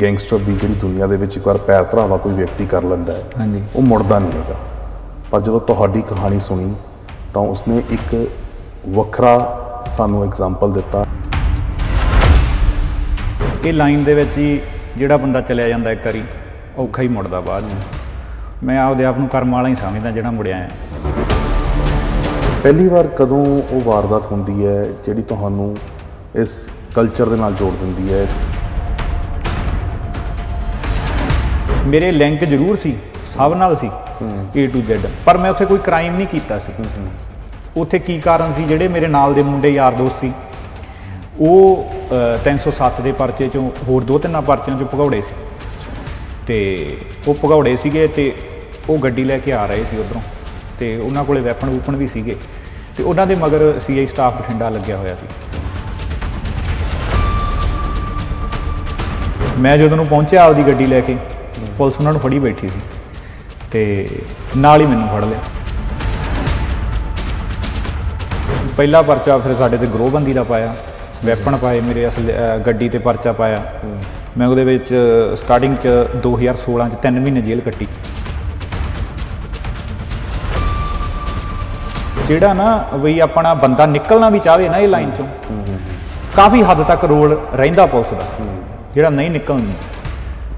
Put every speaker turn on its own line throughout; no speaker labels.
gangster ਦੀ ਜਿਹੜੀ ਦੁਨੀਆ ਦੇ ਵਿੱਚ ਇੱਕ ਵਾਰ ਪੈਰ ਧਰਾਵਾ ਕੋਈ ਵਿਅਕਤੀ ਕਰ ਲੈਂਦਾ ਹੈ ਹਾਂਜੀ ਉਹ ਮੁੜਦਾ ਨਹੀਂ ਹੈਗਾ ਪਰ ਜਦੋਂ ਤੁਹਾਡੀ ਕਹਾਣੀ ਸੁਣੀ ਤਾਂ ਉਸਨੇ ਇੱਕ ਵੱਖਰਾ ਸਾਨੂੰ ਐਗਜ਼ਾਮਪਲ ਦਿੱਤਾ
ਇਹ ਲਾਈਨ ਦੇ ਵਿੱਚ ਹੀ ਜਿਹੜਾ ਬੰਦਾ ਚਲਿਆ ਜਾਂਦਾ ਇੱਕ ਵਾਰੀ ਔਖਾ ਹੀ ਮੁੜਦਾ ਬਾਅਦ ਨੂੰ ਮੈਂ ਆਪਦੇ ਆਪ ਨੂੰ ਕਰਮ ਵਾਲਾ ਹੀ ਸਮਝਦਾ ਜਿਹੜਾ ਮੁੜਿਆ ਹੈ
ਪਹਿਲੀ ਵਾਰ ਕਦੋਂ ਉਹ ਵਾਰਦਾਤ ਹੁੰਦੀ ਹੈ ਜਿਹੜੀ ਤੁਹਾਨੂੰ ਇਸ ਕਲਚਰ ਦੇ ਨਾਲ ਜੋੜ ਦਿੰਦੀ ਹੈ ਮੇਰੇ ਲਿੰਕ ਜ਼ਰੂਰ ਸੀ ਸਭ ਨਾਲ ਸੀ A to
Z ਪਰ ਮੈਂ ਉੱਥੇ ਕੋਈ ਕ੍ਰਾਈਮ ਨਹੀਂ ਕੀਤਾ ਸੀ ਉੱਥੇ ਕੀ ਕਾਰਨ ਸੀ ਜਿਹੜੇ ਮੇਰੇ ਨਾਲ ਦੇ ਮੁੰਡੇ ਯਾਰ ਦੋਸਤ ਸੀ ਉਹ 307 ਦੇ ਪਰਚੇ ਚੋਂ ਹੋਰ ਦੋ ਤਿੰਨਾਂ ਪਰਚਿਆਂ ਚੋਂ ਭਗੌੜੇ ਸੀ ਤੇ ਉਹ ਭਗੌੜੇ ਸੀਗੇ ਤੇ ਉਹ ਗੱਡੀ ਲੈ ਕੇ ਆ ਰਹੇ ਸੀ ਉਧਰੋਂ ਤੇ ਉਹਨਾਂ ਕੋਲੇ ਵੈਪਨ ਵੂਪਨ ਵੀ ਸੀਗੇ ਤੇ ਉਹਨਾਂ ਦੇ ਮਗਰ ਸੀਆਈ ਸਟਾਫ ਬਠਿੰਡਾ ਲੱਗਿਆ ਹੋਇਆ ਸੀ ਮੈਂ ਜਦੋਂ ਨੂੰ ਪਹੁੰਚਿਆ ਆਪਦੀ ਗੱਡੀ ਲੈ ਕੇ ਪੁਲਿਸ ਉਹਨਾਂ ਨੂੰ ਫੜੀ ਬੈਠੀ ਸੀ ਤੇ ਨਾਲ ਹੀ ਮੈਨੂੰ ਫੜ ਲਿਆ ਪਹਿਲਾ ਪਰਚਾ ਫਿਰ ਸਾਡੇ ਤੇ ਬੰਦੀ ਦਾ ਪਾਇਆ ਵੈਪਨ ਪਾਏ ਮੇਰੇ ਅਸਲ ਗੱਡੀ ਤੇ ਪਰਚਾ ਪਾਇਆ ਮੈਂ ਉਹਦੇ ਵਿੱਚ ਸਟਾਰਟਿੰਗ ਚ 2016 ਚ 3 ਮਹੀਨੇ ਜੇਲ੍ਹ ਕੱਟੀ ਜਿਹੜਾ ਨਾ ਵੀ ਆਪਣਾ ਬੰਦਾ ਨਿਕਲਣਾ ਵੀ ਚਾਹਵੇ ਨਾ ਇਹ ਲਾਈਨ ਚੋਂ ਕਾਫੀ ਹੱਦ ਤੱਕ ਰੋਲ ਰਹਿੰਦਾ ਪੁਲਿਸ ਦਾ ਜਿਹੜਾ ਨਹੀਂ ਨਿਕਲਣਾ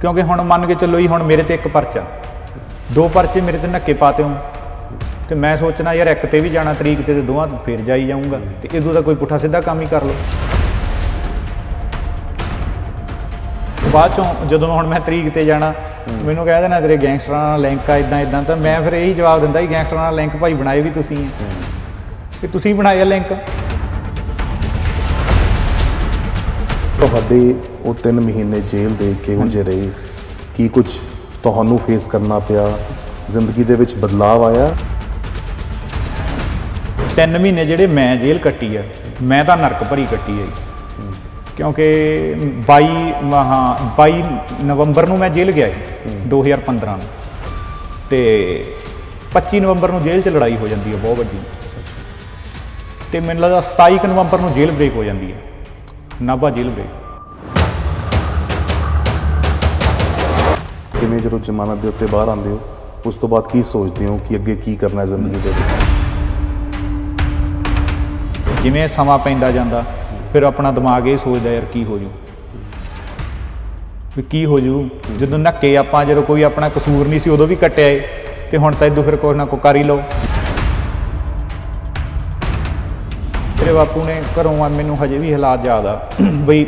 ਕਿਉਂਕਿ ਹੁਣ ਮੰਨ ਕੇ ਚੱਲੋ ਜੀ ਹੁਣ ਮੇਰੇ ਤੇ ਇੱਕ ਪਰਚਾ ਦੋ ਪਰਚੇ ਮੇਰੇ ਤੇ ਨੱਕੇ ਪਾਤੇ ਹੋ ਤੇ ਮੈਂ ਸੋਚਣਾ ਯਾਰ ਇੱਕ ਤੇ ਵੀ ਜਾਣਾ ਤਰੀਕ ਤੇ ਤੇ ਦੋਹਾਂ ਫੇਰ ਜਾਈ ਜਾਊਂਗਾ ਤੇ ਇਦੋਂ ਦਾ ਕੋਈ ਪੁੱਠਾ ਸਿੱਧਾ ਕੰਮ ਹੀ ਕਰ ਲਓ ਬਾਅਦ ਚੋਂ ਜਦੋਂ ਹੁਣ ਮੈਂ ਤਰੀਕ ਤੇ ਜਾਣਾ ਮੈਨੂੰ ਕਹਿ ਦੇਣਾ ਤੇਰੇ ਗੈਂਗਸਟਰਾਂ ਨਾਲ ਲਿੰਕ ਆ ਇਦਾਂ ਇਦਾਂ ਤਾਂ ਮੈਂ ਫਿਰ ਇਹੀ ਜਵਾਬ ਦਿੰਦਾ ਹੀ ਗੈਂਗਸਟਰਾਂ ਨਾਲ ਲਿੰਕ ਭਾਈ ਬਣਾਏ ਵੀ ਤੁਸੀਂ ਹੈ ਕਿ ਤੁਸੀਂ ਬਣਾਇਆ ਲਿੰਕ
ਤੁਹਾਡੇ ਉਹ 3 ਮਹੀਨੇ ਜੇਲ੍ਹ ਦੇ ਕੇ ਜਿਹੇ ਰਹੇ ਕੀ ਕੁਝ ਤੁਹਾਨੂੰ ਫੇਸ ਕਰਨਾ ਪਿਆ ਜ਼ਿੰਦਗੀ ਦੇ ਵਿੱਚ ਬਦਲਾਅ ਆਇਆ
3 ਮਹੀਨੇ ਜਿਹੜੇ ਮੈਂ ਜੇਲ੍ਹ ਕੱਟੀ ਆ ਮੈਂ ਤਾਂ ਨਰਕ ਭਰੀ ਕੱਟੀ ਆ ਕਿਉਂਕਿ 22 ਮਹਾ 22 ਨਵੰਬਰ ਨੂੰ ਮੈਂ ਜੇਲ੍ਹ ਗਿਆ 2015 ਨੂੰ ਤੇ 25 ਨਵੰਬਰ ਨੂੰ ਜੇਲ੍ਹ 'ਚ ਲੜਾਈ ਹੋ ਜਾਂਦੀ ਹੈ ਬਹੁਤ ਵੱਡੀ ਤੇ ਮੈਨੂੰ ਲੱਗਦਾ 27 ਨਵੰਬਰ ਨੂੰ ਜੇਲ੍ਹ ਬ੍ਰੇਕ ਹੋ ਜਾਂਦੀ ਹੈ ਨਾਭਾ ਜੇਲ੍ਹ ਬ੍ਰੇਕ
ਕਿਵੇਂ ਜਦੋਂ ਜ਼ਮਾਨਤ ਦੇ ਉੱਤੇ ਬਾਹਰ ਆਉਂਦੇ ਹੋ ਉਸ ਤੋਂ ਬਾਅਦ ਕੀ ਸੋਚਦੇ ਹੋ ਕਿ ਅੱਗੇ ਕੀ ਕਰਨਾ ਹੈ ਜ਼ਿੰਦਗੀ ਦੇ ਵਿੱਚ
ਜਿਵੇਂ ਸਮਾਂ ਪੈਂਦਾ ਜਾਂਦਾ ਫਿਰ ਆਪਣਾ ਦਿਮਾਗ ਇਹ ਸੋਚਦਾ ਯਾਰ ਕੀ ਹੋ ਜੂ ਵੀ ਕੀ ਹੋ ਜੂ ਜਦੋਂ ਨੱਕੇ ਆਪਾਂ ਜਦੋਂ ਕੋਈ ਆਪਣਾ ਕਸੂਰ ਨਹੀਂ ਸੀ ਉਦੋਂ ਵੀ ਕੱਟਿਆ ਏ ਤੇ ਹੁਣ ਤਾਂ ਇਦੋਂ ਫਿਰ ਕੋਈ ਨਾ ਕੋ ਕਰ ਹੀ ਲਓ ਤੇਰੇ ਬਾਪੂ ਨੇ ਘਰੋਂ ਆ ਮੈਨੂੰ ਹਜੇ ਵੀ ਹਾਲਾਤ ਯਾਦ ਆ ਬਈ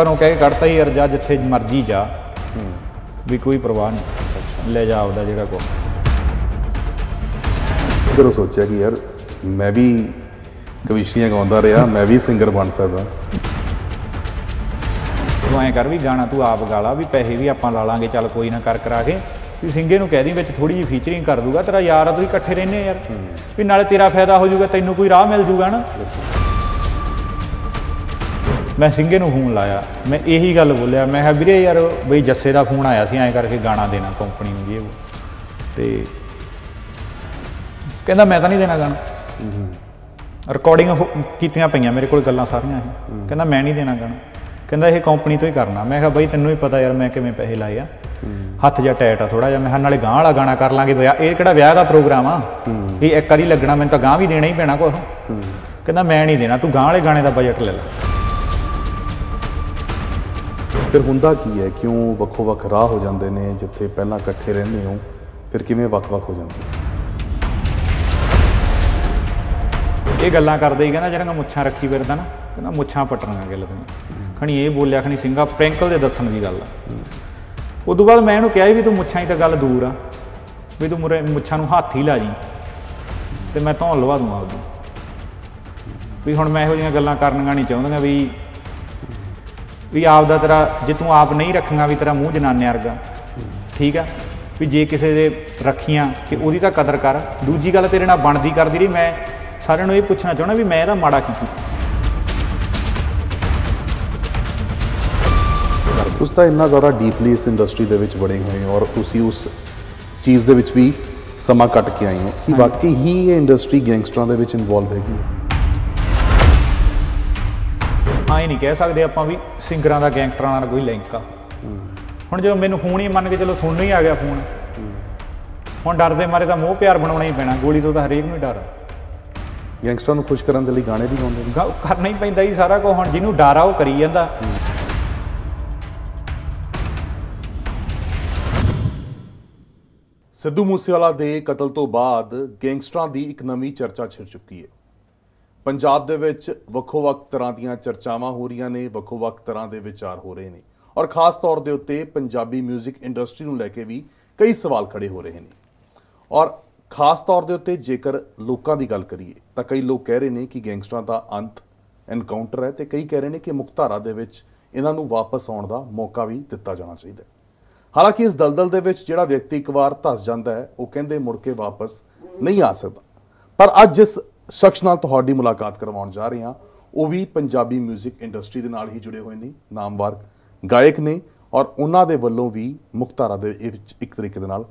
ਘਰੋਂ ਕਹਿ ਕੇ ਕੱਢਤਾ ਯਾਰ ਜਾ ਜਿੱਥੇ ਮਰਜੀ ਜਾ ਵੀ ਕੋਈ ਪਰਵਾਹ ਨਹੀਂ ਲੈ ਜਾ ਆਪਦਾ ਜਿਹੜਾ ਕੋ
ਫਿਰ ਸੋਚਿਆ ਕਿ ਯਾਰ ਮੈਂ ਵੀ ਕਵਿਸ਼ਨੀਆਂ ਗਾਉਂਦਾ ਰਿਹਾ ਮੈਂ ਵੀ ਸਿੰਗਰ ਬਣ ਸਕਦਾ
ਤੂੰ ਐਂ ਕਰ ਵੀ ਗਾਣਾ ਤੂੰ ਆਪ ਗਾਲਾ ਵੀ ਪੈਸੇ ਵੀ ਆਪਾਂ ਲਾ ਲਾਂਗੇ ਚੱਲ ਕੋਈ ਨਾ ਕਰ ਕਰਾ ਕੇ ਵੀ ਸਿੰਗੇ ਨੂੰ ਕਹਿ ਦੀ ਵਿੱਚ ਥੋੜੀ ਜੀ ਫੀਚਰਿੰਗ ਕਰ ਦੂਗਾ ਤੇਰਾ ਯਾਰ ਆ ਤੂੰ ਇਕੱਠੇ ਰਹਿੰਨੇ ਯਾਰ ਵੀ ਨਾਲੇ ਤੇਰਾ ਫਾਇਦਾ ਹੋ ਜਾਊਗਾ ਤੈਨੂੰ ਕੋਈ ਰਾਹ ਮਿਲ ਜਾਊਗਾ ਨਾ ਮੈਂ ਸਿੰਘੇ ਨੂੰ ਫੋਨ ਲਾਇਆ ਮੈਂ ਇਹੀ ਗੱਲ ਬੋਲਿਆ ਮੈਂ ਕਿਹਾ ਵੀਰੇ ਯਾਰ ਬਈ ਜੱਸੇ ਦਾ ਫੋਨ ਆਇਆ ਸੀ ਐਂ ਕਰਕੇ ਗਾਣਾ ਦੇਣਾ ਕੰਪਨੀ ਨੂੰ ਇਹ ਤੇ ਕਹਿੰਦਾ ਮੈਂ ਤਾਂ ਨਹੀਂ ਦੇਣਾ
ਗਾਣਾ
ਰਿਕਾਰਡਿੰਗ ਕੀਤੀਆਂ ਪਈਆਂ ਮੇਰੇ ਕੋਲ ਗੱਲਾਂ ਸਾਰੀਆਂ ਇਹ ਕਹਿੰਦਾ ਮੈਂ ਨਹੀਂ ਦੇਣਾ ਗਾਣਾ ਕਹਿੰਦਾ ਇਹ ਕੰਪਨੀ ਤੋਂ ਹੀ ਕਰਨਾ ਮੈਂ ਕਿਹਾ ਬਈ ਤੈਨੂੰ ਹੀ ਪਤਾ ਯਾਰ ਮੈਂ ਕਿਵੇਂ ਪੈਸੇ ਲਾਏ ਆ ਹੱਥ ਜਾਂ ਟਾਈਟ ਆ ਥੋੜਾ ਜਿਹਾ ਮੈਂ ਕਿਹਾ ਨਾਲੇ ਗਾਂ ਵਾਲਾ ਗਾਣਾ ਕਰ ਲਾਂਗੇ ਬਈ ਇਹ ਕਿਹੜਾ ਵਿਆਹ ਦਾ ਪ੍ਰੋਗਰਾਮ ਆ ਇਹ ਇੱਕ ਵਾਰੀ ਲੱਗਣਾ ਮੈਨੂੰ ਤਾਂ ਗਾਂ ਵੀ ਦੇਣਾ ਹੀ ਪੈਣਾ ਕੋਈ
ਕਹਿੰਦਾ
ਮੈਂ ਨਹੀਂ ਦੇਣਾ ਤੂੰ ਗਾਂ ਵਾਲੇ ਗਾਣੇ ਦਾ ਬਜਟ ਲੈ ਲੈ
ਫਿਰ ਹੁੰਦਾ ਕੀ ਹੈ ਕਿਉਂ ਵੱਖੋ ਵੱਖ ਰਾਹ ਹੋ ਜਾਂਦੇ ਨੇ ਜਿੱਥੇ ਪਹਿਲਾਂ ਇਕੱਠੇ ਰਹਿੰਦੇ ਹੋ ਫਿਰ ਕਿਵੇਂ ਵੱਖ-ਵੱਖ ਹੋ ਜਾਂਦੇ ਇਹ ਗੱਲਾਂ ਕਰਦੇ ਹੀ ਕਹਿੰਦਾ ਜਿਹੜਾ ਮੁੱਛਾਂ ਰੱਖੀ
ਫਿਰਦਾ ਨਾ ਕਹਿੰਦਾ ਮੁੱਛਾਂ ਪਟਣਾਂ ਗੱਲ ਤੇ ਖਣੀ ਇਹ ਬੋਲਿਆ ਖਣੀ ਸਿੰਘਾ ਪ੍ਰੈਂਕਲ ਦੇ ਦੱਸਣ ਦੀ ਗੱਲ ਆ ਉਦੋਂ ਬਾਅਦ ਮੈਂ ਇਹਨੂੰ ਕਿਹਾ ਵੀ ਤੂੰ ਮੁੱਛਾਂ ਹੀ ਤਾਂ ਗੱਲ ਦੂਰ ਆ ਵੀ ਤੂੰ ਮੁਰੇ ਮੁੱਛਾਂ ਨੂੰ ਹੱਥ ਹੀ ਲਾ ਜੀ ਤੇ ਮੈਂ ਧੌਣ ਲਵਾ ਦੂੰ ਆਪਦੀ ਵੀ ਹੁਣ ਮੈਂ ਇਹੋ ਜਿਹੀਆਂ ਗੱਲਾਂ ਕਰਨੀਆਂ ਨਹੀਂ ਚਾਹੁੰਦਾ ਵੀ ਵੀ ਆਪ ਦਾ ਤੇਰਾ ਜੇ ਤੂੰ ਆਪ ਨਹੀਂ ਰੱਖਣਾ ਵੀ ਤੇਰਾ ਮੂੰਹ ਜਨਾਨੇ ਵਰਗਾ ਠੀਕ ਆ ਵੀ ਜੇ ਕਿਸੇ ਦੇ ਰੱਖੀਆਂ ਤੇ ਉਹਦੀ ਤਾਂ ਕਦਰ ਕਰ ਦੂਜੀ ਗੱਲ ਤੇਰੇ ਨਾਲ ਬਣਦੀ ਕਰਦੀ ਰਹੀ ਮੈਂ ਸਾਰਿਆਂ ਨੂੰ ਇਹ ਪੁੱਛਣਾ ਚਾਹਣਾ ਵੀ ਮੈਂ ਇਹਦਾ ਮਾੜਾ ਕੀ ਕੀਤਾ
ਉਸ ਤਾਂ ਇੰਨਾ ਜ਼ਿਆਦਾ ਡੀਪਲੀ ਇਸ ਇੰਡਸਟਰੀ ਦੇ ਵਿੱਚ ਬੜੇ ਹੋਏ ਔਰ ਤੁਸੀਂ ਉਸ ਚੀਜ਼ ਦੇ ਵਿੱਚ ਵੀ ਸਮਾਂ ਕੱਟ ਕੇ ਆਏ ਹੋ ਕਿ ਵਾਕਈ ਹੀ ਇਹ ਇੰਡਸਟਰੀ ਗੈਂਗਸਟਰਾਂ ਦੇ ਵਿੱਚ ਇਨਵੋਲਵ ਹੈਗੀ
ਹੀ ਨਹੀਂ ਕਹਿ ਸਕਦੇ ਆਪਾਂ ਵੀ ਸਿੰਗਰਾਂ ਦਾ ਗੈਂਗਸਟਰਾਂ ਨਾਲ ਕੋਈ ਲਿੰਕ ਆ ਹੁਣ ਜਦੋਂ ਮੈਨੂੰ ਫੋਨ ਹੀ ਮੰਨ ਕੇ ਚਲੋ ਤੁਹਾਨੂੰ ਹੀ ਆ ਗਿਆ ਫੋਨ ਹੁਣ ਡਰਦੇ ਮਾਰੇ ਤਾਂ ਮੋਹ ਪਿਆਰ ਬਣਾਉਣਾ ਹੀ ਪੈਣਾ ਗੋਲੀ ਤੋਂ ਤਾਂ ਹਰੇਕ ਨੂੰ ਡਰ
ਗੈਂਗਸਟਰ ਨੂੰ ਖੁਸ਼ ਕਰਨ ਦੇ ਲਈ ਗਾਣੇ ਵੀ ਗਾਉਂਦੇ ਨੇ
ਕਰਨਾ ਹੀ ਪੈਂਦਾ ਹੀ ਸਾਰਾ ਕੁਝ ਹੁਣ ਜਿਹਨੂੰ ਡਰ ਆ ਉਹ ਕਰੀ ਜਾਂਦਾ
ਸਿੱਧੂ ਮੂਸੇਵਾਲਾ ਦੇ ਕਤਲ ਤੋਂ ਬਾਅਦ ਗੈਂਗਸਟਰਾਂ ਦੀ ਇੱਕ ਨਵੀਂ ਚਰਚਾ ਛਿੜ ਚੁੱਕੀ ਹੈ ਪੰਜਾਬ ਦੇ ਵਿੱਚ ਵੱਖੋ-ਵੱਖ ਤਰ੍ਹਾਂ ਦੀਆਂ ਚਰਚਾਵਾਂ ਹੋ ਰਹੀਆਂ ਨੇ ਵੱਖੋ-ਵੱਖ ਤਰ੍ਹਾਂ ਦੇ ਵਿਚਾਰ ਹੋ ਰਹੇ ਨੇ ਔਰ ਖਾਸ ਤੌਰ ਦੇ ਉੱਤੇ ਪੰਜਾਬੀ 뮤직 ਇੰਡਸਟਰੀ ਨੂੰ ਲੈ ਕੇ ਵੀ ਕਈ ਸਵਾਲ ਖੜੇ ਹੋ ਰਹੇ ਨੇ ਔਰ ਖਾਸ ਤੌਰ ਦੇ ਉੱਤੇ ਜੇਕਰ ਲੋਕਾਂ ਦੀ ਗੱਲ ਕਰੀਏ ਤਾਂ ਕਈ ਲੋਕ ਕਹਿ ਰਹੇ ਨੇ ਕਿ ਗੈਂਗਸਟਰਾਂ ਦਾ ਅੰਤ ਐਨਕਾਊਂਟਰ ਹੈ ਤੇ ਕਈ ਕਹਿ ਰਹੇ ਨੇ ਕਿ ਮੁਕਤਾਰਾ ਦੇ ਵਿੱਚ ਇਹਨਾਂ ਨੂੰ ਵਾਪਸ ਆਉਣ ਦਾ ਮੌਕਾ ਵੀ ਦਿੱਤਾ ਜਾਣਾ ਚਾਹੀਦਾ ਹੈ ਹਾਲਾਂਕਿ ਇਸ ਦਲਦਲ ਦੇ ਵਿੱਚ ਜਿਹੜਾ ਵਿਅਕਤੀ ਇੱਕ ਵਾਰ ਧਸ ਜਾਂਦਾ ਹੈ ਉਹ ਕਹਿੰਦੇ ਮੁੜ ਕੇ ਵਾਪਸ ਨਹੀਂ ਆ ਸਕਦਾ ਪਰ ਅੱਜ ਜਿਸ ਸ਼ਖਸ ਨਾਲ ਤੁਹਾਡੀ ਮੁਲਾਕਾਤ ਕਰਵਾਉਣ ਜਾ ਰਹੇ ਹਾਂ ਉਹ ਵੀ ਪੰਜਾਬੀ 뮤직 ਇੰਡਸਟਰੀ ਦੇ ਨਾਲ ਹੀ ਜੁੜੇ ਹੋਏ ਨੇ ਨਾਮਵਰ ਗਾਇਕ ਨੇ ਔਰ ਉਹਨਾਂ ਦੇ ਵੱਲੋਂ ਵੀ ਮੁਖਤਾਰਾ ਦੇ ਵਿੱਚ ਇੱਕ ਤਰੀਕੇ ਦੇ ਨਾਲ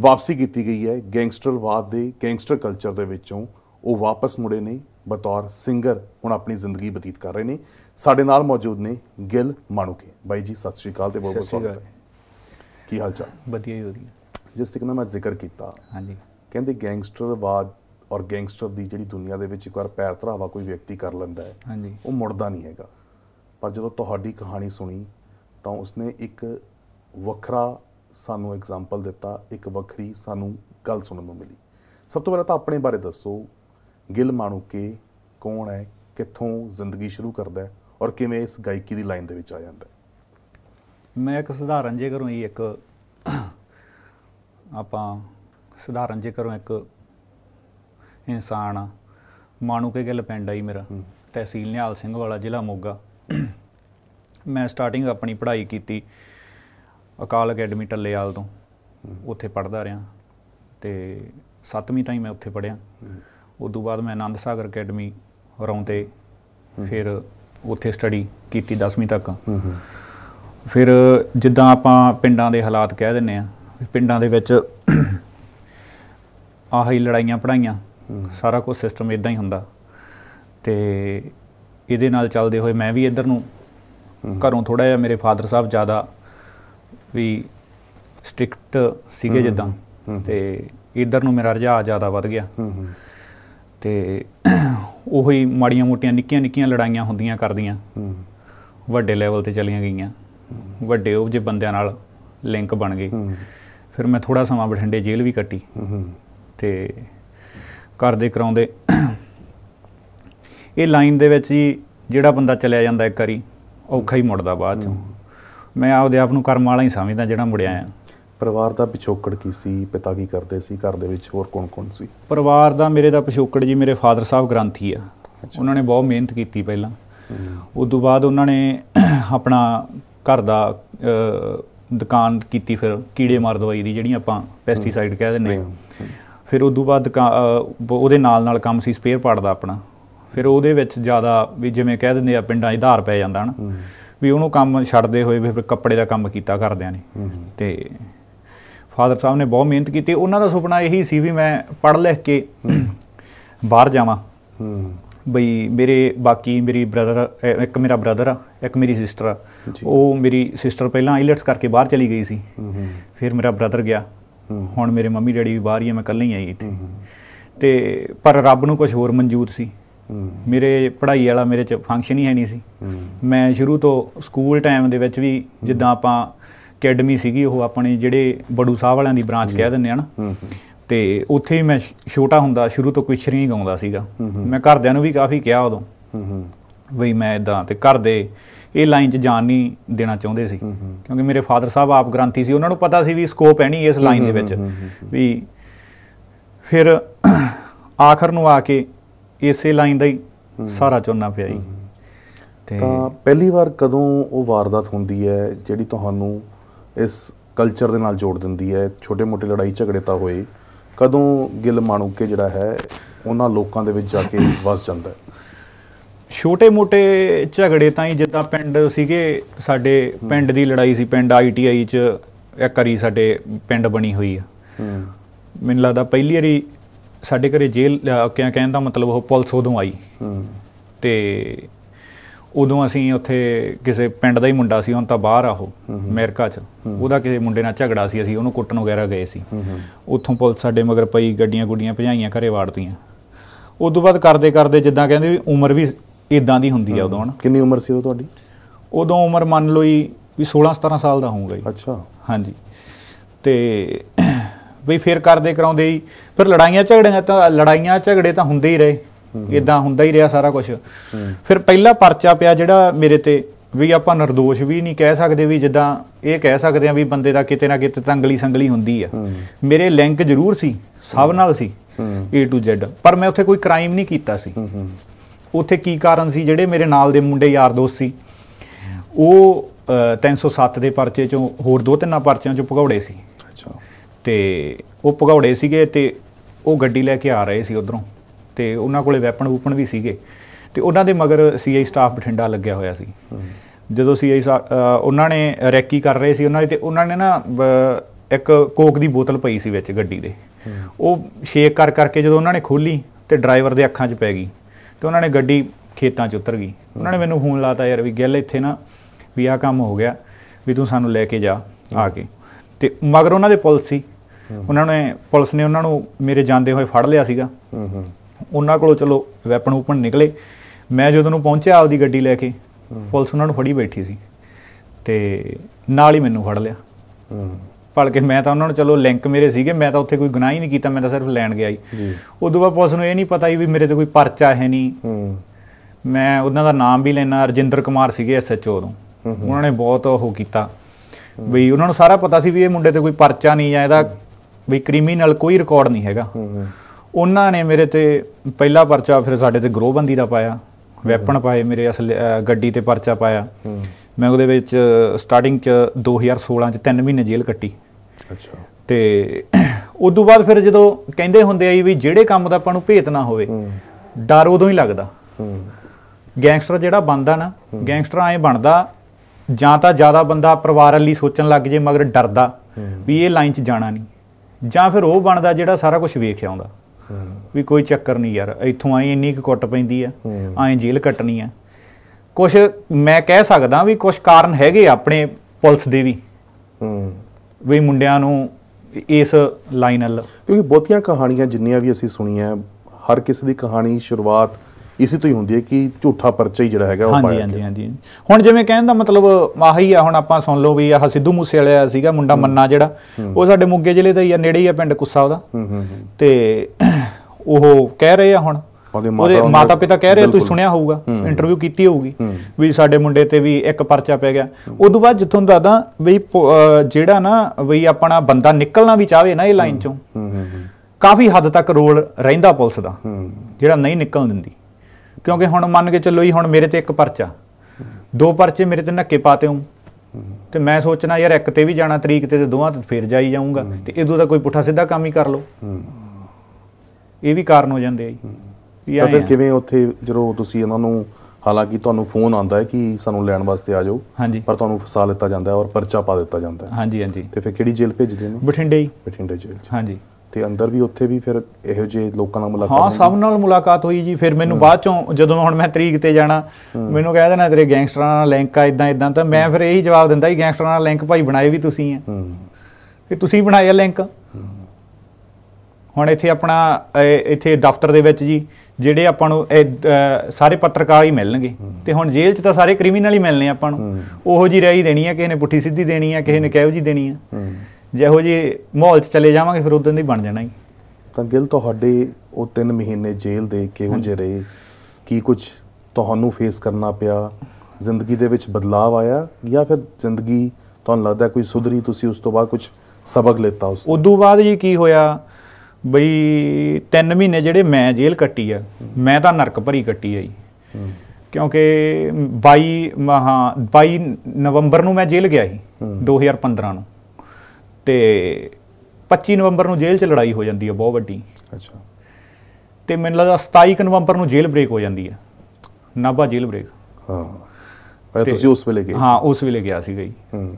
ਵਾਪਸੀ ਕੀਤੀ ਗਈ ਹੈ ਗੈਂਗਸਟਰਵਾਦ ਦੇ ਗੈਂਗਸਟਰ ਕਲਚਰ ਦੇ ਵਿੱਚੋਂ ਉਹ ਵਾਪਸ ਮੁੜੇ ਨੇ ਬਤੌਰ ਸਿੰਗਰ ਹੁਣ ਆਪਣੀ ਜ਼ਿੰਦਗੀ ਬਤੀਤ ਕਰ ਰਹੇ ਨੇ ਸਾਡੇ ਨਾਲ ਮੌਜੂਦ ਨੇ ਗਿਲ ਮਾਣੂਕੇ ਬਾਈ ਜੀ ਸਤਿ ਸ਼੍ਰੀ ਅਕਾਲ ਤੇ ਬਹੁਤ ਬਹੁਤ ਸਵਾਗਤ ਕੀ ਹਾਲ ਚਾਲ ਵਧੀਆ ਹੀ ਵਧੀਆ ਜਿਸ ਤੱਕ ਮੈਂ ਜ਼ਿਕਰ ਕੀਤਾ ਹਾਂਜੀ ਕਹਿੰਦੇ ਗੈਂਗਸਟਰਵਾਦ ਔਰ ਗੈਂਗਸਟਰ ਦੀ ਜਿਹੜੀ ਦੁਨੀਆ ਦੇ ਵਿੱਚ ਇੱਕ ਵਾਰ ਪੈਰ ਧਰਾਵਾ ਕੋਈ ਵਿਅਕਤੀ ਕਰ ਲੈਂਦਾ ਹੈ ਹਾਂਜੀ ਉਹ ਮੁੜਦਾ ਨਹੀਂ ਹੈਗਾ ਪਰ ਜਦੋਂ ਤੁਹਾਡੀ ਕਹਾਣੀ ਸੁਣੀ ਤਾਂ ਉਸਨੇ ਇੱਕ ਵੱਖਰਾ ਸਾਨੂੰ ਐਗਜ਼ਾਮਪਲ ਦਿੱਤਾ ਇੱਕ ਵੱਖਰੀ ਸਾਨੂੰ ਗੱਲ ਸੁਣਨ ਨੂੰ ਮਿਲੀ ਸਭ ਤੋਂ ਪਹਿਲਾਂ ਤਾਂ ਆਪਣੇ ਬਾਰੇ ਦੱਸੋ ਗਿਲ ਮਾਣੂਕੇ ਕੌਣ ਹੈ ਕਿੱਥੋਂ ਜ਼ਿੰਦਗੀ ਸ਼ੁਰੂ ਕਰਦਾ ਹੈ ਔਰ ਕਿਵੇਂ ਇਸ ਗਾਇਕੀ ਦੀ ਲਾਈਨ ਦੇ ਵਿੱਚ ਆ ਜਾਂਦਾ
ਹੈ ਮੈਂ ਇੱਕ ਸਧਾਰਨ ਜੇ ਕਰੂੰ ਇੱਕ ਆਪਾਂ ਸਧਾਰਨ ਜੇ ਕਰੂੰ ਇੱਕ ਇਨਸਾਨ ਆ ਮਾਨੂਕੇ ਗਿੱਲ ਪਿੰਡ ਆਈ ਮੇਰਾ ਤਹਿਸੀਲ ਨਿਹਾਲ ਸਿੰਘ ਵਾਲਾ ਜ਼ਿਲ੍ਹਾ ਮੋਗਾ ਮੈਂ ਸਟਾਰਟਿੰਗ ਆਪਣੀ ਪੜ੍ਹਾਈ ਕੀਤੀ ਅਕਾਲ ਅਕੈਡਮੀ ਟੱਲੇਵਾਲ ਤੋਂ ਉੱਥੇ ਪੜ੍ਹਦਾ ਰਿਹਾ ਤੇ 7ਵੀਂ ਤਾਈਂ ਮੈਂ ਉੱਥੇ ਪੜ੍ਹਿਆ ਉਸ ਤੋਂ ਬਾਅਦ ਮੈਂ ਆਨੰਦ ਸਾਗਰ ਅਕੈਡਮੀ ਰੌਂਤੇ ਫਿਰ ਉੱਥੇ ਸਟੱਡੀ ਕੀਤੀ 10ਵੀਂ ਤੱਕ ਫਿਰ ਜਿੱਦਾਂ ਆਪਾਂ ਪਿੰਡਾਂ ਦੇ ਹਾਲਾਤ ਕਹਿ ਦਿੰਨੇ ਆ ਪਿੰਡਾਂ ਦੇ ਵਿੱਚ ਆਹੀ ਲੜਾਈਆਂ ਪੜਾਈਆਂ ਸਾਰਾ ਕੁਝ ਸਿਸਟਮ ਇਦਾਂ ਹੀ ਹੁੰਦਾ ਤੇ ਇਹਦੇ ਨਾਲ ਚੱਲਦੇ ਹੋਏ ਮੈਂ ਵੀ ਇੱਧਰ ਨੂੰ ਘਰੋਂ ਥੋੜਾ ਜਿਹਾ ਮੇਰੇ ਫਾਦਰ ਸਾਹਿਬ ਜ਼ਿਆਦਾ ਵੀ ਸਟ੍ਰਿਕਟ ਸੀਗੇ ਜਿੱਦਾਂ ਤੇ ਇੱਧਰ ਨੂੰ ਮੇਰਾ ਰਜਾ ਜ਼ਿਆਦਾ ਵੱਧ ਗਿਆ ਤੇ ਉਹੀ ਮਾੜੀਆਂ ਮੋਟੀਆਂ ਨਿੱਕੀਆਂ ਨਿੱਕੀਆਂ ਲੜਾਈਆਂ ਹੁੰਦੀਆਂ ਕਰਦੀਆਂ ਵੱਡੇ ਲੈਵਲ ਤੇ ਚਲੀਆਂ ਗਈਆਂ ਵੱਡੇ ਉਹ ਜੇ ਬੰਦਿਆਂ ਨਾਲ ਲਿੰਕ ਬਣ ਗਏ ਫਿਰ ਮੈਂ ਥੋੜਾ ਸਮਾਂ ਬਠਿੰਡੇ ਜੇਲ੍ਹ ਵੀ ਕੱਟੀ ਤੇ ਕਰਦੇ ਕਰਾਉਂਦੇ ਇਹ ਲਾਈਨ ਦੇ ਵਿੱਚ ਹੀ ਜਿਹੜਾ ਬੰਦਾ ਚਲਿਆ ਜਾਂਦਾ ਇੱਕ ਵਾਰੀ ਔਖਾ ਹੀ ਮੁੜਦਾ ਬਾਅਦ ਚ ਮੈਂ ਆਪਦੇ ਆਪ ਨੂੰ ਕਰਮ ਵਾਲਾ ਹੀ ਸਮਝਦਾ ਜਿਹੜਾ ਮੁੜਿਆ ਆ
ਪਰਿਵਾਰ ਦਾ ਪਿਛੋਕੜ ਕੀ ਸੀ ਪਿਤਾ ਕੀ ਕਰਦੇ ਸੀ ਘਰ ਦੇ ਵਿੱਚ ਹੋਰ ਕੌਣ-ਕੌਣ ਸੀ
ਪਰਿਵਾਰ ਦਾ ਮੇਰੇ ਦਾ ਪਿਛੋਕੜ ਜੀ ਮੇਰੇ ਫਾਦਰ ਸਾਹਿਬ ਗ੍ਰੰਥੀ ਆ ਉਹਨਾਂ ਨੇ ਬਹੁਤ ਮਿਹਨਤ ਕੀਤੀ ਪਹਿਲਾਂ ਉਸ ਤੋਂ ਬਾਅਦ ਉਹਨਾਂ ਨੇ ਆਪਣਾ ਘਰ ਦਾ ਦੁਕਾਨ ਕੀਤੀ ਫਿਰ ਕੀੜੇ ਮਾਰ ਦਵਾਈ ਦੀ ਜਿਹੜੀ ਆਪਾਂ ਪੈਸਟੀਸਾਈਡ ਕਹਿੰਦੇ ਨੇ ਫਿਰ ਉਦੋਂ ਬਾਅਦ ਉਹਦੇ ਨਾਲ ਨਾਲ ਕੰਮ ਸੀ ਸਪੇਅਰ ਪਾਰਟ ਦਾ ਆਪਣਾ ਫਿਰ ਉਹਦੇ ਵਿੱਚ ਜ਼ਿਆਦਾ ਵੀ ਜਿਵੇਂ ਕਹਿ ਦਿੰਦੇ ਆ ਪਿੰਡਾਂ 'ਚ ਧਾਰ ਪੈ ਜਾਂਦਾ ਹਨ ਵੀ ਉਹਨੂੰ ਕੰਮ ਛੱਡਦੇ ਹੋਏ ਫਿਰ ਕੱਪੜੇ ਦਾ ਕੰਮ ਕੀਤਾ ਕਰਦਿਆਂ ਨੇ ਤੇ ਫਾਦਰ ਸਾਹਿਬ ਨੇ ਬਹੁਤ ਮਿਹਨਤ ਕੀਤੀ ਉਹਨਾਂ ਦਾ ਸੁਪਨਾ ਇਹੀ ਸੀ ਵੀ ਮੈਂ ਪੜ੍ਹ ਲਿਖ ਕੇ ਬਾਹਰ ਜਾਵਾਂ ਬਈ ਮੇਰੇ ਬਾਕੀ ਮੇਰੀ ਬ੍ਰਦਰ ਇੱਕ ਮੇਰਾ ਬ੍ਰਦਰ ਆ ਇੱਕ ਮੇਰੀ ਸਿਸਟਰ ਆ ਉਹ ਮੇਰੀ ਸਿਸਟਰ ਪਹਿਲਾਂ ਆਈਲੈਟਸ ਕਰਕੇ ਬਾਹਰ ਚਲੀ ਗਈ ਸੀ ਫਿਰ ਮੇਰਾ ਬ੍ਰਦਰ ਗਿਆ ਹੁਣ ਮੇਰੇ ਮੰਮੀ ਡੈਡੀ ਵੀ ਬਾਹਰ ਹੀ ਆ ਮੈਂ ਇਕੱਲੇ ਹੀ ਆਈ ਇੱਥੇ ਤੇ ਪਰ ਰੱਬ ਨੂੰ ਕੁਝ ਹੋਰ ਮਨਜ਼ੂਰ ਸੀ ਮੇਰੇ ਪੜ੍ਹਾਈ ਵਾਲਾ ਮੇਰੇ ਚ ਫੰਕਸ਼ਨ ਹੀ ਹੈ ਨਹੀਂ ਸੀ ਮੈਂ ਸ਼ੁਰੂ ਤੋਂ ਸਕੂਲ ਟਾਈਮ ਦੇ ਵਿੱਚ ਵੀ ਜਿੱਦਾਂ ਆਪਾਂ ਅਕੈਡਮੀ ਸੀਗੀ ਉਹ ਆਪਣੇ ਜਿਹੜੇ ਬੜੂ ਸਾਹਿਬ ਵਾਲਿਆਂ ਦੀ ਬ੍ਰਾਂਚ ਕਹਿ ਦਿੰਦੇ ਆ ਨਾ ਤੇ ਉੱਥੇ ਹੀ ਮੈਂ ਛੋਟਾ ਹੁੰਦਾ ਸ਼ੁਰੂ ਤੋਂ ਕੁਇਸ਼ਰੀ ਗਾਉਂਦਾ ਸੀਗਾ ਮੈਂ ਘਰਦਿਆਂ ਨੂੰ ਵੀ ਕਾਫੀ ਕਿਹਾ ਉਦੋਂ ਵੀ ਮੈਂ ਇਦਾਂ ਤੇ ਘਰ ਦੇ ਇਹ ਲਾਈਨ 'ਚ ਜਾਣ ਨਹੀਂ ਦੇਣਾ ਚਾਹੁੰਦੇ ਸੀ ਕਿਉਂਕਿ ਮੇਰੇ ਫਾਦਰ ਸਾਹਿਬ ਆਪ ਗ੍ਰਾਂਥੀ ਸੀ ਉਹਨਾਂ ਨੂੰ ਪਤਾ ਸੀ ਵੀ ਸਕੋਪ ਹੈ ਨਹੀਂ ਇਸ ਲਾਈਨ ਦੇ ਵਿੱਚ ਵੀ ਫਿਰ ਆਖਰ ਨੂੰ ਆ ਕੇ ਇਸੇ ਲਾਈਨ ਦਾ ਹੀ ਸਾਰਾ ਚੋਨਾ ਪਿਆ ਜੀ
ਤੇ ਤਾਂ ਪਹਿਲੀ ਵਾਰ ਕਦੋਂ ਉਹ ਵਾਰਦਾਤ ਹੁੰਦੀ ਹੈ ਜਿਹੜੀ ਤੁਹਾਨੂੰ ਇਸ ਕਲਚਰ ਦੇ ਨਾਲ ਜੋੜ ਦਿੰਦੀ ਹੈ ਛੋਟੇ-ਮੋਟੇ ਲੜਾਈ ਝਗੜੇ ਤਾਂ ਹੋਏ ਕਦੋਂ ਗਿੱਲ ਮਾਣੂਕੇ ਜਿਹੜਾ ਹੈ ਉਹਨਾਂ ਲੋਕਾਂ ਦੇ ਵਿੱਚ ਜਾ ਕੇ ਵਸ ਜਾਂਦਾ ਹੈ
ਛੋਟੇ-ਮੋਟੇ ਝਗੜੇ ਤਾਂ ਹੀ ਜਿੱਦਾਂ ਪਿੰਡ ਸੀਗੇ ਸਾਡੇ ਪਿੰਡ ਦੀ ਲੜਾਈ ਸੀ ਪਿੰਡ ਆਈਟੀਆਈ ਚ ਇੱਕ ਵਾਰੀ ਸਾਡੇ ਪਿੰਡ ਬਣੀ ਹੋਈ ਆ ਮੈਨੂੰ ਲੱਗਦਾ ਪਹਿਲੀ ਵਾਰੀ ਸਾਡੇ ਘਰੇ ਜੇਲ ਕਿਆ ਕਹਿਣ ਦਾ ਮਤਲਬ ਉਹ ਪੁਲਿਸ ਉਦੋਂ ਆਈ ਤੇ ਉਦੋਂ ਅਸੀਂ ਉੱਥੇ ਕਿਸੇ ਪਿੰਡ ਦਾ ਹੀ ਮੁੰਡਾ ਸੀ ਹੁਣ ਤਾਂ ਬਾਹਰ ਆ ਉਹ ਅਮਰੀਕਾ 'ਚ ਉਹਦਾ ਕਿਸੇ ਮੁੰਡੇ ਨਾਲ ਝਗੜਾ ਸੀ ਅਸੀਂ ਉਹਨੂੰ ਕੁੱਟਣ ਵਗੈਰਾ ਗਏ ਸੀ ਉੱਥੋਂ ਪੁਲਿਸ ਸਾਡੇ ਮਗਰ ਪਈ ਗੱਡੀਆਂ ਗੁੱਡੀਆਂ ਭਜਾਈਆਂ ਘਰੇ ਵਾੜਤੀਆਂ ਉਦੋਂ ਬਾਅਦ ਕਰਦੇ ਕਰਦੇ ਜਿੱਦਾਂ ਕਹਿੰਦੇ ਵੀ ਉਮਰ ਵੀ ਇਦਾਂ ਦੀ ਹੁੰਦੀ ਆ ਉਦੋਂ ਹਨਾ ਕਿੰਨੀ ਉਮਰ ਸੀ ਉਹ ਤੁਹਾਡੀ ਉਦੋਂ ਉਮਰ ਮੰਨ ਲਓ ਵੀ 16 17 ਸਾਲ ਦਾ ਹੋਊਗਾ ਜੀ ਅੱਛਾ ਹਾਂਜੀ ਤੇ ਵੀ ਫੇਰ ਕਰਦੇ ਕਰਾਉਂਦੇ ਹੀ ਫਿਰ ਲੜਾਈਆਂ ਝਗੜੀਆਂ ਤਾਂ ਲੜਾਈਆਂ ਝਗੜੇ ਤਾਂ ਹੁੰਦੇ ਹੀ ਰਹੇ ਇਦਾਂ ਹੁੰਦਾ ਹੀ ਰਿਹਾ ਸਾਰਾ ਕੁਝ ਫਿਰ ਪਹਿਲਾ ਪਰਚਾ ਪਿਆ ਜਿਹੜਾ ਮੇਰੇ ਤੇ ਵੀ ਆਪਾਂ નિર્ਦੋਸ਼ ਵੀ ਨਹੀਂ ਕਹਿ ਸਕਦੇ ਵੀ ਜਿੱਦਾਂ ਇਹ ਕਹਿ ਸਕਦੇ ਆ ਵੀ ਬੰਦੇ ਦਾ ਕਿਤੇ ਨਾ ਕਿਤੇ ਤੰਗਲੀ ਸੰਗਲੀ ਹੁੰਦੀ ਆ ਮੇਰੇ ਲਿੰਕ ਜ਼ਰੂਰ ਸੀ ਸਭ ਨਾਲ ਸੀ A to Z ਪਰ ਮੈਂ ਉੱਥੇ ਕੋਈ ਕ੍ਰਾਈਮ ਨਹੀਂ ਕੀਤਾ ਸੀ ਉੱਥੇ ਕੀ ਕਾਰਨ ਸੀ ਜਿਹੜੇ ਮੇਰੇ ਨਾਲ ਦੇ ਮੁੰਡੇ ਯਾਰ ਦੋਸਤ ਸੀ ਉਹ 307 ਦੇ ਪਰਚੇ ਚੋਂ ਹੋਰ ਦੋ ਤਿੰਨਾਂ ਪਰਚਿਆਂ ਚੋਂ ਭਗੌੜੇ ਸੀ ਅੱਛਾ ਤੇ ਉਹ ਭਗੌੜੇ ਸੀਗੇ ਤੇ ਉਹ ਗੱਡੀ ਲੈ ਕੇ ਆ ਰਹੇ ਸੀ ਉਧਰੋਂ ਤੇ ਉਹਨਾਂ ਕੋਲੇ ਵੈਪਨ ਵੂਪਨ ਵੀ ਸੀਗੇ ਤੇ ਉਹਨਾਂ ਦੇ ਮਗਰ ਸੀਆਈ ਸਟਾਫ ਬਠਿੰਡਾ ਲੱਗਿਆ ਹੋਇਆ ਸੀ ਜਦੋਂ ਸੀਆਈ ਉਹਨਾਂ ਨੇ ਰੈਕੀ ਕਰ ਰਹੇ ਸੀ ਉਹਨਾਂ ਦੇ ਤੇ ਉਹਨਾਂ ਨੇ ਨਾ ਇੱਕ ਕੋਕ ਦੀ ਬੋਤਲ ਪਈ ਸੀ ਵਿੱਚ ਗੱਡੀ ਦੇ ਉਹ ਸ਼ੇਕ ਕਰ ਕਰਕੇ ਜਦੋਂ ਉਹਨਾਂ ਨੇ ਖੋਲੀ ਤੇ ਡਰਾਈਵਰ ਦੇ ਅੱਖਾਂ 'ਚ ਪੈ ਗਈ ਤੇ ਉਹਨਾਂ ਨੇ ਗੱਡੀ ਖੇਤਾਂ 'ਚ ਉਤਰ ਗਈ ਉਹਨਾਂ ਨੇ ਮੈਨੂੰ ਫੋਨ ਲਾਤਾ ਯਾਰ ਵੀ ਗੱਲ ਇੱਥੇ ਨਾ ਵੀ ਆ ਕੰਮ ਹੋ ਗਿਆ ਵੀ ਤੂੰ ਸਾਨੂੰ ਲੈ ਕੇ ਜਾ ਆ ਕੇ ਤੇ ਮਗਰ ਉਹਨਾਂ ਦੇ ਪੁਲਿਸ ਸੀ ਉਹਨਾਂ ਨੇ ਪੁਲਿਸ ਨੇ ਉਹਨਾਂ ਨੂੰ ਮੇਰੇ ਜਾਂਦੇ ਹੋਏ ਫੜ ਲਿਆ ਸੀਗਾ ਉਹਨਾਂ ਕੋਲੋਂ ਚਲੋ ਵੈਪਨ ਓਪਨ ਨਿਕਲੇ ਮੈਂ ਜਦੋਂ ਉਹਨੂੰ ਪਹੁੰਚਿਆ ਆਪਦੀ ਗੱਡੀ ਲੈ ਕੇ ਪੁਲਿਸ ਉਹਨਾਂ ਨੂੰ ਫੜੀ ਬੈਠੀ ਸੀ ਤੇ ਨਾਲ ਹੀ ਮੈਨੂੰ ਫੜ ਲਿਆ ਭਲ ਕੇ ਮੈਂ ਤਾਂ ਉਹਨਾਂ ਨੂੰ ਚਲੋ ਲਿੰਕ ਮੇਰੇ ਸੀਗੇ ਮੈਂ ਤਾਂ ਉੱਥੇ ਕੋਈ ਗੁਨਾਹ ਹੀ ਨਹੀਂ ਕੀਤਾ ਮੈਂ ਤਾਂ ਸਿਰਫ ਲੈਣ ਗਿਆ ਹੀ ਉਦੋਂ ਬਾਅਦ ਪੁਲਿਸ ਨੂੰ ਇਹ ਨਹੀਂ ਪਤਾ ਵੀ ਮੇਰੇ ਤੇ ਕੋਈ ਪਰਚਾ ਹੈ ਨਹੀਂ ਮੈਂ ਉਹਨਾਂ ਦਾ ਨਾਮ ਵੀ ਲੈਣਾ ਅਰਜਿੰਦਰ ਕੁਮਾਰ ਸੀਗੇ ਐਸਐਚਓ ਤੋਂ ਉਹਨਾਂ ਨੇ ਬਹੁਤ ਉਹ ਕੀਤਾ ਵੀ ਉਹਨਾਂ ਨੂੰ ਸਾਰਾ ਪਤਾ ਸੀ ਵੀ ਇਹ ਮੁੰਡੇ ਤੇ ਕੋਈ ਪਰਚਾ ਨਹੀਂ ਆ ਇਹਦਾ ਵੀ ਕ੍ਰਿਮੀਨਲ ਕੋਈ ਰਿਕਾਰਡ ਨਹੀਂ ਹੈਗਾ ਉਹਨਾਂ ਨੇ ਮੇਰੇ ਤੇ ਪਹਿਲਾ ਪਰਚਾ ਫਿਰ ਸਾਡੇ ਤੇ ਗਰੋਬੰਦੀ ਦਾ ਪਾਇਆ ਵੈਪਨ ਪਾਏ ਮੇਰੇ ਅਸਲ ਗੱਡੀ ਤੇ ਪਰਚਾ ਪਾਇਆ ਮੈਂ ਉਹਦੇ ਵਿੱਚ ਸਟਾਰਟਿੰਗ ਚ 2016 ਚ 3 ਮਹੀਨੇ ਜੇਲ੍ਹ ਕੱਟੀ ਅੱਛਾ ਤੇ ਉਸ ਤੋਂ ਬਾਅਦ ਫਿਰ ਜਦੋਂ ਕਹਿੰਦੇ ਹੁੰਦੇ ਆਈ ਵੀ ਜਿਹੜੇ ਕੰਮ ਦਾ ਆਪਾਂ ਨੂੰ ਭੇਤ ਨਾ ਹੋਵੇ ਡਰ ਉਦੋਂ ਹੀ ਲੱਗਦਾ ਹੂੰ ਗੈਂਗਸਟਰ ਜਿਹੜਾ ਬੰਦਾ ਨਾ ਗੈਂਗਸਟਰ ਐ ਬਣਦਾ ਜਾਂ ਤਾਂ ਜ਼ਿਆਦਾ ਬੰਦਾ ਪਰਿਵਾਰ ਲਈ ਸੋਚਣ ਲੱਗ ਜੇ ਮਗਰ ਡਰਦਾ ਵੀ ਇਹ ਲਾਈਨ 'ਚ ਜਾਣਾ ਨਹੀਂ ਜਾਂ ਫਿਰ ਉਹ ਬਣਦਾ ਜਿਹੜਾ ਸਾਰਾ ਕੁਝ ਵੇਖ ਆਉਂਦਾ ਵੀ ਕੋਈ ਚੱਕਰ ਨਹੀਂ ਯਾਰ ਇੱਥੋਂ ਆਏ ਇੰਨੀ ਕੁ ਕੁੱਟ ਪੈਂਦੀ ਆ ਆਏ ਜੇਲ੍ਹ ਕੱਟਣੀ ਆ ਕੁਝ ਮੈਂ ਕਹਿ ਸਕਦਾ ਵੀ ਕੁਝ ਕਾਰਨ ਹੈਗੇ ਆਪਣੇ ਪੁਲਿਸ ਦੇ ਵੀ ਹੂੰ ਵੀ ਮੁੰਡਿਆਂ ਨੂੰ ਇਸ ਲਾਈਨ ਅਲ
ਕਿਉਂਕਿ ਬਹੁਤੀਆਂ ਕਹਾਣੀਆਂ ਜਿੰਨੀਆਂ ਵੀ ਅਸੀਂ ਸੁਣੀਆਂ ਹਰ ਕਿਸੇ ਦੀ ਕਹਾਣੀ ਸ਼ੁਰੂਆਤ ਇਸੇ ਤੋਂ ਹੀ ਹੁੰਦੀ ਹੈ ਕਿ ਝੂਠਾ ਪਰਚਾ ਹੀ ਜਿਹੜਾ ਹੈਗਾ ਉਹ ਪਾਇਆ ਹਾਂਜੀ ਹਾਂਜੀ ਹੁਣ ਜਿਵੇਂ ਕਹਿਣ ਦਾ ਮਤਲਬ ਆਹੀ ਆ ਹੁਣ ਆਪਾਂ ਸੁਣ ਲਓ ਵੀ ਆਹ ਸਿੱਧੂ ਮੂਸੇ
ਵਾਲਾ ਸੀਗਾ ਮੁੰਡਾ ਮੰਨਾ ਜਿਹੜਾ ਉਹ ਸਾਡੇ ਮੁੱਗੇ ਜ਼ਿਲ੍ਹੇ ਦਾ ਹੀ ਆ ਨੇੜੇ ਹੀ ਆ ਪਿੰਡ ਕੁੱਸਾ ਉਹਦਾ ਹੂੰ ਹੂੰ ਤੇ ਉਹ ਕਹਿ ਰਹੇ ਆ ਹੁਣ
ਉਹਦੇ ਮਾਤਾ ਪਿਤਾ
ਕਹਿ ਰਹੇ ਤੁਸੀਂ ਸੁਣਿਆ ਹੋਊਗਾ ਇੰਟਰਵਿਊ ਕੀਤੀ ਹੋਊਗੀ ਵੀ ਸਾਡੇ ਮੁੰਡੇ ਤੇ ਵੀ ਇੱਕ ਪਰਚਾ ਪੈ ਗਿਆ ਉਦੋਂ ਬਾਅਦ ਜਿੱਥੋਂ ਦਾਦਾ ਵੀ ਜਿਹੜਾ ਨਾ ਵੀ ਆਪਣਾ ਬੰਦਾ ਨਿਕਲਣਾ ਵੀ ਚਾਹਵੇ ਨਾ ਇਹ ਲਾਈਨ ਚੋਂ ਕਾਫੀ ਹੱਦ ਤੱਕ ਰੋਲ ਰਹਿੰਦਾ ਪੁਲਿਸ ਦਾ ਜਿਹੜਾ ਨਹੀਂ ਨਿਕਲ ਦਿੰਦੀ ਕਿਉਂਕਿ ਹੁਣ ਮੰਨ ਕੇ ਚੱਲੋ ਹੀ ਹੁਣ ਮੇਰੇ ਤੇ ਇੱਕ ਪਰਚਾ ਦੋ ਪਰਚੇ ਮੇਰੇ ਤੇ ਨੱਕੇ ਪਾਤੇ ਹੂੰ ਤੇ ਮੈਂ ਸੋਚਣਾ ਯਾਰ ਇੱਕ ਤੇ ਵੀ ਜਾਣਾ ਤਰੀਕ ਤੇ ਤੇ ਦੋਹਾਂ ਤੇ ਫੇਰ ਜਾਈ ਜਾਊਂਗਾ ਤੇ ਇਦੋਂ ਦਾ ਕੋਈ ਪੁੱਠਾ ਸਿੱਧਾ ਕੰਮ ਹੀ ਕਰ ਲਓ ਇਹ ਵੀ ਕਾਰਨ ਹੋ ਜਾਂਦੇ ਆ ਜੀ ਤਾਂ ਫਿਰ
ਕਿਵੇਂ ਉੱਥੇ ਜਦੋਂ ਤੁਸੀਂ ਇਹਨਾਂ ਨੂੰ ਹਾਲਾਂਕਿ ਤੁਹਾਨੂੰ ਫੋਨ ਆਉਂਦਾ ਹੈ ਕਿ ਸਾਨੂੰ ਲੈਣ ਵਾਸਤੇ ਆ ਜਾਓ ਪਰ ਤੁਹਾਨੂੰ ਫਸਾ ਲਿੱਤਾ ਜਾਂਦਾ ਹੈ ਔਰ ਪਰਚਾ ਪਾ ਦਿੱਤਾ ਜਾਂਦਾ ਹੈ ਹਾਂਜੀ ਹਾਂਜੀ ਤੇ ਫਿਰ ਕਿਹੜੀ ਜੇਲ੍ਹ ਭੇਜਦੇ ਨੇ ਬਠਿੰਡੇ ਹੀ ਬਠਿੰਡੇ ਜੇਲ੍ਹ ਹਾਂਜੀ ਤੇ ਅੰਦਰ ਵੀ ਉੱਥੇ ਵੀ ਫਿਰ ਇਹੋ ਜਿਹੇ ਲੋਕਾਂ ਨਾਲ ਮੁਲਾਕਾਤ ਹਾਂ ਸਭ
ਨਾਲ ਮੁਲਾਕਾਤ ਹੋਈ ਜੀ ਫਿਰ ਮੈਨੂੰ ਬਾਅਦ ਚੋਂ ਜਦੋਂ ਹੁਣ ਮੈਂ ਤਰੀਕ ਤੇ ਜਾਣਾ ਮੈਨੂੰ ਕਹਿ ਦੇਣਾ ਤੇਰੇ ਗੈਂਗਸਟਰਾਂ ਨਾਲ ਲਿੰਕ ਆ ਇਦਾਂ ਇਦਾਂ ਤਾਂ ਮੈਂ ਫਿਰ ਇਹੀ ਜਵਾਬ ਦਿੰਦਾ ਕਿ ਗੈਂਗਸਟਰਾਂ ਨਾਲ ਲਿੰਕ ਭਾਈ ਬਣਾਏ ਵੀ ਤੁਸੀਂ ਆ ਕਿ ਤੁਸੀਂ ਬਣਾਇਆ ਲਿੰਕ ਹੁਣ ਇੱਥੇ ਆਪਣਾ ਇੱਥੇ ਦਫ਼ਤਰ ਦੇ ਵਿੱਚ ਜੀ ਜਿਹੜੇ ਆਪਾਂ ਨੂੰ ਸਾਰੇ ਪੱਤਰਕਾਰ ਹੀ ਮਿਲਣਗੇ ਤੇ ਹੁਣ ਜੇਲ੍ਹ 'ਚ ਤਾਂ ਸਾਰੇ ਕ੍ਰਿਮੀਨਲ ਹੀ ਮਿਲਨੇ ਆਪਾਂ ਨੂੰ ਉਹੋ ਜੀ ਰਹੀ ਦੇਣੀ ਆ ਕਿਸੇ ਨੇ ਪੁੱਠੀ ਸਿੱਧੀ ਦੇਣੀ ਆ ਕਿਸੇ ਨੇ ਕਹਿਓ
ਜੀ ਦੇਣੀ ਆ ਜਿਹੋ ਜੀ ਮਾਹੌਲ 'ਚ ਚਲੇ ਜਾਵਾਂਗੇ ਫਿਰ ਉਦੋਂ ਦੀ ਬਣ ਜਾਣਾ ਹੀ ਤਾਂ ਗਿਲ ਤੁਹਾਡੇ ਉਹ 3 ਮਹੀਨੇ ਜੇਲ੍ਹ ਦੇ ਕਿਹੋ ਜਿਹੇ ਰਹੇ ਕੀ ਕੁਝ ਤੁਹਾਨੂੰ ਫੇਸ ਕਰਨਾ ਪਿਆ ਜ਼ਿੰਦਗੀ ਦੇ ਵਿੱਚ ਬਦਲਾਅ ਆਇਆ ਜਾਂ ਫਿਰ ਜ਼ਿੰਦਗੀ ਤੁਹਾਨੂੰ ਲੱਗਦਾ ਕੋਈ ਸੁਧਰੀ ਤੁਸੀਂ ਉਸ ਤੋਂ ਬਾਅਦ ਕੁਝ ਸਬਕ ਲਿੱਤਾ ਉਸ ਤੋਂ ਉਦੋਂ ਬਾਅਦ ਜੀ ਕੀ ਹੋਇਆ ਬਈ
3 ਮਹੀਨੇ ਜਿਹੜੇ ਮੈਂ ਜੇਲ੍ਹ ਕੱਟੀ ਆ ਮੈਂ ਤਾਂ ਨਰਕ ਭਰੀ ਕੱਟੀ ਆਈ ਕਿਉਂਕਿ 22 ਹਾਂ 22 ਨਵੰਬਰ ਨੂੰ ਮੈਂ ਜੇਲ੍ਹ ਗਿਆ ਸੀ 2015 ਨੂੰ ਤੇ 25 ਨਵੰਬਰ ਨੂੰ ਜੇਲ੍ਹ 'ਚ ਲੜਾਈ ਹੋ ਜਾਂਦੀ ਆ ਬਹੁਤ ਵੱਡੀ ਅੱਛਾ ਤੇ ਮੈਨੂੰ ਲੱਗਦਾ 27 ਨਵੰਬਰ ਨੂੰ ਜੇਲ੍ਹ ਬ੍ਰੇਕ ਹੋ ਜਾਂਦੀ ਆ ਨਾਭਾ ਜੇਲ੍ਹ ਬ੍ਰੇਕ ਹਾਂ ਪਰ ਤੁਸੀਂ ਉਸ ਵੇਲੇ ਗਏ ਹਾਂ
ਉਸ ਵੇਲੇ ਗਿਆ ਸੀ ਗਈ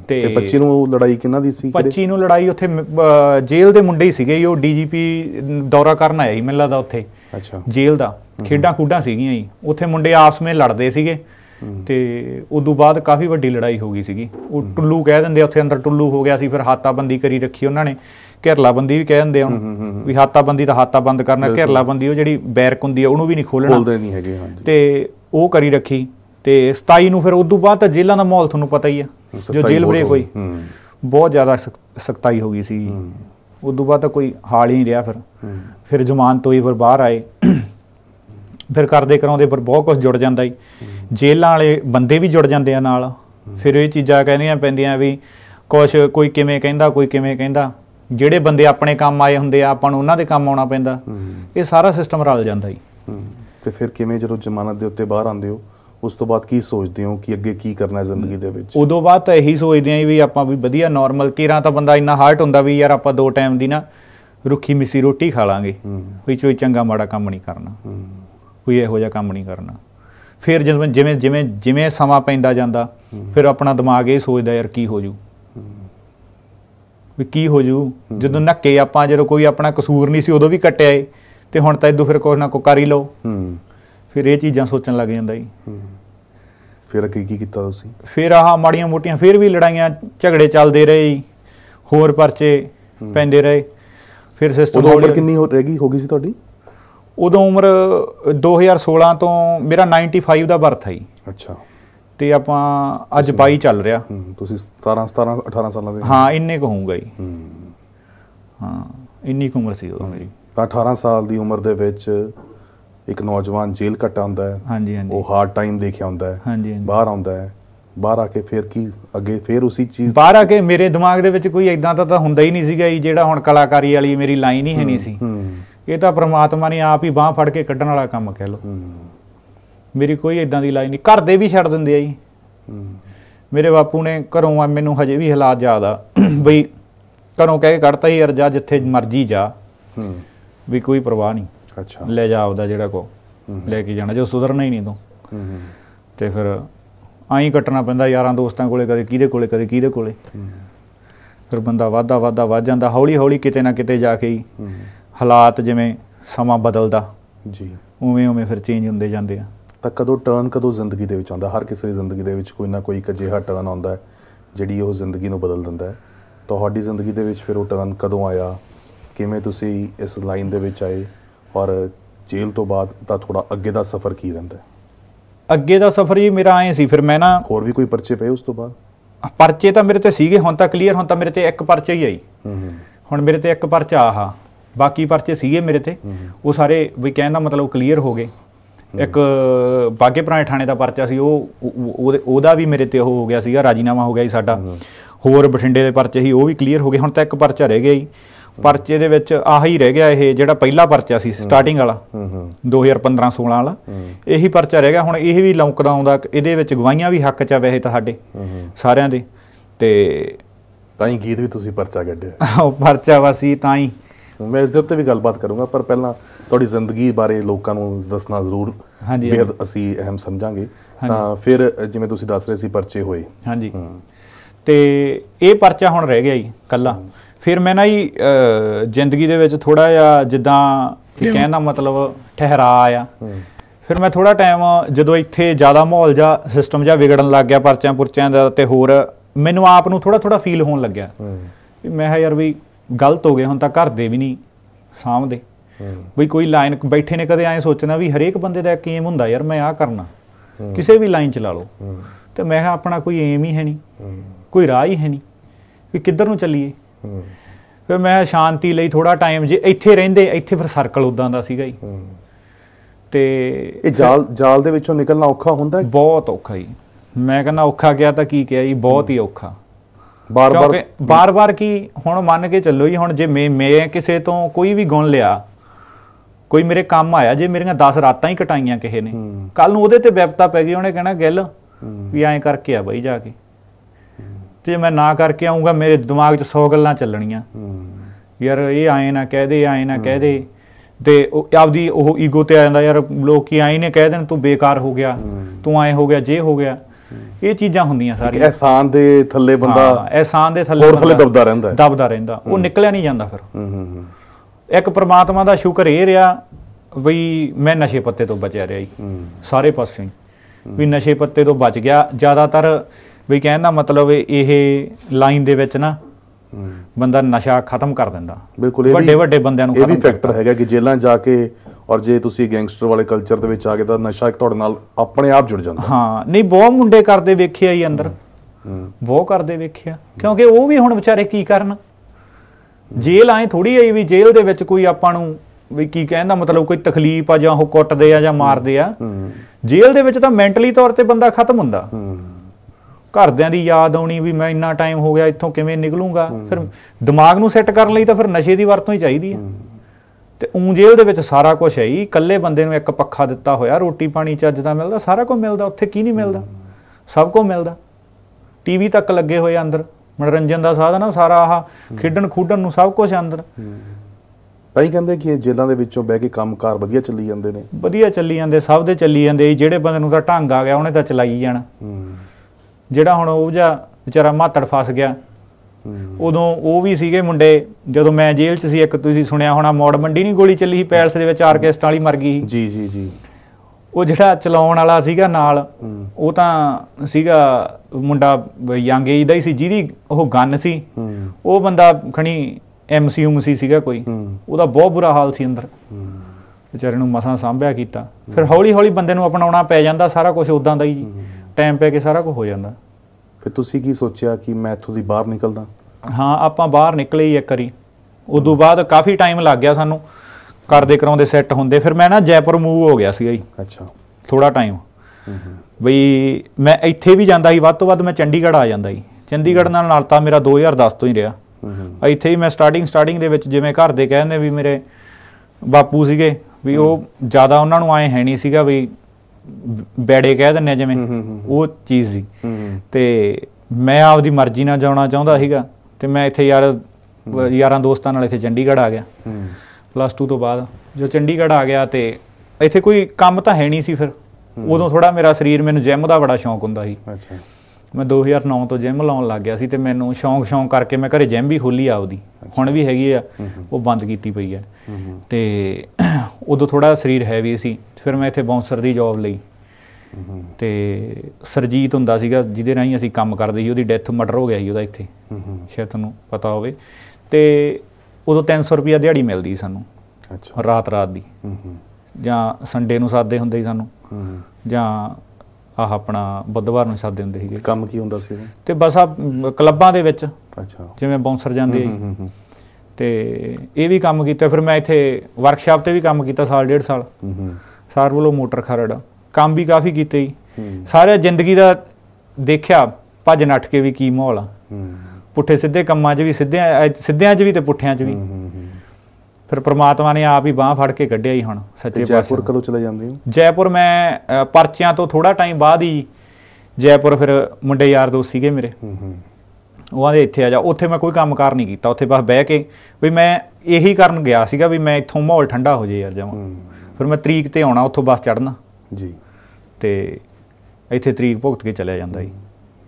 ਤੇ 25 ਨੂੰ ਲੜਾਈ ਕਿੰਨਾ ਦੀ ਸੀ 25
ਨੂੰ ਲੜਾਈ ਉੱਥੇ ਜੇਲ੍ਹ ਦੇ ਮੁੰਡੇ ਹੀ ਸੀਗੇ ਉਹ ਡੀਜੀਪੀ ਦੌਰਾ ਕਰਨ ਆਇਆ ਹੀ ਮਿਲਦਾ ਉੱਥੇ ਅੱਛਾ ਜੇਲ੍ਹ ਦਾ ਖੇਡਾਂ ਖੂਡਾਂ ਸੀਗੀਆਂ ਹੀ ਉੱਥੇ ਮੁੰਡੇ ਆਪਸ ਵਿੱਚ ਲੜਦੇ ਸੀਗੇ ਤੇ ਉਸ ਤੋਂ ਬਾਅਦ ਕਾਫੀ ਵੱਡੀ ਲੜਾਈ ਹੋ ਗਈ ਸੀਗੀ ਉਹ ਟੁੱਲੂ ਕਹਿ ਦਿੰਦੇ ਉੱਥੇ ਅੰਦਰ ਟੁੱਲੂ ਹੋ ਗਿਆ ਸੀ ਫਿਰ ਹਾਤਾਬੰਦੀ ਕਰੀ ਰੱਖੀ ਉਹਨਾਂ ਨੇ ਬੰਦੀ ਵੀ ਕਹਿ ਦਿੰਦੇ ਹੁਣ ਵੀ ਹਾਤਾਬੰਦੀ ਦਾ ਹਾਤਾ ਬੰਦ ਕਰਨਾ ਬੰਦੀ ਉਹ ਜਿਹੜੀ ਬੈਰਕ ਹੁੰਦੀ ਹੈ ਉਹਨੂੰ ਵੀ ਨਹੀਂ ਖੋਲਣਾ ਖੋਲਦੇ
ਨਹੀਂ ਹੈਗੇ ਹਾਂਜੀ
ਤੇ ਉਹ ਕਰੀ ਰੱਖੀ ਤੇ 27 ਨੂੰ ਫਿਰ ਉਸ ਤੋਂ ਬਾਅਦ ਤਾਂ ਜੇਲ੍ਹਾਂ ਦਾ ਮਾਹੌਲ ਤੁਹਾਨੂੰ ਪਤਾ ਹੀ ਆ ਜੋ ਜੇਲ੍ਹ ਬ੍ਰੇਕ ਹੋਈ ਬਹੁਤ ਜ਼ਿਆਦਾ ਸਖਤਾਈ ਹੋ ਗਈ ਸੀ ਉਸ ਤੋਂ ਬਾਅਦ ਤਾਂ ਕੋਈ ਹਾਲ ਹੀ ਨਹੀਂ ਰਿਹਾ ਫਿਰ ਫਿਰ ਜ਼ਮਾਨ ਤੋਂ ਹੀ ਫਿਰ ਬਾਹਰ ਆਏ ਫਿਰ ਕਰਦੇ ਕਰਾਉਂਦੇ ਪਰ ਬਹੁਤ ਕੁਝ ਜੁੜ ਜਾਂਦਾ ਹੀ ਜੇਲ੍ਹਾਂ ਵਾਲੇ ਬੰਦੇ ਵੀ ਜੁੜ ਜਾਂਦੇ ਆ ਨਾਲ ਫਿਰ ਇਹ ਚੀਜ਼ਾਂ ਕਹਿੰਦੀਆਂ ਪੈਂਦੀਆਂ ਵੀ ਕੁਝ ਕੋਈ ਕਿਵੇਂ ਕਹਿੰਦਾ ਕੋਈ ਕਿਵੇਂ ਕਹਿੰਦਾ ਜਿਹੜੇ ਬੰਦੇ ਆਪਣੇ ਕੰਮ ਆਏ ਹੁੰਦੇ ਆ ਆਪਾਂ ਨੂੰ ਉਹਨਾਂ ਦੇ ਕੰਮ ਆਉਣਾ ਪੈਂਦਾ
ਇਹ ਸਾਰਾ ਸਿਸਟਮ ਰਲ ਜਾਂਦਾ ਹੀ ਤੇ ਫਿਰ ਕਿਵੇਂ ਜਦੋਂ ਜ਼ਮਾਨਤ ਦੇ ਉੱਤੇ ਬਾਹਰ ਆਉਂਦੇ ਹੋ ਉਸ ਤੋਂ ਬਾਅਦ ਕੀ ਸੋਚਦੇ ਹੋ ਕਿ ਅੱਗੇ ਕੀ ਕਰਨਾ ਹੈ ਜ਼ਿੰਦਗੀ ਦੇ ਵਿੱਚ ਉਦੋਂ ਬਾਅਦ ਤਾਂ ਇਹੀ ਸੋਚਦੇ ਆਂ ਵੀ ਆਪਾਂ ਵੀ
ਵਧੀਆ ਨਾਰਮਲ ਕੇਰਾਂ ਤਾਂ ਬੰਦਾ ਇੰਨਾ ਹਾਰਟ ਹੁੰਦਾ ਵੀ ਯਾਰ ਆਪਾਂ ਦੋ ਟਾਈਮ ਦੀ ਨਾ ਰੁੱਖੀ ਮਿੱਸੀ ਰੋਟੀ ਖਾ ਲਾਂਗੇ ਕੋਈ ਚੋਈ ਚੰਗਾ ਮਾੜਾ ਕੰਮ ਨਹੀਂ ਕਰਨਾ ਕੋਈ ਇਹੋ ਜਿਹਾ ਕੰਮ ਨਹੀਂ ਕਰਨਾ ਫਿਰ ਜਿਵੇਂ ਜਿਵੇਂ ਜਿਵੇਂ ਸਮਾਂ ਪੈਂਦਾ ਜਾਂਦਾ ਫਿਰ ਆਪਣਾ ਦਿਮਾਗ ਇਹ ਸੋਚਦਾ ਯਾਰ ਕੀ ਹੋ ਜੂ ਵੀ ਕੀ ਹੋ ਜੂ ਜਦੋਂ ਨੱਕੇ ਆਪਾਂ ਜਦੋਂ ਕੋਈ ਆਪਣਾ ਕਸੂਰ ਨਹੀਂ ਸੀ ਉਦੋਂ ਵੀ ਕੱਟਿਆ ਏ ਤੇ ਹੁਣ ਤਾਂ ਇਦੋਂ ਫਿਰ ਕੋਈ ਨਾ ਕੋ ਕਰ ਹੀ ਲਓ ਫਿਰ ਇਹ ਚੀਜ਼ਾਂ ਸੋਚਣ ਲੱਗ ਜਾਂਦਾ ਜੀ
ਫਿਰ ਅੱਗੇ ਕੀ ਕੀਤਾ ਤੁਸੀਂ
ਫਿਰ ਆਹ ਮਾੜੀਆਂ ਮੋਟੀਆਂ ਫਿਰ ਵੀ ਲੜਾਈਆਂ ਝਗੜੇ ਚੱਲਦੇ ਰਹੇ ਜੀ ਹੋਰ ਪਰਚੇ ਪੈਂਦੇ ਰਹੇ ਫਿਰ ਸਿਸਟਮ ਉਦੋਂ ਉਮਰ ਕਿੰਨੀ
ਹੋ ਰਹੀ ਹੋ ਗਈ ਸੀ ਤੁਹਾਡੀ
ਉਦੋਂ ਉਮਰ 2016 ਤੋਂ ਮੇਰਾ 95 ਦਾ ਬਰਥ ਹੈ ਜੀ
ਅੱਛਾ ਤੇ ਆਪਾਂ ਅੱਜ 22 ਚੱਲ ਰਿਹਾ ਤੁਸੀਂ 17 17 18 ਸਾਲਾਂ ਦੇ ਹਾਂ ਇੰਨੇ ਕ ਹੋਊਗਾ ਜੀ ਹਾਂ ਇੰਨੀ ਕੁ ਉਮਰ ਸੀ ਉਦੋਂ ਮੇਰੀ 18 ਸਾਲ ਦੀ ਉਮਰ ਦੇ ਵਿੱਚ ਇੱਕ ਨੌਜਵਾਨ ਜੇਲ੍ਹ ਘਟਾ ਹੁੰਦਾ ਹੈ ਹਾਂਜੀ ਹਾਂਜੀ ਉਹ ਹਾਰਡ ਟਾਈਮ ਦੇਖਿਆ ਹੁੰਦਾ ਹੈ ਹਾਂਜੀ ਹਾਂਜੀ ਬਾਹਰ ਆਉਂਦਾ ਹੈ ਬਾਹਰ ਆ ਕੇ ਫੇਰ ਕੀ ਅੱਗੇ ਫੇਰ ਉਸੇ ਚੀਜ਼ ਬਾਹਰ ਆ ਕੇ ਮੇਰੇ
ਦਿਮਾਗ ਦੇ ਵਿੱਚ ਕੋਈ ਐਦਾਂ ਤਾਂ ਤਾਂ ਹੁੰਦਾ ਹੀ ਨਹੀਂ ਸੀਗਾ ਜੀ ਜਿਹੜਾ ਹੁਣ ਕਲਾਕਾਰੀ ਵਾਲੀ ਮੇਰੀ ਲਾਈਨ ਹੀ ਹੈ ਨਹੀਂ ਸੀ ਇਹ ਤਾਂ ਪ੍ਰਮਾਤਮਾ ਨੇ ਆਪ ਹੀ ਬਾਹ ਫੜ ਕੇ ਕੱਢਣ ਵਾਲਾ ਕੰਮ ਕਹਿ ਲੋ ਮੇਰੀ ਕੋਈ ਐਦਾਂ ਦੀ ਲਾਈਨ ਨਹੀਂ ਘਰ ਦੇ ਵੀ ਛੱਡ ਦਿੰਦੇ ਆ ਜੀ ਮੇਰੇ ਬਾਪੂ ਨੇ ਘਰੋਂ ਆ ਮੈਨੂੰ ਹਜੇ ਵੀ ਹਾਲਾਤ ਯਾਦ ਆ ਬਈ ਘਰੋਂ ਕਹਿ ਕੇ ਕੱਢਤਾ ਹੀ ਅਰਜਾ ਜਿੱਥੇ ਮਰਜੀ ਜਾ ਵੀ ਕੋਈ ਪਰਵਾਹ ਨਹੀਂ ਅੱਛਾ ਲੈ ਜਾ ਆਪਦਾ ਜਿਹੜਾ ਕੋ ਲੈ ਕੇ ਜਾਣਾ ਜੋ ਸੁਧਰਨਾ ਹੀ ਨਹੀਂ ਤੂੰ ਤੇ ਫਿਰ ਆਈ ਕੱਟਣਾ ਪੈਂਦਾ ਯਾਰਾਂ ਦੋਸਤਾਂ ਕੋਲੇ ਕਦੇ ਕਿਹਦੇ ਕੋਲੇ ਕਦੇ ਕਿਹਦੇ ਕੋਲੇ ਫਿਰ ਬੰਦਾ ਵਾਦਾ ਵਾਦਾ ਵੱਧ ਜਾਂਦਾ ਹੌਲੀ ਹੌਲੀ ਕਿਤੇ ਨਾ ਕਿਤੇ ਜਾ ਕੇ ਹੀ ਹਾਲਾਤ ਜਿਵੇਂ ਸਮਾਂ ਬਦਲਦਾ ਜੀ ਉਵੇਂ ਉਵੇਂ ਫਿਰ ਚੇਂਜ ਹੁੰਦੇ ਜਾਂਦੇ ਆ
ਤਾਂ ਕਦੋਂ ਟਰਨ ਕਦੋਂ ਜ਼ਿੰਦਗੀ ਦੇ ਵਿੱਚ ਆਉਂਦਾ ਹਰ ਕਿਸੇ ਦੀ ਜ਼ਿੰਦਗੀ ਦੇ ਵਿੱਚ ਕੋਈ ਨਾ ਕੋਈ ਕਜੇ ਹਟਾ ਦਾ ਆਉਂਦਾ ਜਿਹੜੀ ਉਹ ਜ਼ਿੰਦਗੀ ਨੂੰ ਬਦਲ ਦਿੰਦਾ ਹੈ ਤੁਹਾਡੀ ਜ਼ਿੰਦਗੀ ਦੇ ਵਿੱਚ ਫਿਰ ਉਹ ਟਰਨ ਕਦੋਂ ਆਇਆ ਕਿਵੇਂ ਤੁਸੀਂ ਇਸ ਲਾਈਨ ਦੇ ਵਿੱਚ ਆਏ ਔਰ ਜੇਲ੍ਹ ਤੋਂ ਬਾਅਦ ਤਾਂ ਥੋੜਾ ਅੱਗੇ ਦਾ ਸਫ਼ਰ ਕੀ ਰਹਿੰਦਾ ਹੈ ਅੱਗੇ ਦਾ
ਸਫ਼ਰ ਹੀ ਮੇਰਾ ਐ ਸੀ ਫਿਰ ਮੈਂ ਨਾ ਹੋਰ ਵੀ ਕੋਈ ਪਰਚੇ ਪਏ ਉਸ ਤੋਂ ਬਾਅਦ ਪਰਚੇ ਤਾਂ ਮੇਰੇ ਤੇ ਸੀਗੇ ਹੁਣ ਤਾਂ ਕਲੀਅਰ ਹੁਣ ਤਾਂ ਮੇਰੇ ਤੇ ਇੱਕ ਪਰਚਾ ਹੀ ਆਈ ਹੁਣ ਮੇਰੇ ਤੇ ਇੱਕ ਪਰਚਾ ਆਹਾ ਬਾਕੀ ਪਰਚੇ ਸੀਗੇ ਮੇਰੇ ਤੇ ਉਹ ਸਾਰੇ ਵੀ ਕਹਿਣ ਦਾ ਮਤਲਬ ਕਲੀਅਰ ਹੋ ਗਏ ਇੱਕ ਬਾਗੇ ਪੁਰਾਣੇ ਥਾਣੇ ਦਾ ਪਰਚਾ ਸੀ ਉਹ ਉਹਦਾ ਵੀ ਮੇਰੇ ਤੇ ਉਹ ਹੋ ਗਿਆ ਸੀਗਾ ਰਾਜੀਨਾਮਾ ਹੋ ਗਿਆ ਸੀ ਸਾਡਾ ਹੋਰ ਬਠਿੰਡੇ ਦੇ ਪਰਚੇ ਸੀ ਉਹ ਵੀ ਕਲੀਅਰ ਹੋ ਗਏ ਹੁਣ ਤਾਂ ਇੱਕ ਪਰਚਾ ਰਹਿ ਗਿਆ ਜੀ ਪਰਚੇ ਦੇ ਵਿੱਚ ਆਹੀ ਰਹਿ ਗਿਆ ਇਹ ਜਿਹੜਾ ਪਹਿਲਾ ਪਰਚਾ ਸੀ ਸਟਾਰਟਿੰਗ ਵਾਲਾ ਹੂੰ ਹੂੰ 2015-16 ਵਾਲਾ ਇਹੀ ਪਰਚਾ ਰਹਿ ਗਿਆ ਹੁਣ ਇਹ ਵੀ ਲੌਕਡਾਊਨ ਦਾ ਇਹਦੇ ਵਿੱਚ ਗਵਾਈਆਂ ਵੀ ਹੱਕ 'ਚ ਆ ਵੈਸੇ ਤੁਹਾਡੇ ਸਾਰਿਆਂ ਦੇ ਤੇ ਤਾਂ
ਹੀ ਗੀਤ ਵੀ ਤੁਸੀਂ ਪਰਚਾ ਕੱਢਿਆ ਪਰਚਾ ਵਾਸੀ ਤਾਂ ਹੀ ਮੈਂ ਇਸ ਦੇ ਉੱਤੇ ਵੀ ਗੱਲਬਾਤ ਕਰੂੰਗਾ ਪਰ ਪਹਿਲਾਂ ਤੁਹਾਡੀ ਜ਼ਿੰਦਗੀ ਬਾਰੇ ਲੋਕਾਂ ਨੂੰ ਦੱਸਣਾ ਜ਼ਰੂਰ ਹਾਂਜੀ ਬੇਹਦ ਅਸੀਂ ਅਹਿਮ ਸਮਝਾਂਗੇ ਤਾਂ ਫਿਰ ਜਿਵੇਂ ਤੁਸੀਂ ਦੱਸ ਰਹੇ ਸੀ ਪਰਚੇ ਹੋਏ ਹਾਂਜੀ ਤੇ ਇਹ ਪਰਚਾ
ਹੁਣ ਰਹਿ ਗਿਆ ਜੀ ਕੱਲਾ ਫਿਰ ਮੈਂ ਨਾ ਹੀ ਜ਼ਿੰਦਗੀ ਦੇ ਵਿੱਚ ਥੋੜਾ ਜਿਹਾ ਜਿੱਦਾਂ ਕਹਿਣ ਦਾ ਮਤਲਬ ਠਹਿਰਾ ਆਇਆ ਫਿਰ ਮੈਂ ਥੋੜਾ ਟਾਈਮ ਜਦੋਂ ਇੱਥੇ ਜ਼ਿਆਦਾ ਮਾਹੌਲ ਜਾਂ ਸਿਸਟਮ ਜਾਂ ਵਿਗੜਨ ਲੱਗ ਗਿਆ ਪਰਚਿਆਂ ਪੁਰਚਿਆਂ ਦਾ ਤੇ ਹੋਰ ਮੈਨੂੰ ਆਪ ਨੂੰ ਥੋੜਾ ਥੋੜਾ ਫੀਲ ਹੋਣ ਲੱਗਿਆ ਮੈਂ ਹਾਂ ਯਾਰ ਵੀ ਗਲਤ ਹੋ ਗਏ ਹੁਣ ਤਾਂ ਘਰ ਦੇ ਵੀ ਨਹੀਂ ਸਾਹਮਣੇ ਵੀ ਕੋਈ ਲਾਈਨ ਬੈਠੇ ਨੇ ਕਦੇ ਐਂ ਸੋਚਣਾ ਵੀ ਹਰੇਕ ਬੰਦੇ ਦਾ ਇੱਕ ਏਮ ਹੁੰਦਾ ਯਾਰ ਮੈਂ ਆ ਕਰਨਾ ਕਿਸੇ ਵੀ ਲਾਈਨ ਚ ਲਾ ਲਓ ਤੇ ਮੈਂ ਆਪਣਾ ਕੋਈ ਏਮ ਹੀ ਹੈ ਨਹੀਂ ਕੋਈ ਰਾਹ ਹੀ ਹੈ ਨਹੀਂ ਵੀ ਕਿੱਧਰ ਨੂੰ ਚੱਲੀਏ
ਫਿਰ
ਮੈਂ ਸ਼ਾਂਤੀ ਲਈ ਥੋੜਾ ਟਾਈਮ ਜੇ ਇੱਥੇ ਰਹਿੰਦੇ ਇੱਥੇ ਫਿਰ ਸਰਕਲ ਉਦਾਂ ਦਾ ਸੀਗਾ ਜੀ ਤੇ ਇਹ ਜਾਲ
ਜਾਲ ਦੇ ਵਿੱਚੋਂ ਨਿਕਲਣਾ ਔਖਾ ਹੁੰਦਾ ਹੈ
ਬਹੁਤ ਔਖਾ ਹੀ ਮੈਂ ਕਹਿੰਦਾ ਔਖਾ ਕਿਹਾ ਤਾਂ ਕੀ ਕਿਹਾ ਜੀ ਬਹੁਤ ਹੀ ਔਖਾ ਬਾਰ-ਬਾਰ ਬਾਰ-ਬਾਰ ਕੀ ਹੁਣ ਮੰਨ ਕੇ ਚੱਲੋ ਜੀ ਹੁਣ ਜੇ ਮੈਂ ਮੈਂ ਕਿਸੇ ਤੋਂ ਕੋਈ ਵੀ ਗੁਣ ਲਿਆ ਕੋਈ ਮੇਰੇ ਕੰਮ ਆਇਆ ਜੇ ਮੇਰੀਆਂ 10 ਰਾਤਾਂ ਹੀ ਕਟਾਈਆਂ ਕਿਸੇ ਨੇ ਕੱਲ ਨੂੰ ਉਹਦੇ ਤੇ ਵਿਪਤਾ ਪੈ ਗਈ ਉਹਨੇ ਕਹਿਣਾ ਗਿੱਲ ਵੀ ਐਂ ਕਰਕੇ ਆ ਬਾਈ ਜਾ ਕੇ ਤੇ ਮੈਂ ਨਾ ਕਰਕੇ ਆਉਂਗਾ ਮੇਰੇ ਦਿਮਾਗ 'ਚ 100 ਗੱਲਾਂ ਚੱਲਣੀਆਂ ਯਾਰ ਇਹ ਆਏ ਨਾ ਕਹਿ ਦੇ ਆਏ ਨਾ ਕਹਿ ਦੇ ਤੇ ਉਹ ਆਪਦੀ ਉਹ ਈਗੋ ਤੇ ਆ ਜਾਂਦਾ ਯਾਰ ਲੋਕ ਕੀ ਆਏ ਨੇ ਕਹਿ ਦੇਣ ਤੂੰ ਬੇਕਾਰ ਹੋ ਗਿਆ ਤੂੰ ਆਏ ਹੋ ਗਿਆ ਜੇ ਹੋ ਗਿਆ ਇਹ ਚੀਜ਼ਾਂ ਹੁੰਦੀਆਂ ਸਾਰੀਆਂ ਅਹਿਸਾਨ
ਦੇ ਥੱਲੇ ਬੰਦਾ
ਅਹਿਸਾਨ ਦੇ ਥੱਲੇ ਹੋਰ ਥੱਲੇ ਦਬਦਾ ਰਹਿੰਦਾ ਦਬਦਾ ਰਹਿੰਦਾ ਉਹ ਨਿਕਲਿਆ ਨਹੀਂ ਜਾਂਦਾ ਫਿਰ ਹੂੰ ਹੂੰ ਇੱਕ ਪ੍ਰਮਾਤਮਾ ਦਾ ਸ਼ੁਕਰ ਇਹ ਰਿਹਾ ਵੀ ਮੈਂ ਨਸ਼ੇ ਪੱਤੇ ਤੋਂ ਬਚਿਆ ਰਿਹਾ ਜੀ ਸਾਰੇ ਪਾਸੇ ਵੀ ਨਸ਼ੇ ਪੱਤੇ ਤੋਂ ਬਚ ਗਿਆ ਜ਼ਿਆਦਾਤਰ ਵੀ ਕਹਿਣ ਦਾ ਮਤਲਬ ਇਹ ਲਾਈਨ ਦੇ ਵਿੱਚ ਨਾ ਬੰਦਾ ਨਸ਼ਾ ਖਤਮ ਕਰ ਦਿੰਦਾ
ਬਿਲਕੁਲ ਇਹ ਵੱਡੇ ਵੱਡੇ ਬੰਦਿਆਂ ਨੂੰ ਇਹ ਵੀ ਫੈਕਟਰ ਹੈਗਾ ਕਿ ਜੇਲਾਂ ਜਾ ਕੇ ਔਰ ਜੇ ਤੁਸੀਂ ਗੈਂਗਸਟਰ ਵਾਲੇ ਕਲਚਰ ਦੇ ਵਿੱਚ ਆ ਗਏ ਤਾਂ ਨਸ਼ਾ ਇੱਕ ਤੁਹਾਡੇ ਨਾਲ ਆਪਣੇ ਆਪ ਜੁੜ ਜਾਂਦਾ
ਹਾਂ ਨਹੀਂ ਬਹੁਤ ਮੁੰਡੇ ਕਰਦੇ ਵੇਖਿਆ ਹੀ ਅੰਦਰ
ਬਹੁਤ ਕਰਦੇ ਵੇਖਿਆ ਕਿਉਂਕਿ ਉਹ ਵੀ ਹੁਣ
ਵਿਚਾਰੇ ਕੀ ਕਰਨ ਜੇਲ ਆਏ ਥੋੜੀ ਆਈ ਵੀ ਜੇਲ ਦੇ ਵਿੱਚ ਕੋਈ ਆਪਾਂ ਨੂੰ ਵੀ ਕੀ ਕਹਿੰਦਾ ਮਤਲਬ ਕੋਈ ਤਕਲੀਫ ਆ ਜਾਂ ਉਹ ਕੁੱਟਦੇ ਆ ਜਾਂ ਮਾਰਦੇ ਆ ਜੇਲ ਦੇ ਵਿੱਚ ਤਾਂ ਮੈਂਟਲੀ ਤੌਰ ਤੇ ਬੰਦਾ ਖਤਮ ਹੁੰਦਾ ਘਰਦਿਆਂ ਦੀ ਯਾਦ ਆਉਣੀ ਵੀ ਮੈਂ ਇੰਨਾ ਟਾਈਮ ਹੋ ਗਿਆ ਇੱਥੋਂ ਕਿਵੇਂ ਨਿਕਲੂੰਗਾ ਫਿਰ ਦਿਮਾਗ ਨੂੰ ਸੈੱਟ ਕਰਨ ਲਈ ਤਾਂ ਫਿਰ ਨਸ਼ੇ ਦੀ ਵਰਤੋਂ ਹੀ ਚਾਹੀਦੀ ਹੈ ਤੇ ਉਂ ਜੇਲ੍ਹ ਦੇ ਵਿੱਚ ਸਾਰਾ ਕੁਝ ਹੈ ਹੀ ਇਕੱਲੇ ਬੰਦੇ ਨੂੰ ਇੱਕ ਪੱਖਾ ਦਿੱਤਾ ਹੋਇਆ ਰੋਟੀ ਪਾਣੀ ਚੱਜ ਦਾ ਮਿਲਦਾ ਸਾਰਾ ਕੁਝ ਮਿਲਦਾ ਉੱਥੇ ਕੀ ਨਹੀਂ ਮਿਲਦਾ ਸਭ ਕੁਝ ਮਿਲਦਾ ਟੀਵੀ ਤੱਕ ਲੱਗੇ ਹੋਏ ਅੰਦਰ ਮਨੋਰੰਜਨ ਦਾ ਸਾਧਨ ਆ ਸਾਰਾ ਆਹ ਖੇਡਣ
ਖੂਡਣ ਨੂੰ ਸਭ ਕੁਝ ਅੰਦਰ ਪਈ ਕਹਿੰਦੇ ਕਿ ਇਹ ਜੇਲ੍ਹਾਂ ਦੇ ਵਿੱਚੋਂ ਬਹਿ ਕੇ ਕੰਮਕਾਰ ਵਧੀਆ ਚੱਲੀ ਜਾਂਦੇ ਨੇ
ਵਧੀਆ ਚੱਲੀ ਜਾਂਦੇ ਸਭ ਦੇ ਚੱਲੀ ਜਾਂਦੇ ਜਿਹੜੇ ਬੰਦੇ ਨੂੰ ਤਾਂ ਢੰਗ ਆ ਗਿਆ ਉਹਨੇ ਤਾਂ ਚਲਾਈ ਜਾਣਾ ਜਿਹੜਾ ਹੁਣ ਉਹ ਜਿਹਾ ਵਿਚਾਰਾ ਮਾਤੜ ਫਸ ਗਿਆ ਉਦੋਂ ਉਹ ਵੀ ਸੀਗੇ ਮੁੰਡੇ ਜਦੋਂ ਮੈਂ ਜੇਲ੍ਹ 'ਚ ਸੀ ਇੱਕ ਤੁਸੀਂ ਸੁਣਿਆ ਹੋਣਾ ਮੋੜ ਮੰਡੀ ਨਹੀਂ ਗੋਲੀ ਚੱਲੀ ਸੀ ਪੈਲਸ ਦੇ ਵਿੱਚ ਆਰਕੈਸਟਰਾ ਵਾਲੀ ਮਰ ਗਈ ਜੀ ਜੀ ਜੀ ਉਹ ਜਿਹੜਾ ਚਲਾਉਣ ਵਾਲਾ ਸੀਗਾ ਨਾਲ ਉਹ ਤਾਂ ਸੀਗਾ ਮੁੰਡਾ ਯੰਗ ਏਜ ਦਾ ਹੀ ਸੀ ਜਿਹਦੀ ਉਹ ਗਨ ਸੀ ਉਹ ਬੰਦਾ ਖਣੀ ਐਮਸੀਯੂ ਮਸੀ ਸੀਗਾ ਕੋਈ ਉਹਦਾ ਬਹੁਤ ਬੁਰਾ ਹਾਲ ਸੀ ਅੰਦਰ ਵਿਚਾਰੇ ਨੂੰ ਮਸਾਂ ਸਾਂਭਿਆ ਕੀਤਾ ਫਿਰ ਹੌਲੀ ਹੌਲੀ ਬੰਦੇ ਨੂੰ ਅਪਣਾਉਣਾ ਪੈ ਜਾਂਦਾ ਸਾਰਾ ਕੁਝ ਉਦਾਂ ਦਾ ਹੀ ਟਾਈਮ ਪੈ ਕੇ ਸਾਰਾ ਕੁਝ ਹੋ ਜਾਂਦਾ
ਫਿਰ ਤੁਸੀਂ ਕੀ ਸੋਚਿਆ ਕਿ ਮੈਂ ਇਥੋਂ ਦੀ ਬਾਹਰ ਨਿਕਲਦਾ
ਹਾਂ ਆਪਾਂ ਬਾਹਰ ਨਿਕਲੇ ਹੀ ਇੱਕ ਵਾਰੀ ਉਦੋਂ ਬਾਅਦ ਕਾਫੀ ਟਾਈਮ ਲੱਗ ਗਿਆ ਸਾਨੂੰ ਕਰਦੇ ਕਰਾਉਂਦੇ ਸੈੱਟ ਹੁੰਦੇ ਫਿਰ ਮੈਂ ਨਾ ਜੈਪੁਰ ਮੂਵ ਹੋ ਗਿਆ ਸੀ ਜੀ ਅੱਛਾ ਥੋੜਾ ਟਾਈਮ ਬਈ ਮੈਂ ਇੱਥੇ ਵੀ ਜਾਂਦਾ ਸੀ ਵੱਧ ਤੋਂ ਵੱਧ ਮੈਂ ਚੰਡੀਗੜ੍ਹ ਆ ਜਾਂਦਾ ਸੀ ਚੰਡੀਗੜ੍ਹ ਨਾਲ ਨਾਲ ਤਾਂ ਮੇਰਾ 2010 ਤੋਂ ਹੀ ਰਿਹਾ ਇੱਥੇ ਹੀ ਮੈਂ ਸਟਾਰਟਿੰਗ ਸਟਾਰਟਿੰਗ ਦੇ ਵਿੱਚ ਜਿਵੇਂ ਘਰ ਦੇ ਕਹਿੰਦੇ ਵੀ ਮੇਰੇ ਬਾਪੂ ਸੀਗੇ ਵੀ ਉਹ ਜ਼ਿਆਦਾ ਉਹਨਾਂ ਨੂੰ ਆਏ ਹੈ ਨਹੀਂ ਸੀਗਾ ਵੀ ਬੈੜੇ ਕਹਿ ਦਿੰਨੇ ਜਿਵੇਂ ਉਹ ਚੀਜ਼ ਸੀ ਤੇ ਮੈਂ ਆਪਦੀ ਮਰਜ਼ੀ ਨਾਲ ਜਾਣਾ ਚਾਹੁੰਦਾ ਸੀਗਾ ਤੇ ਮੈਂ ਇੱਥੇ ਯਾਰ ਯਾਰਾਂ ਦੋਸਤਾਂ ਨਾਲ ਇੱਥੇ ਚੰਡੀਗੜ੍ਹ ਆ ਗਿਆ ਪਲੱਸ 2 ਤੋਂ ਬਾਅਦ ਜੋ ਚੰਡੀਗੜ੍ਹ ਆ ਗਿਆ ਤੇ ਇੱਥੇ ਕੋਈ ਕੰਮ ਤਾਂ ਹੈ ਨਹੀਂ ਸੀ ਫਿਰ ਉਦੋਂ ਥੋੜਾ ਮੇਰਾ ਸਰੀਰ ਮੈਨੂੰ ਜਿਮ ਦਾ ਬੜਾ ਸ਼ੌਂਕ ਹੁੰਦਾ ਸੀ ਅੱਛਾ ਮੈਂ 2009 ਤੋਂ ਜਿਮ ਲਾਉਣ ਲੱਗ ਗਿਆ ਸੀ ਤੇ ਮੈਨੂੰ ਸ਼ੌਂਕ ਸ਼ੌਂਕ ਕਰਕੇ ਮੈਂ ਘਰੇ ਜਿਮ ਵੀ ਖੋਲੀ ਆਪਦੀ ਹੁਣ ਵੀ ਹੈਗੀ ਆ ਉਹ ਬੰਦ ਕੀਤੀ ਪਈ ਹੈ ਤੇ ਉਦੋਂ ਥੋੜਾ ਸਰੀਰ ਹੈਵੀ ਸੀ ਫਿਰ ਮੈਂ ਇੱਥੇ ਬਾਉਂਸਰ ਦੀ ਜੌਬ ਲਈ ਤੇ ਸਰਜੀਤ ਹੁੰਦਾ ਸੀਗਾ ਜਿਹਦੇ ਰਾਹੀਂ ਅਸੀਂ ਕੰਮ ਕਰਦੇ ਸੀ ਉਹਦੀ ਡੈਥ ਮਰਡਰ ਹੋ ਗਿਆ ਸੀ ਉਹਦਾ ਇੱਥੇ ਸ਼ਾਇਦ ਤੁਹਾਨੂੰ ਪਤਾ ਹੋਵੇ ਤੇ ਉਦੋਂ 300 ਰੁਪਿਆ ਦਿਹਾੜੀ ਮਿਲਦੀ ਸਾਨੂੰ ਅੱਛਾ ਰਾਤ ਰਾਤ ਦੀ ਜਾਂ ਸੰਡੇ ਨੂੰ ਸਾਦੇ ਹੁੰਦੇ ਸੀ ਸਾਨੂੰ ਜਾਂ ਆਹ ਆਪਣਾ ਬੁੱਧਵਾਰ ਨੂੰ ਸਾਦੇ ਹੁੰਦੇ ਸੀਗੇ ਕੰਮ ਕੀ ਹੁੰਦਾ ਸੀ ਤੇ ਬਸ ਆ ਕਲੱਬਾਂ ਦੇ ਵਿੱਚ ਅੱਛਾ ਜਿਵੇਂ ਬਾਉਂਸਰ ਜਾਂਦੇ ਹੂੰ ਤੇ ਇਹ ਵੀ ਕੰਮ ਕੀਤਾ ਫਿਰ ਮੈਂ ਇੱਥੇ ਵਰਕਸ਼ਾਪ ਤੇ ਵੀ ਕੰਮ ਕੀਤਾ ਸਾਲ ਡੇਢ ਸਾਲ ਹੂੰ ਸਾਰ ਵੱਲੋਂ ਮੋਟਰ ਖਰੜ ਕੰਮ ਵੀ ਕਾਫੀ ਕੀਤੇ ਹੀ ਸਾਰੇ ਜ਼ਿੰਦਗੀ ਦਾ ਦੇਖਿਆ ਭੱਜ ਨੱਠ ਕੇ ਵੀ ਕੀ ਮਾਹੌਲ ਆ ਪੁੱਠੇ ਸਿੱਧੇ ਕੰਮਾਂ 'ਚ ਵੀ ਸਿੱਧਿਆਂ ਸਿੱਧਿਆਂ 'ਚ ਵੀ ਤੇ ਪੁੱਠਿਆਂ 'ਚ ਵੀ ਹੂੰ ਹੂੰ ਫਿਰ ਪ੍ਰਮਾਤਮਾ ਨੇ ਆਪ ਹੀ ਬਾਹ ਫੜ ਕੇ ਕੱਢਿਆ ਹੀ ਹੁਣ ਸੱਚੇ ਪਾਤਸ਼ਾਹ ਜੈਪੁਰ
ਕਦੋਂ ਚਲੇ ਜਾਂਦੇ ਹੋ
ਜੈਪੁਰ ਮੈਂ ਪਰਚਿਆਂ ਤੋਂ ਥੋੜਾ ਟਾਈਮ ਬਾਅਦ ਹੀ ਜੈਪੁਰ ਫਿਰ ਮੁੰਡੇ ਯਾਰ ਦੋਸਤ ਸੀਗੇ ਮੇਰੇ ਹੂੰ ਹੂੰ ਉਹਾਂ ਦੇ ਇੱਥੇ ਆ ਜਾ ਉੱਥੇ ਮੈਂ ਕੋਈ ਕੰਮ ਕਾਰ ਨਹੀਂ ਕੀਤਾ ਉੱਥੇ ਬਸ ਬਹਿ ਕੇ ਵੀ ਮੈਂ ਇਹੀ ਕਰਨ ਗਿਆ ਸੀਗਾ ਵੀ ਮੈਂ ਇੱਥੋਂ ਮਾਹੌਲ ਠੰਡਾ ਹੋ ਜੇ ਯਾਰ ਜਾਵਾਂ ਫਿਰ ਮੈਂ ਤਰੀਕ ਤੇ ਆਉਣਾ ਉੱਥੋਂ ਬਸ ਚੜਨਾ ਜੀ ਤੇ ਇੱਥੇ ਤਰੀਕ ਭੁਗਤ ਕੇ ਚਲਿਆ ਜਾਂਦਾ ਜੀ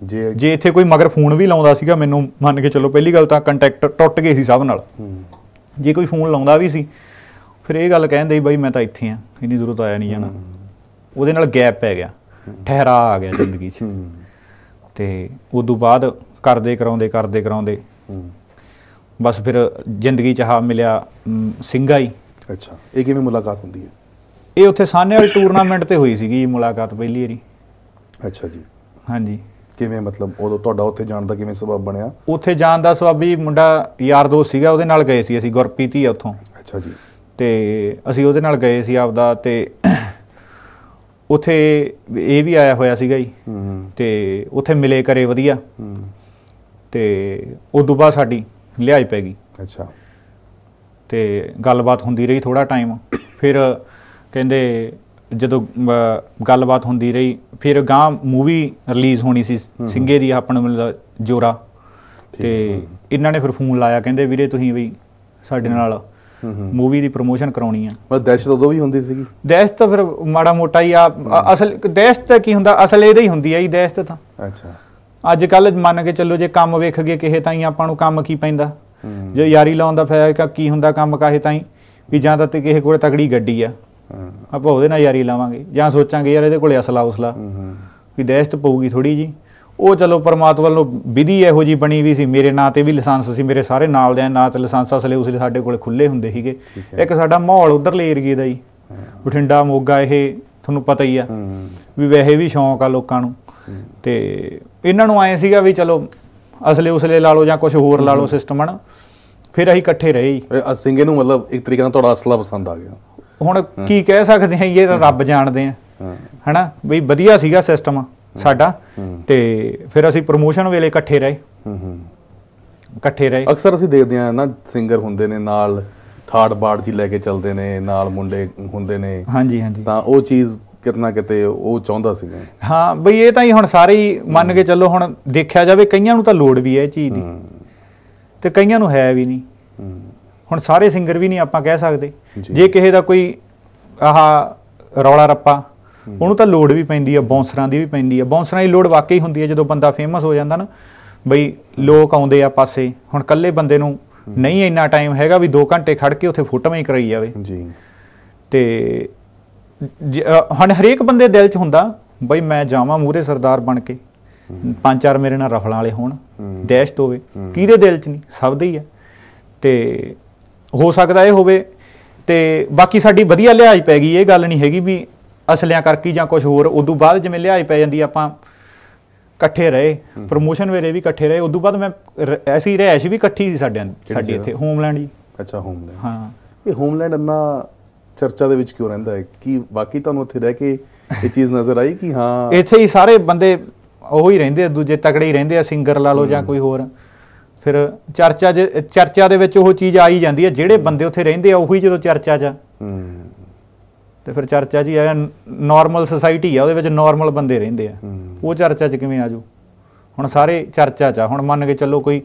ਜੇ ਜੇ ਇੱਥੇ ਕੋਈ ਮਗਰ ਫੋਨ ਵੀ ਲਾਉਂਦਾ ਸੀਗਾ ਮੈਨੂੰ ਮੰਨ ਕੇ ਚੱਲੋ ਪਹਿਲੀ ਗੱਲ ਤਾਂ ਕੰਟੈਕਟ ਟੁੱਟ ਗਏ ਸੀ ਸਭ ਨਾਲ ਹੂੰ ਜੇ ਕੋਈ ਫੋਨ ਲਾਉਂਦਾ ਵੀ ਸੀ ਫਿਰ ਇਹ ਗੱਲ ਕਹਿੰਦੇ ਬਈ ਮੈਂ ਤਾਂ ਇੱਥੇ ਆ ਇੰਨੀ ਦੂਰੋਂ ਤਾਂ ਆਇਆ ਨਹੀਂ ਜਾਣਾ ਉਹਦੇ ਨਾਲ ਗੈਪ ਪੈ ਗਿਆ ਠਹਿਰਾ ਆ ਗਿਆ ਜ਼ਿੰਦਗੀ 'ਚ ਤੇ ਉਸ ਤੋਂ ਬਾਅਦ ਕਰਦੇ ਕਰਾਉਂਦੇ ਕਰਦੇ ਕਰਾਉਂਦੇ ਬਸ ਫਿਰ ਜ਼ਿੰਦਗੀ 'ਚ ਆ ਮਿਲਿਆ ਸਿੰਘਾ ਹੀ ਅੱਛਾ ਇਹ ਕਿਵੇਂ
ਮੁਲਾਕਾਤ ਹੁੰਦੀ ਹੈ ਇਹ ਉੱਥੇ ਸਾਹਨੇ ਵਾਲੇ ਟੂਰਨਾਮੈਂਟ ਤੇ ਹੋਈ ਸੀਗੀ ਮੁਲਾਕਾਤ ਪਹਿਲੀ ਵਾਰੀ ਅੱਛਾ ਜੀ ਹਾਂਜੀ ਕਿਵੇਂ ਮਤਲਬ ਉਦੋਂ ਤੁਹਾਡਾ ਉੱਥੇ ਜਾਣ ਦਾ ਕਿਵੇਂ ਸਬਬ ਬਣਿਆ
ਉੱਥੇ ਜਾਣ ਦਾ ਸਬਬ ਵੀ ਮੁੰਡਾ ਯਾਰ ਦੋਸਤ ਸੀਗਾ ਉਹਦੇ ਨਾਲ ਗਏ ਸੀ ਅਸੀਂ ਗੁਰਪ੍ਰੀਤ ਹੀ ਉੱਥੋਂ ਅੱਛਾ ਜੀ ਤੇ ਅਸੀਂ ਉਹਦੇ ਨਾਲ ਗਏ ਸੀ ਆਪਦਾ ਤੇ ਉੱਥੇ ਇਹ ਵੀ ਆਇਆ ਹੋਇਆ ਸੀਗਾ ਜੀ ਤੇ ਉੱਥੇ ਮਿਲੇ ਕਰੇ ਵਧੀਆ ਤੇ ਉਦੋਂ ਬਾਅਦ ਸਾਡੀ ਲਿਆਈ ਪੈ ਗਈ ਅੱਛਾ ਤੇ ਗੱਲਬਾਤ ਹੁੰਦੀ ਰਹੀ ਥੋੜਾ ਟਾਈਮ ਫਿਰ ਕਹਿੰਦੇ ਜਦੋਂ ਗੱਲਬਾਤ ਹੁੰਦੀ ਰਹੀ ਫਿਰ ਗਾਂ ਮੂਵੀ ਰਿਲੀਜ਼ ਹੋਣੀ ਸੀ ਸਿੰਘੇ ਦੀ ਆਪਣ ਜੋਰਾ ਤੇ ਇਹਨਾਂ ਨੇ ਫਿਰ ਫੋਨ ਲਾਇਆ ਕਹਿੰਦੇ ਵੀਰੇ ਤੁਸੀਂ ਵੀ ਸਾਡੇ ਨਾਲ ਮੂਵੀ ਦੀ ਪ੍ਰੋਮੋਸ਼ਨ ਕਰਾਉਣੀ ਆ
ਦੇਸ਼ ਦਹਿਸ਼ਤ ਉਦੋਂ ਵੀ ਹੁੰਦੀ ਸੀਗੀ
ਦਹਿਸ਼ਤ ਤਾਂ ਫਿਰ ਮਾੜਾ ਮੋਟਾ ਹੀ ਆ ਅਸਲ ਦਹਿਸ਼ਤ ਕੀ ਹੁੰਦਾ ਅਸਲ ਇਹਦਾ ਹੀ ਹੁੰਦੀ ਆ ਜੀ ਦਹਿਸ਼ਤ ਤਾਂ ਅੱਛਾ ਅੱਜ ਕੱਲ ਮੰਨ ਕੇ ਚੱਲੋ ਜੇ ਕੰਮ ਵੇਖ ਗਏ ਕਿਸੇ ਤਾਂ ਹੀ ਆਪਾਂ ਨੂੰ ਕੰਮ ਕੀ ਪੈਂਦਾ ਜੇ ਯਾਰੀ ਲਾਉਣ ਦਾ ਫਾਇਦਾ ਕੀ ਹੁੰਦਾ ਕੰਮ ਕਾਹੇ ਤਾਂ ਹੀ ਵੀ ਜਾਂ ਤਾਂ ਤੇ ਕਿਸੇ ਕੋਲ ਤਕੜੀ ਗੱਡੀ ਆ ਆਪਾਂ ਉਹਦੇ ਨਾਲ ਯਾਰੀ ਲਾਵਾਂਗੇ ਜਾਂ ਸੋਚਾਂਗੇ ਯਾਰ ਇਹਦੇ ਕੋਲੇ ਅਸਲਾ ਉਸਲਾ ਵੀ ਦੇਸ਼ਤ ਪਊਗੀ ਥੋੜੀ ਜੀ ਉਹ ਚਲੋ ਪਰਮਾਤਮਾ ਵੱਲੋਂ ਵਿਧੀ ਇਹੋ ਜੀ ਬਣੀ ਵੀ ਸੀ ਮੇਰੇ ਨਾਂ ਤੇ ਵੀ ਲਾਇਸੈਂਸ ਸੀ ਮੇਰੇ ਸਾਰੇ ਨਾਲ ਦੇ ਨਾਂ ਤੇ ਲਾਇਸੈਂਸ ਅਸਲੇ ਉਸਲੇ ਸਾਡੇ ਕੋਲੇ ਖੁੱਲੇ ਹੁੰਦੇ ਸੀਗੇ ਇੱਕ ਸਾਡਾ ਮਾਹੌਲ ਉਧਰਲੇ ਏਰੀਏ ਦਾ ਹੀ ਬਠਿੰਡਾ ਮੋਗਾ ਇਹ ਤੁਹਾਨੂੰ ਪਤਾ ਹੀ ਆ ਵੀ ਵੈਸੇ ਵੀ ਸ਼ੌਂਕ ਆ ਲੋਕਾਂ ਨੂੰ ਤੇ ਇਹਨਾਂ ਨੂੰ ਆਏ ਸੀਗਾ ਵੀ ਚਲੋ ਅਸਲੇ ਉਸਲੇ ਲਾ ਲਓ ਜਾਂ ਕੁਝ ਹੋਰ ਲਾ ਲਓ ਸਿਸਟਮ ਹਨ
ਫਿਰ ਅਸੀਂ ਇਕੱਠੇ ਰਹੇ ਸਿੰਗੇ ਨੂੰ ਮਤਲਬ ਇੱਕ ਤਰੀਕੇ ਨਾਲ ਤੁਹਾਡਾ ਅਸਲਾ ਪਸੰਦ ਆ ਗਿਆ
ਹੁਣ ਕੀ ਕਹਿ ਸਕਦੇ ਆ ਇਹ ਰੱਬ ਜਾਣਦੇ ਆ ਹਨਾ ਬਈ ਵਧੀਆ ਸੀਗਾ ਸਿਸਟਮ ਸਾਡਾ
ਤੇ ਫਿਰ ਅਸੀਂ ਪ੍ਰੋਮੋਸ਼ਨ ਵੇਲੇ ਇਕੱਠੇ ਰਹੇ ਇਕੱਠੇ ਰਹੇ ਅਕਸਰ ਅਸੀਂ ਦੇਖਦੇ ਆ ਨਾ ਸਿੰਗਰ ਹੁੰਦੇ ਨੇ ਨਾਲ ਠਾੜ ਬਾੜ ਜੀ ਲੈ ਕੇ ਚੱਲਦੇ ਨੇ ਨਾਲ ਮੁੰਡੇ ਹੁੰਦੇ ਨੇ ਹਾਂਜੀ ਹਾਂਜੀ ਤਾਂ ਉਹ ਚੀਜ਼ ਕਿਤਨਾ ਕਿਤੇ ਉਹ ਚਾਹੁੰਦਾ ਸੀਗਾ ਹਾਂ ਬਈ
ਇਹ ਤਾਂ ਹੀ ਹੁਣ ਸਾਰੇ ਹੀ ਮੰਨ ਕੇ ਚੱਲੋ ਹੁਣ ਦੇਖਿਆ ਜਾਵੇ ਕਈਆਂ ਨੂੰ ਤਾਂ ਲੋੜ ਵੀ ਹੈ ਇਹ ਚੀਜ਼ ਦੀ ਤੇ ਕਈਆਂ ਨੂੰ ਹੈ ਵੀ ਨਹੀਂ ਹੁਣ ਸਾਰੇ ਸਿੰਗਰ ਵੀ ਨਹੀਂ ਆਪਾਂ ਕਹਿ ਸਕਦੇ ਜੇ ਕਿਸੇ ਦਾ ਕੋਈ ਆਹ ਰੌਲਾ ਰੱਪਾ ਉਹਨੂੰ ਤਾਂ ਲੋਡ ਵੀ ਪੈਂਦੀ ਆ ਬੌਂਸਰਾਂ ਦੀ ਵੀ ਪੈਂਦੀ ਆ ਬੌਂਸਰਾਂ ਦੀ ਲੋਡ ਵਾਕਈ ਹੁੰਦੀ ਆ ਜਦੋਂ ਬੰਦਾ ਫੇਮਸ ਹੋ ਜਾਂਦਾ ਨਾ ਬਈ ਲੋਕ ਆਉਂਦੇ ਆ ਪਾਸੇ ਹੁਣ ਕੱਲੇ ਬੰਦੇ ਨੂੰ ਨਹੀਂ ਇੰਨਾ ਟਾਈਮ ਹੈਗਾ ਵੀ 2 ਘੰਟੇ ਖੜ ਕੇ ਉੱਥੇ ਫੋਟੋਆਂ ਹੀ ਕਰਾਈ ਜਾਵੇ ਜੀ ਤੇ ਹਣ ਹਰੇਕ ਬੰਦੇ ਦਿਲ 'ਚ ਹੁੰਦਾ ਬਈ ਮੈਂ ਜਾਵਾਂ ਮੂਰੇ ਸਰਦਾਰ ਬਣ ਕੇ ਪੰਜ ਚਾਰ ਮੇਰੇ ਨਾਲ ਰਫਲਾਂ ਵਾਲੇ ਹੋਣ ਦੇਸ਼ ਤੋਵੇ ਕਿਹਦੇ ਦਿਲ 'ਚ ਨਹੀਂ ਸਭ ਦੇ ਹੀ ਆ ਤੇ ਹੋ ਸਕਦਾ ਇਹ ਹੋਵੇ ਤੇ ਬਾਕੀ ਸਾਡੀ ਵਧੀਆ ਲਿਹਾਜ਼ ਪੈ ਗਈ ਇਹ ਗੱਲ ਨਹੀਂ ਹੈਗੀ ਵੀ ਅਸਲਿਆਂ ਕਰਕੇ ਜਾਂ ਕੁਝ ਹੋਰ ਉਦੋਂ ਬਾਅਦ ਜਿਵੇਂ ਲਿਹਾਜ਼ ਪੈ ਜਾਂਦੀ ਆਪਾਂ ਇਕੱਠੇ ਰਹੇ ਪ੍ਰੋਮੋਸ਼ਨ ਵੇਰੇ ਵੀ ਇਕੱਠੇ ਰਹੇ ਉਦੋਂ ਬਾਅਦ ਮੈਂ ਐਸੀ ਰਹਿਸ਼ ਵੀ ਇਕੱਠੀ ਸੀ ਸਾਡੇ ਸਾਡੇ ਇੱਥੇ ਹੋਮਲੈਂਡ ਜੀ
ਅੱਛਾ ਹੋਮਲੈਂਡ ਹਾਂ
ਇਹ ਹੋਮਲੈਂਡ ਅੰਨਾ
ਚਰਚਾ ਦੇ ਵਿੱਚ ਕਿਉਂ ਰਹਿੰਦਾ ਹੈ ਕਿ ਬਾਕੀ ਤੁਹਾਨੂੰ ਉੱਥੇ ਰਹਿ ਕੇ ਇਹ ਚੀਜ਼ ਨਜ਼ਰ ਆਈ ਕਿ ਹਾਂ ਇੱਥੇ ਹੀ
ਸਾਰੇ ਬੰਦੇ ਉਹ ਹੀ ਰਹਿੰਦੇ ਦੂਜੇ ਤਕੜੇ ਹੀ ਰਹਿੰਦੇ ਆ ਸਿੰਗਰ ਲਾ ਲਓ ਜਾਂ ਕੋਈ ਹੋਰ ਫਿਰ ਚਰਚਾ ਚਰਚਾ ਦੇ ਵਿੱਚ ਉਹ ਚੀਜ਼ ਆਈ ਜਾਂਦੀ ਹੈ ਜਿਹੜੇ ਬੰਦੇ ਉੱਥੇ ਰਹਿੰਦੇ ਆ ਉਹੀ ਜਦੋਂ ਚਰਚਾ 'ਚ ਤੇ ਫਿਰ ਚਰਚਾ ਜੀ ਆ ਨਾਰਮਲ ਸੋਸਾਇਟੀ ਆ ਉਹਦੇ ਵਿੱਚ ਨਾਰਮਲ ਬੰਦੇ ਰਹਿੰਦੇ ਆ ਉਹ ਚਰਚਾ 'ਚ ਕਿਵੇਂ ਆਜੋ ਹੁਣ ਸਾਰੇ ਚਰਚਾ 'ਚ ਆ ਹੁਣ ਮੰਨ ਕੇ ਚੱਲੋ ਕੋਈ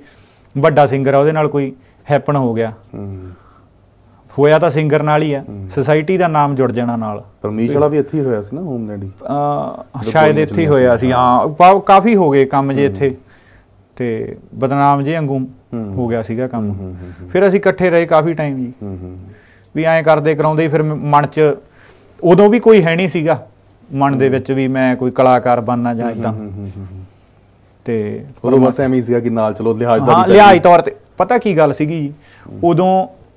ਵੱਡਾ ਸਿੰਗਰ ਆ ਉਹਦੇ ਨਾਲ ਕੋਈ ਹੈਪਨ ਹੋ ਗਿਆ ਹੋਇਆ ਤਾਂ ਸਿੰਗਰ ਨਾਲ ਹੀ ਆ ਸੋਸਾਇਟੀ ਦਾ ਨਾਮ ਜੁੜ ਜਾਣਾ ਨਾਲ ਪਰਮੇਸ਼ਰ ਵਾਲਾ ਵੀ
ਇੱਥੇ ਹੀ ਹੋਇਆ ਸੀ ਨਾ ਹੋਮ ਆ ਸ਼ਾਇਦ ਇੱਥੇ ਹੀ ਹੋਇਆ ਸੀ
ਹਾਂ ਕਾਫੀ ਹੋ ਗਏ ਕੰਮ ਜੇ ਇੱਥੇ ਤੇ ਬਦਨਾਮ ਜੇ ਵਾਂਗੂ ਹੋ ਗਿਆ ਸੀਗਾ ਕੰਮ ਫਿਰ ਅਸੀਂ ਇਕੱਠੇ ਰਹੇ ਕਾਫੀ ਟਾਈਮ ਜੀ ਵੀ ਐਂ ਕਰਦੇ ਕਰਾਉਂਦੇ ਫਿਰ ਮਨ 'ਚ ਉਦੋਂ ਵੀ ਕੋਈ ਹੈ ਨਹੀਂ ਸੀਗਾ ਮਨ ਦੇ ਵਿੱਚ ਵੀ ਮੈਂ ਕੋਈ ਕਲਾਕਾਰ ਬਣਨਾ ਜਾਂ ਇਦਾਂ
ਤੇ ਉਦੋਂ ਬਸ ਐਵੇਂ ਸੀਗਾ ਕਿ ਨਾਲ ਚਲੋ ਲਿਹਾਜ਼ ਦਾ ਹਾਂ ਲਿਹਾਜ਼
ਤੌਰ ਤੇ ਪਤਾ ਕੀ ਗੱਲ ਸੀਗੀ ਉਦੋਂ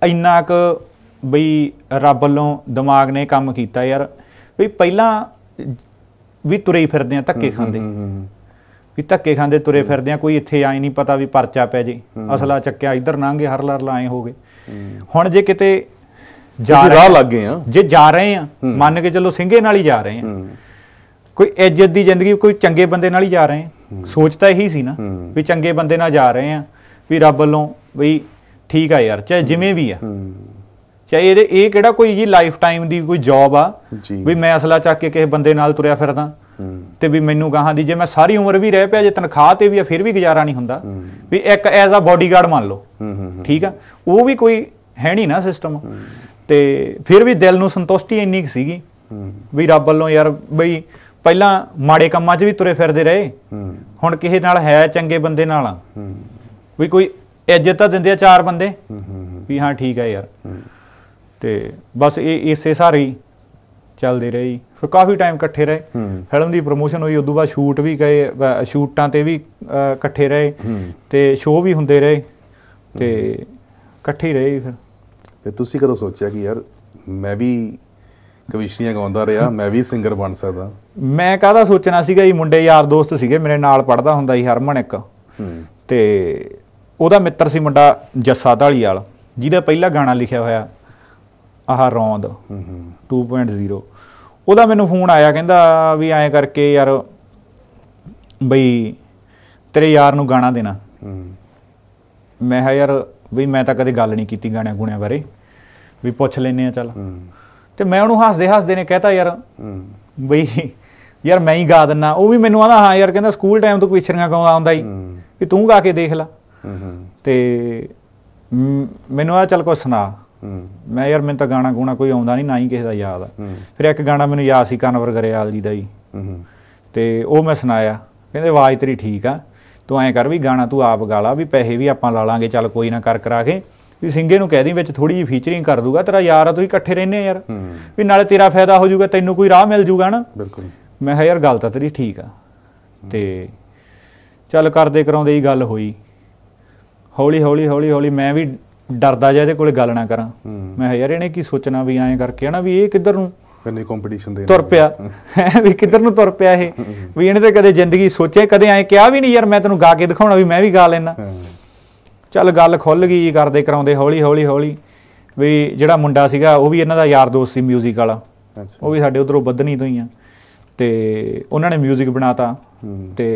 ਇੰਨਾ ਕੁ ਬਈ ਰੱਬ ਵੱਲੋਂ ਦਿਮਾਗ ਨੇ ਕੰਮ ਕੀਤਾ ਯਾਰ ਵੀ ਪਹਿਲਾਂ ਵੀ ਤੁਰੇ ਫਿਰਦੇ ਆ ਧੱਕੇ ਖਾਂਦੇ ਵੀ ਧੱਕੇ ਖਾਂਦੇ ਤੁਰੇ ਫਿਰਦੇ ਆ ਕੋਈ ਇੱਥੇ ਆਈ ਨਹੀਂ ਪਤਾ ਵੀ ਪਰਚਾ ਪੈ ਜੇ ਅਸਲਾ ਚੱਕਿਆ ਇੱਧਰ ਨਾਂਗੇ ਹਰ ਲਰ ਲਾਏ ਹੋਗੇ ਹੁਣ ਜੇ ਕਿਤੇ ਜਾ ਰਾਹ ਲੱਗ ਗਏ ਆ ਜੇ ਜਾ ਰਹੇ ਆ ਮੰਨ ਕੇ ਚੱਲੋ ਸਿੰਘੇ ਨਾਲ ਹੀ ਜਾ ਰਹੇ ਆ ਕੋਈ ਇੱਜ਼ਤ ਦੀ ਜ਼ਿੰਦਗੀ ਕੋਈ ਚੰਗੇ ਬੰਦੇ ਨਾਲ ਹੀ ਜਾ ਰਹੇ ਆ ਸੋਚ ਤਾਂ ਇਹੀ ਸੀ ਨਾ ਵੀ ਚੰਗੇ ਬੰਦੇ ਨਾਲ ਜਾ ਰਹੇ ਆ ਵੀ ਰੱਬ ਵੱਲੋਂ ਬਈ ਠੀਕ ਆ ਯਾਰ ਚਾਹੇ ਜਿਵੇਂ ਵੀ ਆ ਚਾਹੇ ਇਹ ਇਹ ਕਿਹੜਾ ਕੋਈ ਜੀ ਲਾਈਫ ਟਾਈਮ ਦੀ ਕੋਈ ਜੌਬ ਆ ਵੀ ਮੈਂ ਅਸਲਾ ਚੱਕ ਕੇ ਕਿਸੇ ਬੰਦੇ ਨਾਲ ਤੁਰਿਆ ਫਿਰਦਾ ਤੇ ਵੀ ਮੈਨੂੰ ਗਾਹਾਂ ਦੀ ਜੇ ਮੈਂ ਸਾਰੀ ਉਮਰ ਵੀ ਰਹਿ ਪਿਆ ਜੇ ਤਨਖਾਹ ਤੇ ਵੀ ਆ ਫਿਰ ਵੀ ਗੁਜ਼ਾਰਾ ਨਹੀਂ ਹੁੰਦਾ ਵੀ ਇੱਕ ਐਜ਼ ਅ ਬਾਡੀਗਾਰਡ ਮੰਨ ਲਓ ਠੀਕ ਆ ਉਹ ਵੀ ਕੋਈ ਹੈ ਨਹੀਂ ਨਾ ਸਿਸਟਮ ਤੇ ਫਿਰ ਵੀ ਦਿਲ ਨੂੰ ਸੰਤੁਸ਼ਟੀ ਇੰਨੀ ਸੀਗੀ ਵੀ ਰੱਬ ਵੱਲੋਂ ਯਾਰ ਬਈ ਪਹਿਲਾਂ ਮਾੜੇ ਕੰਮਾਂ 'ਚ ਵੀ ਤੁਰੇ ਫਿਰਦੇ ਰਹੇ ਹੁਣ ਕਿਸੇ ਨਾਲ ਹੈ ਚੰਗੇ ਬੰਦੇ ਨਾਲ ਵੀ ਕੋਈ ਇੱਜ਼ਤ ਤਾਂ ਦਿੰਦੇ ਆ ਚਾਰ ਬੰਦੇ ਵੀ ਹਾਂ ਠੀਕ ਆ ਯਾਰ ਤੇ ਬਸ ਇਹ ਇਸੇ ਸਾਰੀ ਚੱਲਦੀ ਰਹੀ ਫਿਰ ਕਾਫੀ ਟਾਈਮ ਇਕੱਠੇ ਰਹੇ ਫਿਲਮ ਦੀ ਪ੍ਰੋਮੋਸ਼ਨ ਹੋਈ ਉਦੋਂ ਬਾਅਦ ਸ਼ੂਟ ਵੀ ਗਏ ਸ਼ੂਟਾਂ ਤੇ ਵੀ ਇਕੱਠੇ ਰਹੇ ਤੇ ਸ਼ੋਅ ਵੀ ਹੁੰਦੇ ਰਹੇ ਤੇ ਇਕੱਠੇ ਰਹੇ ਫਿਰ
ਤੇ ਤੁਸੀਂ ਕਦੋਂ ਸੋਚਿਆ ਕਿ ਯਾਰ ਮੈਂ ਵੀ ਕਵਿਸ਼ਨੀਆਂ ਗਾਉਂਦਾ ਰਿਹਾ ਮੈਂ ਵੀ ਸਿੰਗਰ ਬਣ ਸਕਦਾ
ਮੈਂ ਕਾਹਦਾ ਸੋਚਣਾ ਸੀਗਾ ਇਹ ਮੁੰਡੇ ਯਾਰ ਦੋਸਤ ਸੀਗੇ ਮੇਰੇ ਨਾਲ ਪੜਦਾ ਹੁੰਦਾ ਸੀ ਹਰਮਨ ਇੱਕ ਤੇ ਉਹਦਾ ਮਿੱਤਰ ਸੀ ਮੁੰਡਾ ਜੱਸਾ ਢਾਲੀ ਵਾਲਾ ਜਿਹਦਾ ਪਹਿਲਾ ਗਾਣਾ ਲਿਖਿਆ ਹੋਇਆ ਆਹ ਰੌਂਦ 2.0 ਉਹਦਾ ਮੈਨੂੰ ਫੋਨ ਆਇਆ ਕਹਿੰਦਾ ਵੀ ਐਂ ਕਰਕੇ ਯਾਰ ਬਈ ਤੇਰੇ ਯਾਰ ਨੂੰ ਗਾਣਾ ਦੇਣਾ ਮੈਂ ਕਿਹਾ ਯਾਰ ਵੀ ਮੈਂ ਤਾਂ ਕਦੇ ਗੱਲ ਨਹੀਂ ਕੀਤੀ ਗਾਣਿਆਂ ਗੁਣਿਆਂ ਬਾਰੇ ਵੀ ਪੁੱਛ ਲੈਨੇ ਆ ਚੱਲ ਤੇ ਮੈਂ ਉਹਨੂੰ ਹੱਸਦੇ ਹੱਸਦੇ ਨੇ ਕਹਤਾ ਯਾਰ ਬਈ ਯਾਰ ਮੈਂ ਹੀ ਗਾ ਦਿੰਨਾ ਉਹ ਵੀ ਮੈਨੂੰ ਆਦਾ ਹਾਂ ਯਾਰ ਕਹਿੰਦਾ ਸਕੂਲ ਟਾਈਮ ਤੋਂ ਕੁਇਸ਼ਰੀਆਂ ਗਾਉਂਦਾ ਹੁੰਦਾ ਹੀ ਵੀ ਤੂੰ ਗਾ ਕੇ ਦੇਖ ਲੈ ਤੇ ਮੈਨੂੰ ਆ ਚੱਲ ਕੋ ਸੁਣਾ
ਮੈਂ
ਯਾਰ ਮੈਨੂੰ ਤਾਂ ਗਾਣਾ ਗੂਣਾ ਕੋਈ ਆਉਂਦਾ ਨਹੀਂ ਨਾ ਹੀ ਕਿਸੇ ਦਾ ਯਾਦ ਆ ਫਿਰ ਇੱਕ ਗਾਣਾ ਮੈਨੂੰ ਯਾਦ ਸੀ ਕਨਵਰ ਗਰੇਵਾਲ ਜੀ ਦਾ ਹੀ ਤੇ ਉਹ ਮੈਂ ਸੁਣਾਇਆ ਕਹਿੰਦੇ ਆਵਾਜ਼ ਤੇਰੀ ਠੀਕ ਆ ਤੂੰ ਐਂ ਕਰ ਵੀ ਗਾਣਾ ਤੂੰ ਆਪ ਗਾਲਾ ਵੀ ਪੈਸੇ ਵੀ ਆਪਾਂ ਲਾ ਲਾਂਗੇ ਚੱਲ ਕੋਈ ਨਾ ਕਰ ਕਰਾ ਕੇ ਵੀ ਸਿੰਘੇ ਨੂੰ ਕਹਿ ਦੀ ਵਿੱਚ ਥੋੜੀ ਜੀ ਫੀਚਰਿੰਗ ਕਰ ਦੂਗਾ ਤੇਰਾ ਯਾਰ ਆ ਤੂੰ ਇਕੱਠੇ ਆ ਯਾਰ ਵੀ ਨਾਲੇ ਤੇਰਾ ਫਾਇਦਾ ਹੋ ਜਾਊਗਾ ਤੈਨੂੰ ਕੋਈ ਰਾਹ ਮਿਲ ਜਾਊਗਾ ਨਾ ਬਿਲਕੁਲ ਮੈਂ ਕਿਹਾ ਯਾਰ ਗੱਲ ਤਾਂ ਤੇਰੀ ਠੀਕ ਆ ਤੇ ਚੱਲ ਕਰਦੇ ਕਰਾਉਂਦੇ ਹੀ ਗੱਲ ਹੋਈ ਹੌਲੀ ਹੌਲੀ ਹੌਲੀ ਹੌਲੀ ਮੈਂ ਵੀ ਡਰਦਾ ਜਾਂ ਇਹਦੇ ਕੋਲੇ ਗੱਲ ਨਾ ਕਰਾਂ ਮੈਂ ਯਾਰ ਇਹਨੇ ਕੀ ਸੋਚਣਾ ਵੀ ਐਂ ਕਰਕੇ ਹਨਾ ਵੀ ਇਹ ਕਿੱਧਰ ਨੂੰ
ਕੰਨੇ ਕੰਪੀਟੀਸ਼ਨ ਦੇ ਤੁਰ
ਪਿਆ ਵੀ ਕਿੱਧਰ ਨੂੰ ਤੁਰ ਪਿਆ ਇਹ ਵੀ ਇਹਨੇ ਤਾਂ ਕਦੇ ਜ਼ਿੰਦਗੀ ਸੋਚਿਆ ਕਦੇ ਐਂ ਕਿਹਾ ਵੀ ਨਹੀਂ ਯਾਰ ਮੈਂ ਤੈਨੂੰ ਗਾ ਕੇ ਦਿਖਾਉਣਾ ਵੀ ਮੈਂ ਵੀ ਗਾ ਲੈਣਾ ਚੱਲ ਗੱਲ ਖੁੱਲ ਗਈ ਕਰਦੇ ਕਰਾਉਂਦੇ ਹੌਲੀ ਹੌਲੀ ਹੌਲੀ ਵੀ ਜਿਹੜਾ ਮੁੰਡਾ ਸੀਗਾ ਉਹ ਵੀ ਇਹਨਾਂ ਦਾ ਯਾਰ ਦੋਸਤ ਸੀ 뮤직 ਵਾਲਾ ਉਹ ਵੀ ਸਾਡੇ ਉਧਰੋਂ ਬੱਦਨੀ ਤੋਂ ਹੀ ਆ ਤੇ ਉਹਨਾਂ ਨੇ 뮤직 ਬਣਾਤਾ ਤੇ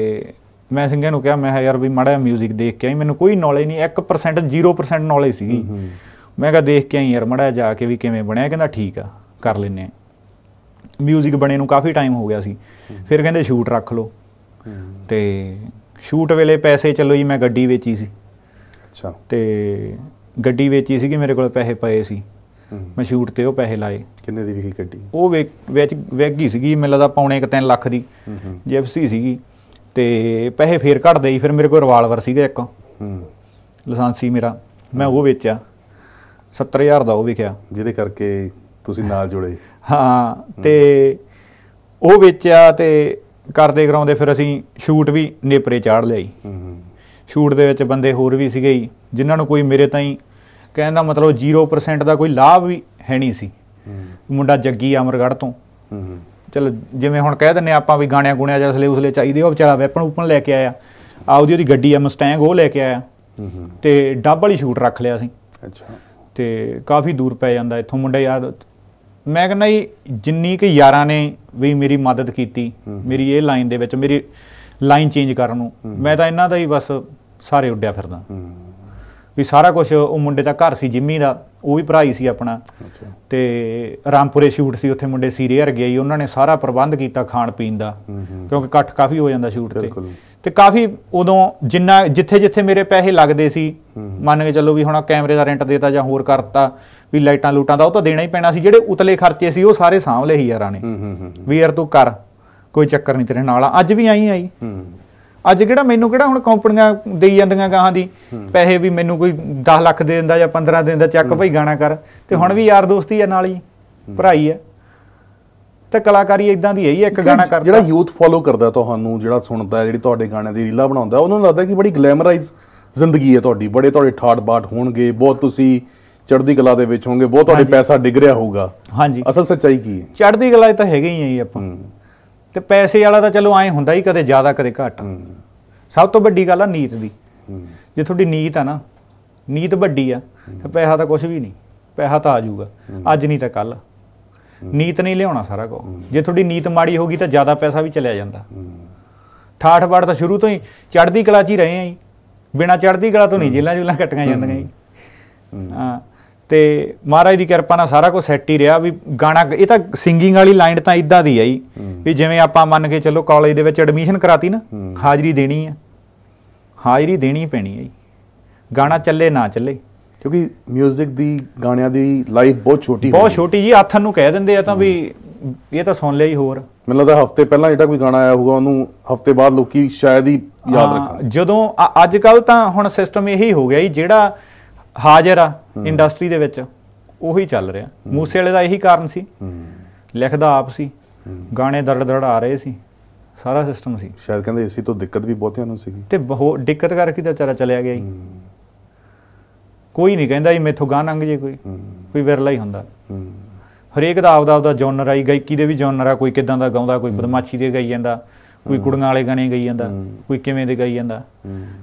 ਮੈਂ ਸਿੰਘਾਂ ਨੂੰ ਕਿਹਾ ਮੈਂ ਹੈ ਯਾਰ ਵੀ ਮਾੜਾ ਮਿਊਜ਼ਿਕ ਦੇਖ ਕੇ ਆਈ ਮੈਨੂੰ ਕੋਈ ਨੌਲੇਜ ਨਹੀਂ 1% 0% ਨੌਲੇਜ ਸੀਗੀ ਮੈਂ ਕਿਹਾ ਦੇਖ ਕੇ ਆਈ ਯਾਰ ਮਾੜਾ ਜਾ ਕੇ ਵੀ ਕਿਵੇਂ ਬਣਿਆ ਕਹਿੰਦਾ ਠੀਕ ਆ ਕਰ ਲੈਨੇ ਆ ਮਿਊਜ਼ਿਕ ਬਣੇ ਨੂੰ ਕਾਫੀ ਟਾਈਮ ਹੋ ਗਿਆ ਸੀ ਫਿਰ ਕਹਿੰਦੇ ਸ਼ੂਟ ਰੱਖ ਲਓ ਤੇ ਸ਼ੂਟ ਵੇਲੇ ਪੈਸੇ ਚੱਲੋ ਜੀ ਮੈਂ ਗੱਡੀ ਵੇਚੀ ਸੀ ਅੱਛਾ ਤੇ ਗੱਡੀ ਵੇਚੀ ਸੀਗੀ ਮੇਰੇ ਕੋਲ ਪੈਸੇ ਪਏ ਸੀ ਮੈਂ ਸ਼ੂਟ ਤੇ ਉਹ ਪੈਸੇ ਲਾਏ
ਕਿੰਨੇ ਦੀ ਵਿਕੀ ਗੱਡੀ
ਉਹ ਵੇਚ ਵੈਗੀ ਸੀਗੀ ਮੈਨੂੰ ਲੱਗਦਾ ਪੌਣੇ 3 ਲੱਖ ਦੀ ਜੀਐਫਸੀ ਸੀਗੀ ਤੇ ਪੈਸੇ ਫੇਰ ਘਟਦੇ ਹੀ ਫਿਰ ਮੇਰੇ ਕੋਲ ਰਿਵਾਲਵਰ ਸੀਗਾ ਇੱਕ ਹੂੰ ਲਾਇਸੈਂਸੀ ਮੇਰਾ ਮੈਂ ਉਹ ਵੇਚਿਆ 70000 ਦਾ ਉਹ ਵਿਖਿਆ
ਜਿਹਦੇ ਕਰਕੇ ਤੁਸੀਂ
ਨਾਲ ਜੁੜੇ ਹਾਂ ਤੇ ਉਹ ਵੇਚਿਆ ਤੇ ਕਰਦੇ ਕਰਾਉਂਦੇ ਫਿਰ ਅਸੀਂ ਸ਼ੂਟ ਵੀ ਨੇਪਰੇ ਚਾੜ ਲਿਆ ਹੂੰ ਹੂੰ ਸ਼ੂਟ ਦੇ ਵਿੱਚ ਬੰਦੇ ਹੋਰ ਵੀ ਸੀਗੇ ਜਿਨ੍ਹਾਂ ਨੂੰ ਕੋਈ ਮੇਰੇ ਤਾਂ ਹੀ ਕਹਿਣ ਦਾ ਮਤਲਬ 0% ਦਾ ਕੋਈ ਲਾਭ ਵੀ ਹੈ ਨਹੀਂ ਸੀ ਮੁੰਡਾ ਜੱਗੀ ਅਮਰਗੜ੍ਹ ਤੋਂ ਹੂੰ ਚਲ ਜਿਵੇਂ ਹੁਣ ਕਹਿ ਦਿੰਨੇ ਆਪਾਂ ਵੀ ਗਾਣਿਆਂ ਗੁਣਿਆਂ ਜਾਂ ਅਸਲੇ ਉਸਲੇ ਚਾਹੀਦੇ ਉਹ ਵਿਚਾਰਾ ਵੈਪਨ ਉਪਨ ਲੈ ਕੇ ਆਇਆ ਆਉਦੀ ਉਹਦੀ ਗੱਡੀ ਆ ਮਸਟੈਂਗ ਉਹ ਲੈ ਕੇ ਆਇਆ ਤੇ ਡੱਬ ਵਾਲੀ ਸ਼ੂਟ ਰੱਖ ਲਿਆ ਸੀ ਅੱਛਾ ਤੇ ਕਾਫੀ ਦੂਰ ਪੈ ਜਾਂਦਾ ਇੱਥੋਂ ਮੁੰਡਾ ਯਾਰ ਮੈਂ ਕਹਿੰਦਾ ਜੀ ਜਿੰਨੀ ਕਿ ਯਾਰਾਂ ਨੇ ਵੀ ਮੇਰੀ ਮਦਦ ਕੀਤੀ ਮੇਰੀ ਇਹ ਲਾਈਨ ਦੇ ਵਿੱਚ ਮੇਰੀ ਲਾਈਨ ਚੇਂਜ ਕਰਨ ਨੂੰ ਮੈਂ ਤਾਂ ਇਹਨਾਂ ਦਾ ਹੀ ਬਸ ਸਾਰੇ ਉੱਡਿਆ ਫਿਰਦਾ ਵੀ ਸਾਰਾ ਕੁਝ ਉਹ ਮੁੰਡੇ ਦਾ ਘਰ ਸੀ ਜਿੰਮੀ ਦਾ ਉਹ ਵੀ ਭਰਾ ਹੀ ਸੀ ਆਪਣਾ ਤੇ ਰਾਮਪੁਰੇ ਸ਼ੂਟ ਸੀ ਉੱਥੇ ਮੁੰਡੇ ਸੀਰੇ ਹਰ ਗਏ ਉਹਨਾਂ ਨੇ ਸਾਰਾ ਪ੍ਰਬੰਧ ਕੀਤਾ ਖਾਣ ਪੀਣ ਦਾ ਕਿਉਂਕਿ ਇਕੱਠ ਕਾਫੀ ਹੋ ਜਾਂਦਾ ਸ਼ੂਟ ਤੇ ਤੇ ਕਾਫੀ ਉਦੋਂ ਜਿੰਨਾ ਜਿੱਥੇ ਜਿੱਥੇ ਮੇਰੇ ਪੈਸੇ ਲੱਗਦੇ ਸੀ ਮੰਨ ਕੇ ਚੱਲੋ ਵੀ ਹੁਣ ਕੈਮਰੇ ਦਾ ਰੈਂਟ ਦੇਤਾ ਜਾਂ ਹੋਰ ਕਰਤਾ ਵੀ ਲਾਈਟਾਂ ਲੂਟਾਂ ਦਾ ਉਹ ਤਾਂ ਦੇਣਾ ਹੀ ਪੈਣਾ ਸੀ ਜਿਹੜੇ ਉਤਲੇ ਖਰਚੇ ਸੀ ਉਹ ਸਾਰੇ ਸਾਂਭ ਲਏ ਯਾਰਾਂ ਨੇ ਵੀਰ ਤੂੰ ਕਰ ਕੋਈ ਚੱਕਰ ਨਹੀਂ ਤੇਰੇ ਨਾਲ ਅੱਜ ਵੀ ਆਈ ਆਈ ਅੱਜ ਕਿਹੜਾ ਮੈਨੂੰ ਕਿਹੜਾ ਹੁਣ ਕੰਪਨੀਆਂ ਦੇਈ ਜਾਂਦੀਆਂ ਗਾਹਾਂ ਦੀ ਪੈਸੇ ਵੀ ਮੈਨੂੰ ਕੋਈ 10 ਲੱਖ ਦੇ ਦਿੰਦਾ ਜਾਂ 15 ਦੇ ਦਿੰਦਾ ਚੱਕ ਭਾਈ ਗਾਣਾ ਕਰ ਤੇ ਹੁਣ ਵੀ ਯਾਰ ਦੋਸਤੀ ਆ ਨਾਲ ਹੀ
ਭਰਾਈ ਆ ਤੇ ਕਲਾਕਾਰੀ ਇਦਾਂ ਦੀ ਹੈ ਹੀ ਇੱਕ ਗਾਣਾ ਕਰਦਾ ਜਿਹੜਾ ਯੂਥ ਫੋਲੋ ਕਰਦਾ ਤੁਹਾਨੂੰ ਜਿਹੜਾ ਸੁਣਦਾ ਜਿਹੜੀ ਤੁਹਾਡੇ ਗਾਣਿਆਂ ਦੀ ਰੀਲਾ ਬਣਾਉਂਦਾ ਉਹਨਾਂ ਨੂੰ ਲੱਗਦਾ ਕਿ ਬੜੀ ਗਲੈਮਰਾਈਜ਼ ਜ਼ਿੰਦਗੀ ਹੈ ਤੁਹਾਡੀ ਬੜੇ ਤੁਹਾਡੇ ਠਾੜ ਬਾਟ ਹੋਣਗੇ ਬਹੁਤ ਤੁਸੀਂ ਚੜ੍ਹਦੀ ਕਲਾ ਦੇ ਵਿੱਚ ਹੋਗੇ ਬਹੁਤ ਤੁਹਾਡੇ ਪੈਸਾ ਡਿੱਗ ਰਿਹਾ ਹੋਊਗਾ ਹਾਂਜੀ ਅਸਲ ਸੱਚਾਈ ਕੀ ਹੈ ਚੜ੍ਹਦੀ ਕਲਾ ਤਾਂ ਹੈਗੇ ਹੀ ਆਈ ਆਪਾਂ ਤੇ ਪੈਸੇ ਵਾਲਾ ਤਾਂ ਚਲੋ ਐ ਹੁੰਦਾ ਹੀ ਕਦੇ
ਜ਼ਿਆਦਾ ਕਦੇ ਘੱਟ ਸਭ ਤੋਂ ਵੱਡੀ ਗੱਲ ਆ ਨੀਤ ਦੀ ਜੇ ਤੁਹਾਡੀ ਨੀਤ ਆ ਨਾ ਨੀਤ ਵੱਡੀ ਆ ਤਾਂ ਪੈਸਾ ਤਾਂ ਕੁਝ ਵੀ ਨਹੀਂ ਪੈਸਾ ਤਾਂ ਆ ਜਾਊਗਾ ਅੱਜ ਨਹੀਂ ਤਾਂ ਕੱਲ ਨੀਤ ਨਹੀਂ ਲਿਆਉਣਾ ਸਾਰਾ ਕੋ ਜੇ ਤੁਹਾਡੀ ਨੀਤ ਮਾੜੀ ਹੋਗੀ ਤਾਂ ਜ਼ਿਆਦਾ ਪੈਸਾ ਵੀ ਚਲਿਆ ਜਾਂਦਾ ਠਾਠ ਬਾੜ ਤਾਂ ਸ਼ੁਰੂ ਤੋਂ ਹੀ ਚੜ੍ਹਦੀ ਕਲਾ 'ਚ ਹੀ ਰਹੇ ਆਂ ਜੀ ਬਿਨਾ ਚੜ੍ਹਦੀ ਕਲਾ ਤੋਂ ਨਹੀਂ ਜੇਲਾਂ ਜੁਲਾਂ ਕੱਟੀਆਂ ਜਾਂਦੀਆਂ ਜੀ ਹਾਂ ਤੇ ਮਹਾਰਾਜ ਦੀ ਕਿਰਪਾ ਨਾਲ ਸਾਰਾ ਕੁਝ ਸੈੱਟ ਹੀ ਰਿਹਾ ਵੀ ਗਾਣਾ ਇਹ ਤਾਂ ਸਿੰਗਿੰਗ ਵਾਲੀ ਲਾਈਨ ਤਾਂ ਇਦਾਂ ਦੀ ਆ ਜੀ ਵੀ ਜਿਵੇਂ ਆਪਾਂ ਮੰਨ ਕੇ ਚੱਲੋ ਕਾਲਜ ਦੇ ਵਿੱਚ ਐਡਮਿਸ਼ਨ ਕਰਾਤੀ ਨਾ ਹਾਜ਼ਰੀ ਦੇਣੀ ਆ ਹਾਜ਼ਰੀ ਦੇਣੀ ਪੈਣੀ ਹੈ ਜੀ ਗਾਣਾ ਚੱਲੇ
ਨਾ ਚੱਲੇ ਕਿਉਂਕਿ 뮤직 ਦੀ ਗਾਣਿਆਂ ਦੀ ਲਾਈਫ ਬਹੁਤ ਛੋਟੀ ਬਹੁਤ
ਛੋਟੀ ਜੀ ਆਥਨ ਨੂੰ ਕਹਿ ਦਿੰਦੇ ਆ ਤਾਂ ਵੀ ਇਹ ਤਾਂ ਸੁਣ ਲਿਆ ਹੀ ਹੋਰ
ਮੈਨੂੰ ਲੱਗਦਾ ਹਫਤੇ ਪਹਿਲਾਂ ਜਿਹੜਾ ਕੋਈ ਗਾਣਾ ਆਇਆ ਹੋਊਗਾ ਉਹਨੂੰ ਹਫਤੇ ਬਾਅਦ ਲੋਕੀ ਸ਼ਾਇਦ ਹੀ ਯਾਦ ਰੱਖਣ
ਜਦੋਂ ਅੱਜ ਕੱਲ ਤਾਂ ਹੁਣ ਸਿਸਟਮ ਇਹੀ ਹੋ ਗਿਆ ਜੀ ਜਿਹੜਾ ਹਾਜ਼ਰ ਆ ਇੰਡਸਟਰੀ ਦੇ ਵਿੱਚ ਉਹੀ ਚੱਲ ਰਿਹਾ ਮੂਸੇ ਵਾਲੇ ਦਾ ਇਹੀ ਕਾਰਨ ਸੀ ਲਿਖਦਾ ਆਪ ਸੀ ਗਾਣੇ ਦਰੜ ਦਰੜ ਆ ਰਹੇ ਸੀ ਸਾਰਾ ਸਿਸਟਮ ਸੀ
ਸ਼ਾਇਦ ਕਹਿੰਦੇ ਏਸੀ ਤੋਂ ਦਿੱਕਤ ਵੀ ਬਹੁਤਿਆਂ ਨੂੰ ਸੀਗੀ
ਤੇ ਬਹੁਤ ਦਿੱਕਤ ਕਰਕੇ ਤਾਂ ਚਾਰਾ ਚਲਿਆ ਗਿਆ ਹੀ ਕੋਈ ਨਹੀਂ ਕਹਿੰਦਾ ਜੀ ਮੈਥੋਂ ਗਾਂ ਲੰਘ ਜੇ ਕੋਈ ਕੋਈ ਵਿਰਲਾ ਹੀ ਹੁੰਦਾ ਹਰੇਕ ਦਾ ਆਪਦਾ ਆਪਦਾ ਜੌਨਰ ਆਈ ਗਾਇਕੀ ਦੇ ਵੀ ਜੌਨਰ ਆ ਕੋਈ ਕਿਦਾਂ ਦਾ ਗਾਉਂਦਾ ਕੋਈ ਬਦਮਾਸ਼ੀ ਦੇ ਗਾਈ ਜਾਂਦਾ ਕੋਈ ਕੁੜੀਆਂ ਵਾਲੇ ਗਾਣੇ ਗਾਈ ਜਾਂਦਾ ਕੋਈ ਕਿਵੇਂ ਦੇ ਗਾਈ ਜਾਂਦਾ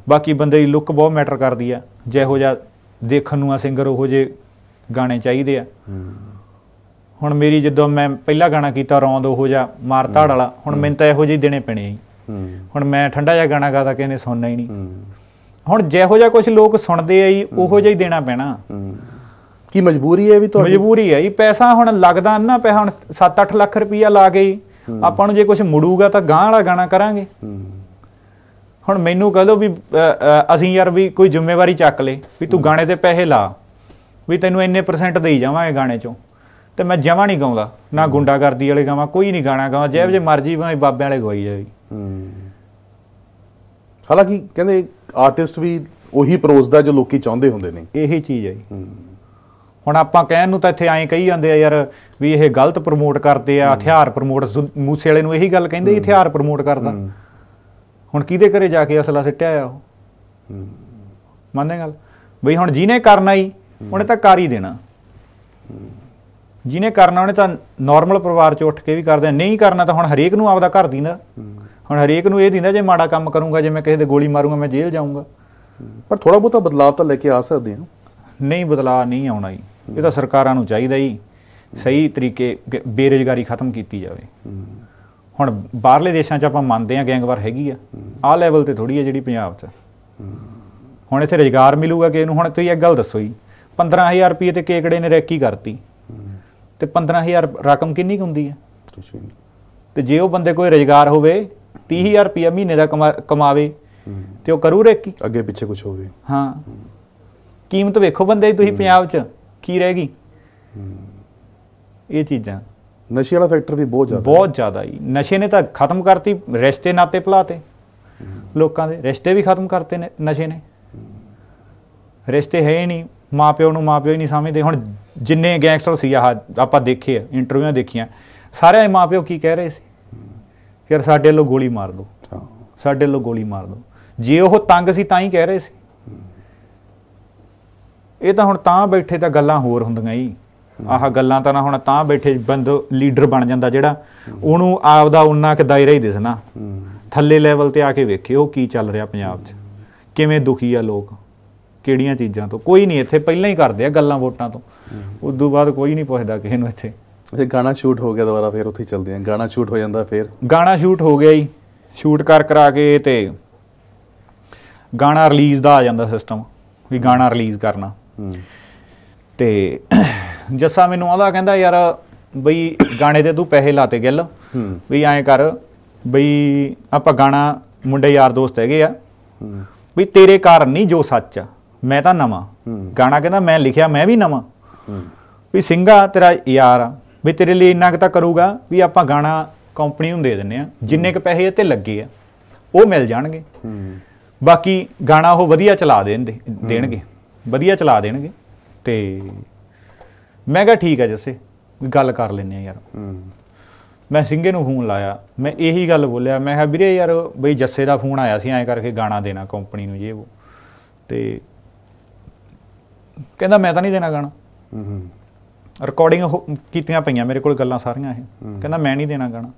ਬਾਕੀ ਬੰਦੇ ਦੀ ਲੁੱਕ ਬਹੁਤ ਮੈਟਰ ਕਰਦੀ ਆ ਜਿਹੋ ਜਿਹਾ ਦੇਖਣ ਨੂੰ ਆ ਸਿੰਗਰ ਉਹੋ ਜੇ ਗਾਣੇ ਚਾਹੀਦੇ ਆ ਹੁਣ ਮੇਰੀ ਜਦੋਂ ਮੈਂ ਪਹਿਲਾ ਗਾਣਾ ਕੀਤਾ ਰੌਂਦ ਉਹ ਜਾ ਮਾਰ ਧਾੜ ਵਾਲਾ ਹੁਣ ਮੈਨੂੰ ਤਾਂ ਇਹੋ ਜਿਹੀ ਦਿਨੇ ਪੈਣੇ ਆ ਹੁਣ ਮੈਂ ਠੰਡਾ ਜਿਹਾ ਗਾਣਾ ਗਾਦਾ ਕਿਸੇ ਨੇ ਸੁਣਨਾ ਹੀ ਨਹੀਂ ਹੁਣ ਜਿਹੋ ਜਿਹਾ ਕੁਝ ਲੋਕ ਸੁਣਦੇ ਆ ਜੀ ਉਹੋ ਜਿਹਾ ਹੀ ਦੇਣਾ ਪੈਣਾ ਕੀ ਮਜਬੂਰੀ ਹੈ ਵੀ ਤੁਹਾਡੀ ਮਜਬੂਰੀ ਹੈ ਇਹ ਪੈਸਾ ਹੁਣ ਲੱਗਦਾ ਨਾ ਪੈਸਾ ਹੁਣ 7-8 ਲੱਖ ਰੁਪਈਆ ਲਾ ਕੇ ਆਪਾਂ ਨੂੰ ਜੇ ਕੁਝ ਮੁੜੂਗਾ ਤਾਂ ਗਾਂ ਵਾਲਾ ਗਾਣਾ ਕਰਾਂਗੇ ਹੁਣ ਮੈਨੂੰ ਕਹ ਲੋ ਵੀ ਅਸੀਂ ਯਾਰ ਵੀ ਕੋਈ ਜ਼ਿੰਮੇਵਾਰੀ ਚੱਕ ਲੇ ਵੀ ਤੂੰ ਗਾਣੇ ਤੇ ਪੈਸੇ ਲਾ ਵੀ ਤੈਨੂੰ ਇੰਨੇ ਪਰਸੈਂਟ ਦੇਈ ਜਾਵਾਂਗੇ ਗਾਣੇ ਚੋਂ ਤੇ ਮੈਂ ਜਮਾ ਨਹੀਂ ਗਾਉਂਦਾ ਨਾ ਗੁੰਡਾਗਰਦੀ ਵਾਲੇ ਗਾਵਾਂ ਕੋਈ ਨਹੀਂ ਗਾਣਾ ਗਾਵਾਂ ਜਿਹੋ ਜੇ ਮਰਜੀ ਭਾਵੇਂ ਬਾਬਿਆਂ ਵਾਲੇ ਗਵਾਈ
ਹਮ ਹਾਲਾਂਕਿ ਕਹਿੰਦੇ ਆਰਟਿਸਟ ਵੀ ਉਹੀ ਪਰੋਸਦਾ ਜੋ ਲੋਕੀ ਚਾਹੁੰਦੇ ਹੁੰਦੇ ਨੇ ਇਹੀ ਚੀਜ਼ ਹੈ
ਹੁਣ ਆਪਾਂ ਕਹਿਣ ਨੂੰ ਤਾਂ ਇੱਥੇ ਐਂ ਕਹੀ ਜਾਂਦੇ ਆ ਯਾਰ ਵੀ ਇਹ ਗਲਤ ਪ੍ਰਮੋਟ ਕਰਦੇ ਆ ਹਥਿਆਰ ਪ੍ਰਮੋਟ ਮੂਸੇ ਵਾਲੇ ਨੂੰ ਇਹੀ ਗੱਲ ਕਹਿੰਦੇ ਹਥਿਆਰ ਪ੍ਰਮੋਟ ਕਰਦਾ ਹੁਣ ਕਿਹਦੇ ਘਰੇ ਜਾ ਕੇ ਅਸਲਾ ਸਿੱਟਿਆ ਆ ਉਹ ਮੰਨਦੇ ਗੱਲ ਬਈ ਹੁਣ ਜਿਹਨੇ ਕਰਨਾ ਹੀ ਉਹਨੇ ਤਾਂ ਕਰ ਹੀ ਦੇਣਾ ਜਿਹਨੇ ਕਰਨਾ ਉਹਨੇ ਤਾਂ ਨਾਰਮਲ ਪਰਿਵਾਰ 'ਚ ਉੱਠ ਕੇ ਵੀ ਕਰਦੇ ਨਹੀਂ ਕਰਨਾ ਤਾਂ ਹੁਣ ਹਰੇਕ ਨੂੰ ਆਪਦਾ ਘਰ ਦਿੰਦਾ ਹੁਣ ਹਰੇਕ ਨੂੰ ਇਹ ਦਿੰਦਾ ਜੇ ਮਾੜਾ ਕੰਮ ਕਰੂੰਗਾ ਜੇ ਮੈਂ ਕਿਸੇ ਦੇ ਗੋਲੀ ਮਾਰੂੰਗਾ ਮੈਂ ਜੇਲ੍ਹ ਜਾਊਂਗਾ ਪਰ ਥੋੜਾ ਬਹੁਤਾ ਬਦਲਾਅ ਤਾਂ ਲੈ ਕੇ ਆ ਸਕਦੇ ਹਾਂ ਨਹੀਂ ਬਦਲਾਅ ਨਹੀਂ ਆਉਣਾ ਜੀ ਇਹ ਤਾਂ ਸਰਕਾਰਾਂ ਨੂੰ ਚਾਹੀਦਾ ਜੀ ਸਹੀ ਤਰੀਕੇ ਬੇਰੋਜ਼ਗਾਰੀ ਖਤਮ ਕੀਤੀ ਜਾਵੇ ਹੁਣ ਬਾਹਰਲੇ ਦੇਸ਼ਾਂ 'ਚ ਆਪਾਂ ਮੰਨਦੇ ਆ ਗੈਂਗਵਾਰ ਹੈਗੀ ਆ ਆ ਲੈਵਲ ਤੇ ਥੋੜੀ ਆ ਜਿਹੜੀ ਪੰਜਾਬ 'ਚ ਹੁਣ ਇੱਥੇ ਰੋਜ਼ਗਾਰ ਮਿਲੂਗਾ ਕਿ ਇਹਨੂੰ ਹੁਣ ਤੁਸੀਂ ਇੱਕ ਗੱਲ ਦੱਸੋ ਜੀ 15000 ਰੁਪਏ ਤੇ ਕੇਕੜੇ ਨੇ ਰੈਕੀ ਕਰਤੀ ਤੇ 15000 ਰਕਮ ਕਿੰਨੀ ਕੁ ਹੁੰਦੀ ਹੈ ਕੁਛ ਵੀ ਨਹੀਂ ਤੇ ਜੇ ਉਹ ਬੰਦੇ ਕੋਈ ਰੋਜ਼ਗਾਰ ਹੋਵੇ 30000 ਰੁਪਏ ਮਹੀਨੇ ਦਾ ਕਮਾਵੇ ਤੇ ਉਹ ਕਰੂ ਰੇਕੀ ਅੱਗੇ ਪਿੱਛੇ ਕੁਝ ਹੋਵੇ ਹਾਂ ਕੀਮਤ ਵੇਖੋ ਬੰਦੇ ਦੀ ਤੁਸੀਂ ਪੰਜਾਬ 'ਚ ਕੀ ਗਈ ਇਹ ਚੀਜ਼ਾਂ ਨਸ਼ੇ ਵਾਲਾ ਫੈਕਟਰ ਵੀ ਬਹੁਤ ਜ਼ਿਆਦਾ ਬਹੁਤ ਜ਼ਿਆਦਾ ਹੀ ਨਸ਼ੇ ਨੇ ਤਾਂ ਖਤਮ ਕਰਤੀ ਰਿਸ਼ਤੇ ਨਾਤੇ ਭੁਲਾਤੇ ਲੋਕਾਂ ਦੇ ਰਿਸ਼ਤੇ ਵੀ ਖਤਮ ਕਰਤੇ ਨੇ ਨਸ਼ੇ ਨੇ ਰਿਸ਼ਤੇ ਹੈ ਹੀ ਨਹੀਂ ਮਾਪਿਓ ਨੂੰ ਮਾਪਿਓ ਹੀ ਨਹੀਂ ਸਮਝਦੇ ਹੁਣ ਜਿੰਨੇ ਗੈਂਗਸਟਰ ਸੀ ਆਹ ਆਪਾਂ ਦੇਖੇ ਆ ਇੰਟਰਵਿਊਆਂ ਦੇਖੀਆਂ ਸਾਰੇ ਮਾਪਿਓ ਕੀ ਕਹਿ ਰਹੇ ਸੀ ਫਿਰ ਸਾਡੇ ਲੋ ਗੋਲੀ ਮਾਰ ਦੋ ਸਾਡੇ ਲੋ ਗੋਲੀ ਮਾਰ ਦੋ ਜੇ ਉਹ ਤੰਗ ਸੀ ਤਾਂ ਹੀ ਕਹਿ ਰਹੇ ਸੀ ਇਹ ਤਾਂ ਹੁਣ ਤਾਂ ਬੈਠੇ ਤਾਂ ਗੱਲਾਂ ਹੋਰ ਹੁੰਦੀਆਂ ਹੀ ਆਹ ਗੱਲਾਂ ਤਾਂ ਨਾ ਹੁਣ ਤਾਂ ਬੈਠੇ ਬੰਦ ਲੀਡਰ ਬਣ ਜਾਂਦਾ ਜਿਹੜਾ ਉਹਨੂੰ ਆਪ ਦਾ ਉਹਨਾਂ ਕਿ ਦਾਇਰਾ ਹੀ ਦਿਸਣਾ ਥੱਲੇ ਲੈਵਲ ਤੇ ਆ ਕੇ ਉਹ ਕੀ ਚੱਲ ਰਿਹਾ ਪੰਜਾਬ 'ਚ ਕਿਵੇਂ ਦੁਖੀ ਆ ਲੋਕ ਕਿਹੜੀਆਂ ਚੀਜ਼ਾਂ ਤੋਂ ਕੋਈ ਨਹੀਂ ਇੱਥੇ ਪਹਿਲਾਂ ਹੀ ਕਰਦੇ ਆ ਗੱਲਾਂ ਵੋਟਾਂ ਤੋਂ ਉਸ ਤੋਂ ਬਾਅਦ ਕੋਈ ਨਹੀਂ ਪੁੱਛਦਾ ਕਿਸੇ ਨੂੰ ਇੱਥੇ ਜੇ ਗਾਣਾ ਸ਼ੂਟ ਹੋ ਗਿਆ ਦੁਬਾਰਾ ਫੇਰ ਉੱਥੇ ਚੱਲਦੇ ਆ ਗਾਣਾ ਸ਼ੂਟ ਹੋ ਜਾਂਦਾ ਫੇਰ ਗਾਣਾ ਸ਼ੂਟ ਹੋ ਗਿਆ ਜੀ ਸ਼ੂਟ ਕਰ ਕਰਾ ਕੇ ਤੇ ਗਾਣਾ ਰਿਲੀਜ਼ ਦਾ ਆ ਜਾਂਦਾ ਸਿਸਟਮ ਵੀ ਗਾਣਾ ਰਿਲੀਜ਼ ਕਰਨਾ ਤੇ ਜੱਸਾ ਮੈਨੂੰ ਆਦਾ ਕਹਿੰਦਾ ਯਾਰ ਬਈ ਗਾਣੇ ਤੇ ਤੂੰ ਪੈਸੇ ਲਾਤੇ ਗਿੱਲ ਵੀ ਐਂ ਕਰ ਬਈ ਆਪਾਂ ਗਾਣਾ ਮੁੰਡੇ ਯਾਰ ਦੋਸਤ ਹੈਗੇ ਆ ਵੀ ਤੇਰੇ ਕਾਰਨ ਨਹੀਂ ਜੋ ਸੱਚ ਆ ਮੈਂ ਤਾਂ ਨਵਾਂ ਗਾਣਾ ਕਹਿੰਦਾ ਮੈਂ ਲਿਖਿਆ ਮੈਂ ਵੀ ਨਵਾਂ
ਵੀ
ਸਿੰਘਾ ਤੇਰਾ ਯਾਰ ਆ ਵੀ ਤੇਰੇ ਲਈ ਇੰਨਾ ਕੁ ਤਾਂ ਕਰੂਗਾ ਵੀ ਆਪਾਂ ਗਾਣਾ ਕੰਪਨੀ ਨੂੰ ਦੇ ਦਿੰਨੇ ਆ ਜਿੰਨੇ ਕ ਪੈਸੇ ਤੇ ਲੱਗੇ ਆ ਉਹ ਮਿਲ ਜਾਣਗੇ ਬਾਕੀ ਗਾਣਾ ਉਹ ਵਧੀਆ ਚਲਾ ਦੇਣਗੇ ਦੇਣਗੇ ਵਧੀਆ ਚਲਾ ਦੇਣਗੇ ਤੇ ਮੈਂ ਕਿਹਾ ਠੀਕ ਆ ਜੱਸੇ ਗੱਲ ਕਰ ਲੈਨੇ ਆ ਯਾਰ ਮੈਂ ਸਿੰਘੇ ਨੂੰ ਫੋਨ ਲਾਇਆ ਮੈਂ ਇਹੀ ਗੱਲ ਬੋਲਿਆ ਮੈਂ ਕਿਹਾ ਵੀਰੇ ਯਾਰ ਬਈ ਜੱਸੇ ਦਾ ਫੋਨ ਆਇਆ ਸੀ ਐਂ ਕਰਕੇ ਗਾਣਾ ਦੇਣਾ ਕੰਪਨੀ ਨੂੰ ਜੇ ਉਹ ਤੇ ਕਹਿੰਦਾ ਮੈਂ ਤਾਂ ਨਹੀਂ ਦੇਣਾ ਗਾਣਾ ਹੂੰ ਰਿਕਾਰਡਿੰਗ ਕੀਤੀਆਂ ਪਈਆਂ ਮੇਰੇ ਕੋਲ ਗੱਲਾਂ ਸਾਰੀਆਂ ਇਹ ਕਹਿੰਦਾ ਮੈਂ ਨਹੀਂ ਦੇਣਾ ਗਾਣਾ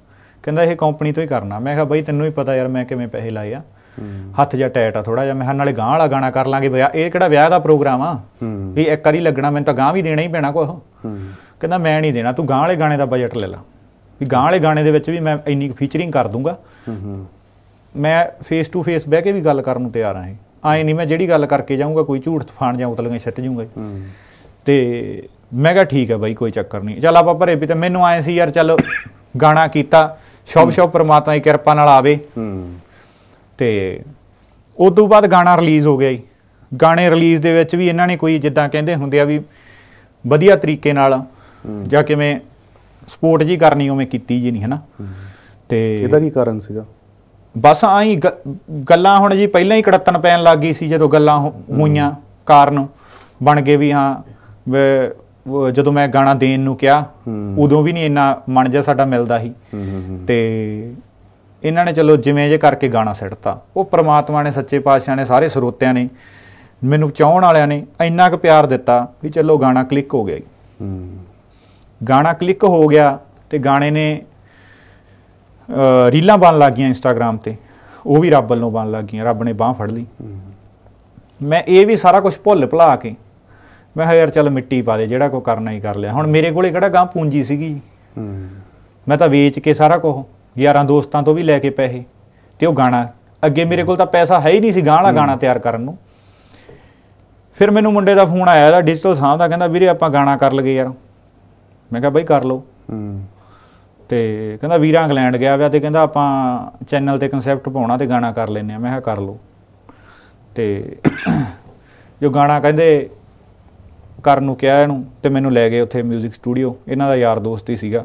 ਕਹਿੰਦਾ ਇਹ ਕੰਪਨੀ ਤੋਂ ਹੀ ਕਰਨਾ ਮੈਂ ਕਿਹਾ ਬਾਈ ਤੈਨੂੰ ਹੀ ਪਤਾ ਯਾਰ ਮੈਂ ਕਿਵੇਂ ਪੈਸੇ ਲਾਏ ਆ ਹੱਥ ਜਾਂ ਟਾਈਟ ਆ ਥੋੜਾ ਜਿਹਾ ਮੈਂ ਨਾਲੇ ਗਾਂ ਵਾਲਾ ਗਾਣਾ ਕਰ ਲਾਂਗੇ ਬਈ ਇਹ ਕਿਹੜਾ ਵਿਆਹ ਦਾ ਪ੍ਰੋਗਰਾਮ ਆ ਵੀ ਇੱਕ ਵਾਰੀ ਲੱਗਣਾ ਮੈਨੂੰ ਤਾਂ ਗਾਂ ਵੀ ਦੇਣਾ ਹੀ ਪੈਣਾ ਕੁਝ
ਕਹਿੰਦਾ
ਮੈਂ ਨਹੀਂ ਦੇਣਾ ਤੂੰ ਗਾਂ ਵਾਲੇ ਗਾਣੇ ਦਾ ਬਜਟ ਲੈ ਲੈ ਵੀ ਗਾਂ ਵਾਲੇ ਗਾਣੇ ਦੇ ਵਿੱਚ ਵੀ ਮੈਂ ਇੰਨੀ ਫੀਚਰਿੰਗ ਕਰ ਦੂੰਗਾ ਮੈਂ ਫੇਸ ਟੂ ਫੇਸ ਬਹਿ ਕੇ ਵੀ ਗੱਲ ਕਰਨ ਨੂੰ ਤਿਆਰ ਆਂ ਆਏ ਨਹੀਂ ਮੈਂ ਜਿਹੜੀ ਗੱਲ ਕਰਕੇ ਜਾਊਂਗਾ ਕੋਈ ਝੂਠ ਫਾਣ ਜਾਂ ਉਤਲੀਆਂ ਛੱਟ ਜਾਊਂਗਾ ਤੇ ਮੈਂ ਕਿਹਾ ਠੀਕ ਹੈ ਬਾਈ ਕੋਈ ਚੱਕਰ ਨਹੀਂ ਚੱਲ ਆਪਾਂ ਭਰੇ ਵੀ ਤੇ ਮੈਨੂੰ ਆਏ ਸੀ ਯਾਰ ਚੱਲ ਗਾਣਾ ਕੀਤਾ ਸ਼ੋਭ ਸ਼ੋਭ ਪਰਮਾਤਮਾ ਦੀ ਕਿਰਪਾ ਨਾਲ ਆਵੇ ਤੇ ਉਸ ਤੋਂ ਬਾਅਦ ਗਾਣਾ ਰਿਲੀਜ਼ ਹੋ ਗਿਆ ਜੀ ਗਾਣੇ ਰਿਲੀਜ਼ ਦੇ ਵਿੱਚ ਵੀ ਇਹਨਾਂ ਨੇ ਕੋਈ ਜਿੱਦਾਂ ਕਹਿੰਦੇ ਹੁੰਦੇ ਆ ਵੀ ਵਧੀਆ ਤਰੀਕੇ ਨਾਲ ਜਾਂ ਕਿਵੇਂ ਸਪੋਰਟ ਜੀ ਕਰਨੀ ਉਵੇਂ ਕੀਤੀ ਜੀ ਨਹੀਂ ਹਨਾ ਤੇ
ਇਹਦਾ ਕੀ ਕਾਰਨ ਸੀਗਾ
ਬਸ ਆਈ ਗੱਲਾਂ ਹੁਣ ਜੀ ਪਹਿਲਾਂ ਹੀ ਕੜਤਨ ਪੈਣ ਲੱਗ ਗਈ ਸੀ ਜਦੋਂ ਗੱਲਾਂ ਹੋਈਆਂ ਕਾਰਨ ਬਣ ਗਏ ਵੀ ਹਾਂ ਜਦੋਂ ਮੈਂ ਗਾਣਾ ਦੇਣ ਨੂੰ ਕਿਹਾ ਉਦੋਂ ਵੀ ਨਹੀਂ ਇੰਨਾ ਮਨ ਜਾ ਸਾਡਾ ਮਿਲਦਾ ਸੀ ਤੇ ਇਹਨਾਂ ਨੇ ਚਲੋ ਜਿਵੇਂ ਜੇ ਕਰਕੇ ਗਾਣਾ ਸਿੱਟਤਾ ਉਹ ਪ੍ਰਮਾਤਮਾ ਨੇ ਸੱਚੇ ਪਾਤਸ਼ਾਹ ਨੇ ਸਾਰੇ ਸਰੋਤਿਆਂ ਨੇ ਮੈਨੂੰ ਚਾਹਣ ਵਾਲਿਆਂ ਨੇ ਇੰਨਾ ਕੁ ਪਿਆਰ ਦਿੱਤਾ ਵੀ ਚਲੋ ਗਾਣਾ ਕਲਿੱਕ ਹੋ ਗਿਆ ਗਾਣਾ ਕਲਿੱਕ ਹੋ ਗਿਆ ਤੇ ਗਾਣੇ ਨੇ ਰੀਲਾਂ ਬਣ ਲੱਗੀਆਂ ਇੰਸਟਾਗ੍ਰam ਤੇ ਉਹ ਵੀ ਰੱਬ ਵੱਲੋਂ ਬਣ ਲੱਗੀਆਂ ਰੱਬ ਨੇ ਬਾਹ ਫੜ ਲਈ ਮੈਂ ਇਹ ਵੀ ਸਾਰਾ ਕੁਝ ਭੁੱਲ ਭੁਲਾ ਕੇ ਮੈਂ ਕਿਹਾ ਯਾਰ ਚੱਲ ਮਿੱਟੀ ਪਾ ਦੇ ਜਿਹੜਾ ਕੋ ਕਰਨਾ ਹੀ ਕਰ ਲਿਆ ਹੁਣ ਮੇਰੇ ਕੋਲੇ ਕਿਹੜਾ ਗਾਂ ਪੂੰਜੀ ਸੀਗੀ ਮੈਂ ਤਾਂ ਵੇਚ ਕੇ ਸਾਰਾ ਕੁਝ ਯਾਰਾਂ ਦੋਸਤਾਂ ਤੋਂ ਵੀ ਲੈ ਕੇ ਪੈਸੇ ਤੇ ਉਹ ਗਾਣਾ ਅੱਗੇ ਮੇਰੇ ਕੋਲ ਤਾਂ ਪੈਸਾ ਹੈ ਹੀ ਨਹੀਂ ਸੀ ਗਾਣ ਵਾਲਾ ਗਾਣਾ ਤਿਆਰ ਕਰਨ ਨੂੰ ਫਿਰ ਮੈਨੂੰ ਮੁੰਡੇ ਦਾ ਫੋਨ ਆਇਆ ਦਾ ਡਿਜੀਟਲ ਸਾਹ ਦਾ ਕਹਿੰਦਾ ਵੀਰੇ ਆਪਾਂ ਗਾਣਾ ਕਰ ਲਗੇ ਯਾਰ ਮੈਂ ਕਿਹਾ ਬਾਈ ਕਰ ਲਓ ਤੇ ਕਹਿੰਦਾ ਵੀਰਾ ਇੰਗਲੈਂਡ ਗਿਆ ਵਿਆ ਤੇ ਕਹਿੰਦਾ ਆਪਾਂ ਚੈਨਲ ਤੇ ਕਨਸੈਪਟ ਪਾਉਣਾ ਤੇ ਗਾਣਾ ਕਰ ਲੈਨੇ ਆ ਮੈਂ ਕਿਹਾ ਕਰ ਲਓ ਤੇ ਜੋ ਗਾਣਾ ਕਹਿੰਦੇ ਕਰਨ ਨੂੰ ਕਿਹਾ ਇਹਨੂੰ ਤੇ ਮੈਨੂੰ ਲੈ ਗਏ ਉੱਥੇ 뮤직 ਸਟੂਡੀਓ ਇਹਨਾਂ ਦਾ ਯਾਰ ਦੋਸਤ ਹੀ ਸੀਗਾ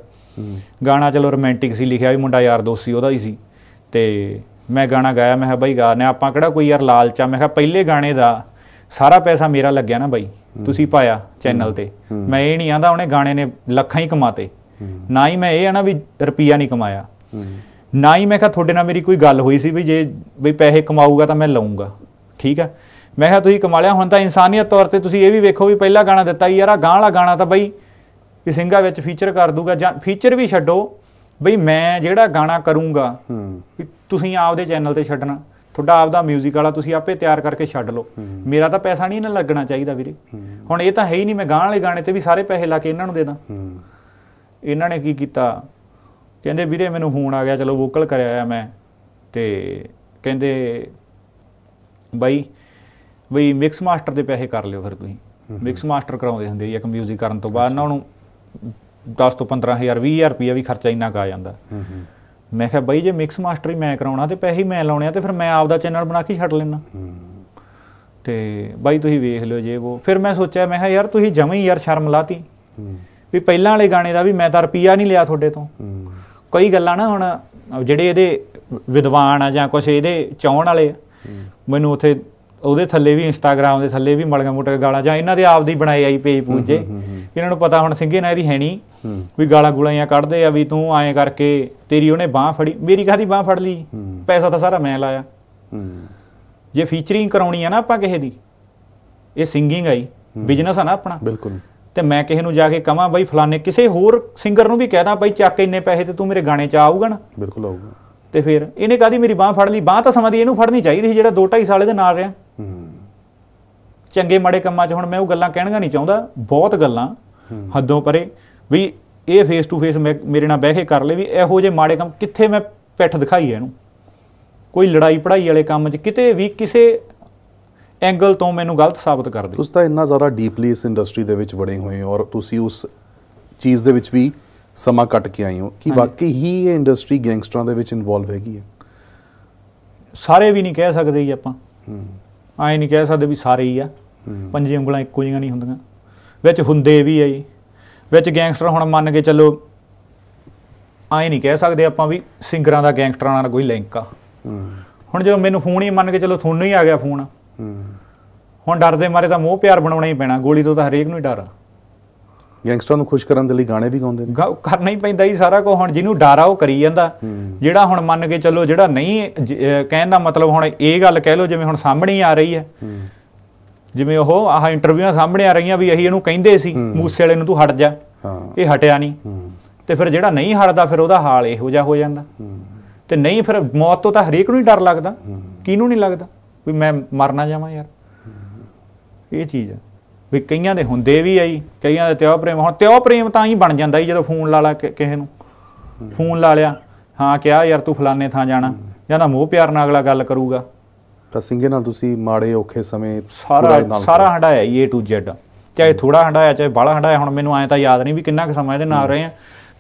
ਗਾਣਾ ਚਲੋ ਰੋਮਾਂਟਿਕ ਸੀ ਲਿਖਿਆ ਵੀ ਮੁੰਡਾ ਯਾਰ ਦੋਸਤ ਸੀ ਉਹਦਾ ਹੀ ਸੀ ਤੇ ਮੈਂ ਗਾਣਾ ਗਾਇਆ ਮੈਂ ਕਿਹਾ ਬਾਈ ਗਾਣੇ ਆਪਾਂ ਕਿਹੜਾ ਕੋਈ ਯਾਰ ਲਾਲਚਾ ਮੈਂ ਕਿਹਾ ਪਹਿਲੇ ਗਾਣੇ ਦਾ ਸਾਰਾ ਪੈਸਾ ਮੇਰਾ ਲੱਗਿਆ ਨਾ ਬਾਈ ਤੁਸੀਂ ਪਾਇਆ ਚੈਨਲ ਤੇ ਮੈਂ ਇਹ ਨਹੀਂ ਆਂਦਾ ਉਹਨੇ ਗਾਣੇ ਨੇ ਲੱਖਾਂ ਹੀ ਕਮਾਤੇ ਨਾ ਹੀ ਮੈਂ ਇਹ ਆ ਨਾ ਵੀ ਰੁਪਈਆ ਨਹੀਂ ਕਮਾਇਆ ਨਾ ਹੀ ਮੈਂ ਕਿਹਾ ਤੁਹਾਡੇ ਨਾਲ ਮੇਰੀ ਕੋਈ ਗੱਲ ਹੋਈ ਸੀ ਵੀ ਜੇ ਵੀ ਪੈਸੇ ਕਮਾਊਗਾ ਤਾਂ ਮੈਂ ਲਵਾਂਗਾ ਠੀਕ ਆ ਮੈਂ ਕਿਹਾ ਤੁਸੀਂ ਕਮਾਲਿਆ ਹੁਣ ਤਾਂ ਇਨਸਾਨੀਅਤ ਤੌਰ ਤੇ ਤੁਸੀਂ ਇਹ ਵੀ ਵੇਖੋ ਵੀ ਪਹਿਲਾ ਗਾਣਾ ਦਿੱਤਾ ਯਾਰ ਆ ਗਾਂ ਵਾਲਾ ਗਾਣਾ ਤਾਂ ਬਈ ਇਹ ਸਿੰਘਾ ਵਿੱਚ ਫੀਚਰ ਕਰ ਦੂਗਾ ਜਾਂ ਫੀਚਰ ਵੀ ਛੱਡੋ ਬਈ ਮੈਂ ਜਿਹੜਾ ਗਾਣਾ ਕਰੂੰਗਾ ਤੁਸੀਂ ਆਪਦੇ ਚੈਨਲ ਤੇ ਛੱਡਣਾ ਤੁਹਾਡਾ ਆਪਦਾ 뮤직 ਵਾਲਾ ਤੁਸੀਂ ਆਪੇ ਤਿਆਰ ਕਰਕੇ ਛੱਡ ਲਓ ਮੇਰਾ ਤਾਂ ਪੈਸਾ ਨਹੀਂ ਇਹਨਾਂ ਲੱਗਣਾ ਚਾਹੀਦਾ ਵੀਰੇ ਹੁਣ ਇਹ ਤਾਂ ਹੈ ਹੀ ਨਹੀਂ ਮੈਂ ਗਾਣ ਵਾਲੇ ਗਾਣੇ ਤੇ ਵੀ ਸਾਰੇ ਪੈਸੇ ਲਾ ਕੇ ਇਹਨਾਂ ਨੂੰ ਦੇ ਦਾਂ ਇਹਨਾਂ ਨੇ ਕੀ ਕੀਤਾ ਕਹਿੰਦੇ ਵੀਰੇ ਮੈਨੂੰ ਫੋਨ ਆ ਗਿਆ ਚਲੋ ਵੋਕਲ ਕਰਿਆ ਆ ਮੈਂ ਤੇ ਕਹਿੰਦੇ ਬਾਈ ਵੀ ਮਿਕਸ ਮਾਸਟਰ ਦੇ ਪੈਸੇ ਕਰ ਲਿਓ ਫਿਰ ਤੁਸੀਂ ਮਿਕਸ ਮਾਸਟਰ ਕਰਾਉਂਦੇ ਹੁੰਦੇ ਇੱਕ ਮਿਊਜ਼ਿਕ ਕਰਨ ਤੋਂ ਬਾਅਦ ਉਹਨਾਂ ਨੂੰ 10 ਤੋਂ 15000 20000 ਰੁਪਇਆ ਵੀ ਖਰਚਾ ਇੰਨਾ ਕਾ ਜਾਂਦਾ ਮੈਂ ਕਿਹਾ ਬਾਈ ਜੇ ਮਿਕਸ ਮਾਸਟਰ ਹੀ ਮੈਂ ਕਰਾਉਣਾ ਤੇ ਪੈਸੇ ਮੈਂ ਲਾਉਣੇ ਆ ਤੇ ਫਿਰ ਮੈਂ ਆਪਦਾ ਚੈਨਲ ਬਣਾ ਕੇ ਛੱਡ ਲੈਣਾ ਤੇ ਬਾਈ ਤੁਸੀਂ ਵੇਖ ਲਿਓ ਜੇ ਉਹ ਫਿਰ ਮੈਂ ਸੋਚਿਆ ਮੈਂ ਕਿਹਾ ਯਾਰ ਤੁਸੀਂ ਜਮੇ ਹੀ ਯਾਰ ਸ਼ਰਮ ਲਾਤੀ ਵੀ ਪਹਿਲਾਂ ਵਾਲੇ ਗਾਣੇ ਦਾ ਵੀ ਮੈਂ ਤਾਂ ਰੁਪਿਆ ਨਹੀਂ ਲਿਆ ਤੁਹਾਡੇ ਤੋਂ ਕਈ ਗੱਲਾਂ ਨਾ ਹੁਣ ਜਿਹੜੇ ਇਹਦੇ ਵਿਦਵਾਨ ਆ ਜਾਂ ਕੁਝ ਇਹਦੇ ਚੌਣ ਵਾਲੇ ਮੈਨੂੰ ਉਥੇ ਉਹਦੇ ਥੱਲੇ ਵੀ ਇੰਸਟਾਗ੍ਰam ਦੇ ਥੱਲੇ ਵੀ ਮਲਗਾ ਮੋਟਾ ਗਾਲਾਂ ਜਾਂ ਇਹਨਾਂ ਦੇ ਆਪ ਦੀ ਬਣਾਈ ਆਈ ਪੇਜ ਪੂਜੇ
ਇਹਨਾਂ
ਨੂੰ ਪਤਾ ਹੁਣ ਸਿੰਘੇ ਨਾਲ ਇਹਦੀ ਹੈਣੀ ਵੀ ਗਾਲਾਂ ਗੁਲਾਈਆਂ ਕੱਢਦੇ ਆ ਵੀ ਤੂੰ ਐਂ ਕਰਕੇ ਤੇਰੀ ਉਹਨੇ ਬਾਹ ਫੜੀ ਮੇਰੀ ਕਾਦੀ ਬਾਹ ਫੜ ਲਈ ਪੈਸਾ ਤਾਂ ਸਾਰਾ ਮੈਂ ਲਾਇਆ ਜੇ ਫੀਚਰਿੰਗ ਕਰਾਉਣੀ ਆ ਨਾ ਆਪਾਂ ਕਿਸੇ ਦੀ ਇਹ ਸਿੰਗਿੰਗ ਆਈ ਬਿਜ਼ਨਸ ਆ ਨਾ ਆਪਣਾ ਬਿਲਕੁਲ ਤੇ ਮੈਂ ਕਿਸੇ ਨੂੰ ਜਾ ਕੇ ਕਹਾਂ ਬਾਈ ਫਲਾਣੇ ਕਿਸੇ ਹੋਰ ਸਿੰਗਰ ਨੂੰ ਵੀ ਕਹਿਦਾ ਬਾਈ ਚੱਕ ਇੰਨੇ ਪੈਸੇ ਤੇ ਤੂੰ ਮੇਰੇ ਗਾਣੇ 'ਚ ਆਊਗਾ ਨਾ ਬਿਲਕੁਲ ਆਊਗਾ ਤੇ ਫਿਰ ਇਹਨੇ ਕਾਦੀ ਮੇਰੀ ਬਾਹ ਫੜ ਲਈ ਬਾਹ ਤਾਂ ਸਮਾਂ ਦੀ ਇਹਨੂੰ ਫੜਨੀ ਚਾਹੀਦੀ ਸੀ ਜਿਹੜਾ 2 2.5 ਸਾਲ ਦੇ ਨਾਲ ਰਿਹਾ ਚੰਗੇ ਮਾੜੇ ਕੰਮਾਂ 'ਚ ਹੁਣ ਮੈਂ ਉਹ ਗੱਲਾਂ ਕਹਿਣਗਾ ਨਹੀਂ ਚਾਹੁੰਦਾ ਬਹੁਤ ਗੱਲਾਂ ਹੱਦੋਂ ਪਰੇ ਵੀ ਇਹ ਫੇਸ ਟੂ ਫੇਸ ਮੇਰੇ ਨਾਲ ਬਹਿ ਕੇ ਕਰ ਲੈ ਵੀ ਇਹੋ ਜੇ ਮਾੜੇ ਕੰਮ ਕਿੱਥੇ ਮੈਂ ਪਿੱਠ ਦਿਖਾਈ ਇਹਨੂੰ ਕੋਈ ਲੜਾਈ ਪੜਾਈ ਵਾਲੇ ਕੰਮ 'ਚ ਕਿਤੇ ਵੀ ਕਿਸੇ ਐਂਗਲ ਤੋਂ ਮੈਨੂੰ ਗਲਤ ਸਾਬਤ ਕਰ ਦੇ
ਤੁਸੀਂ ਤਾਂ ਇੰਨਾ ਜ਼ਿਆਦਾ ਡੀਪਲੀ ਇਸ ਇੰਡਸਟਰੀ ਦੇ ਵਿੱਚ ਵੜੇ ਹੋਏ ਹੋ ਔਰ ਤੁਸੀਂ ਉਸ ਚੀਜ਼ ਦੇ ਵਿੱਚ ਵੀ ਸਮਾਂ ਕੱਟ ਕੇ ਆਏ ਹੋ ਕਿ ਵਾਕਈ ਹੀ ਇਹ ਇੰਡਸਟਰੀ ਗੈਂਗਸਟਰਾਂ ਦੇ ਵਿੱਚ ਇਨਵੋਲਵ ਹੈਗੀ ਹੈ
ਸਾਰੇ ਵੀ ਨਹੀਂ ਕਹਿ ਸਕਦੇ ਜੀ ਆਪਾਂ ਹੂੰ ਐ ਨਹੀਂ ਕਹਿ ਸਕਦੇ ਵੀ ਸਾਰੇ ਹੀ ਆ ਪੰਜੇ ਉਂਗਲਾਂ ਇੱਕੋ ਜਿਹੀਆਂ ਨਹੀਂ ਹੁੰਦੀਆਂ ਵਿੱਚ ਹੁੰਦੇ ਵੀ ਆ ਜੀ ਵਿੱਚ ਗੈਂਗਸਟਰ ਹੁਣ ਮੰਨ ਕੇ ਚੱਲੋ ਐ ਨਹੀਂ ਕਹਿ ਸਕਦੇ ਆਪਾਂ ਵੀ ਸਿੰਗਰਾਂ ਦਾ ਗੈਂਗਸਟਰਾਂ ਨਾਲ ਕੋਈ ਲਿੰਕ ਆ ਹੁਣ ਜਦੋਂ ਮੈਨੂੰ ਫੋਨ ਹੀ ਮੰਨ ਕੇ ਚੱਲੋ ਤੁਹਾਨੂੰ ਹੀ ਆ ਗਿਆ ਫੋਨ ਹੁਣ ਡਰਦੇ ਮਾਰੇ ਤਾਂ ਮੋਹ ਪਿਆਰ ਬਣਾਉਣਾ ਹੀ ਪੈਣਾ ਗੋਲੀ ਤੋਂ ਤਾਂ ਹਰੇਕ ਨੂੰ ਹੀ ਡਰ ਆ
ਗੈਂਗਸਟਰਾਂ ਨੂੰ ਖੁਸ਼ ਕਰਨ ਦੇ ਲਈ ਗਾਣੇ ਵੀ ਗਾਉਂਦੇ ਨੇ
ਕਰਨਾ ਹੀ ਪੈਂਦਾ ਹੀ ਸਾਰਾ ਕੁਝ ਹੁਣ ਜਿਹਨੂੰ ਡਾਰਾ ਉਹ ਕਰੀ ਜਾਂਦਾ ਜਿਹੜਾ ਹੁਣ ਮੰਨ ਕੇ ਚੱਲੋ ਜਿਹੜਾ ਨਹੀਂ ਕਹਿਣ ਦਾ ਮਤਲਬ ਹੁਣ ਇਹ ਗੱਲ ਕਹਿ ਲਓ ਜਿਵੇਂ ਹੁਣ ਸਾਹਮਣੇ ਆ ਰਹੀ ਹੈ ਜਿਵੇਂ ਉਹ ਆਹ ਇੰਟਰਵਿਊਆਂ ਸਾਹਮਣੇ ਆ ਰਹੀਆਂ ਵੀ ਅਸੀਂ ਇਹਨੂੰ ਕਹਿੰਦੇ ਸੀ ਮੂਸੇ ਵਾਲੇ ਨੂੰ ਤੂੰ ਹਟ ਜਾ ਇਹ ਹਟਿਆ ਨਹੀਂ ਤੇ ਫਿਰ ਜਿਹੜਾ ਨਹੀਂ ਹਟਦਾ ਫਿਰ ਉਹਦਾ ਹਾਲ ਇਹੋ ਜਿਹਾ ਹੋ ਜਾਂਦਾ ਤੇ ਨਹੀਂ ਫਿਰ ਮੌਤ ਤੋਂ ਤਾਂ ਹਰੇਕ ਨੂੰ ਹੀ ਡਰ ਲੱਗਦਾ ਕਿਹਨੂੰ ਨਹੀਂ ਲੱਗਦਾ ਵੀ ਮੈਂ ਮਰਨਾ ਜਾਵਾਂ ਯਾਰ ਇਹ ਚੀਜ਼ ਹੈ ਵੀ ਕਈਆਂ ਦੇ ਹੁੰਦੇ ਵੀ ਆਈ ਕਈਆਂ ਦੇ ਤਿਉ ਪ੍ਰੇਮ ਹੁਣ ਤਿਉ ਪ੍ਰੇਮ ਤਾਂ ਹੀ ਬਣ ਜਾਂਦਾ ਜੀ ਜਦੋਂ ਫੋਨ ਲਾ ਲਾ ਕਿਸੇ ਨੂੰ ਫੋਨ ਲਾ ਲਿਆ ਹਾਂ ਕਿਹਾ ਯਾਰ ਤੂੰ ਫਲਾਣੇ ਥਾਂ ਜਾਣਾ ਜਾਂ ਤਾਂ ਮੋਹ ਪਿਆਰ ਨਾਲ ਅਗਲਾ ਗੱਲ ਕਰੂਗਾ
ਤਾਂ ਸਿੰਘੇ ਨਾਲ ਤੁਸੀਂ ਮਾੜੇ ਔਖੇ ਸਮੇਂ ਸਾਰਾ ਸਾਰਾ ਹੰਡਾਇਆ
ਏ ਟੂ ਜ਼ੈਡ ਚਾਹੇ ਥੋੜਾ ਹੰਡਾਇਆ ਚਾਹੇ ਬਾਲਾ ਹੰਡਾਇਆ ਹੁਣ ਮੈਨੂੰ ਐ ਤਾਂ ਯਾਦ ਨਹੀਂ ਵੀ ਕਿੰਨਾ ਕੁ ਸਮਾਂ ਇਹਦੇ ਨਾਲ ਰਹੇ ਆ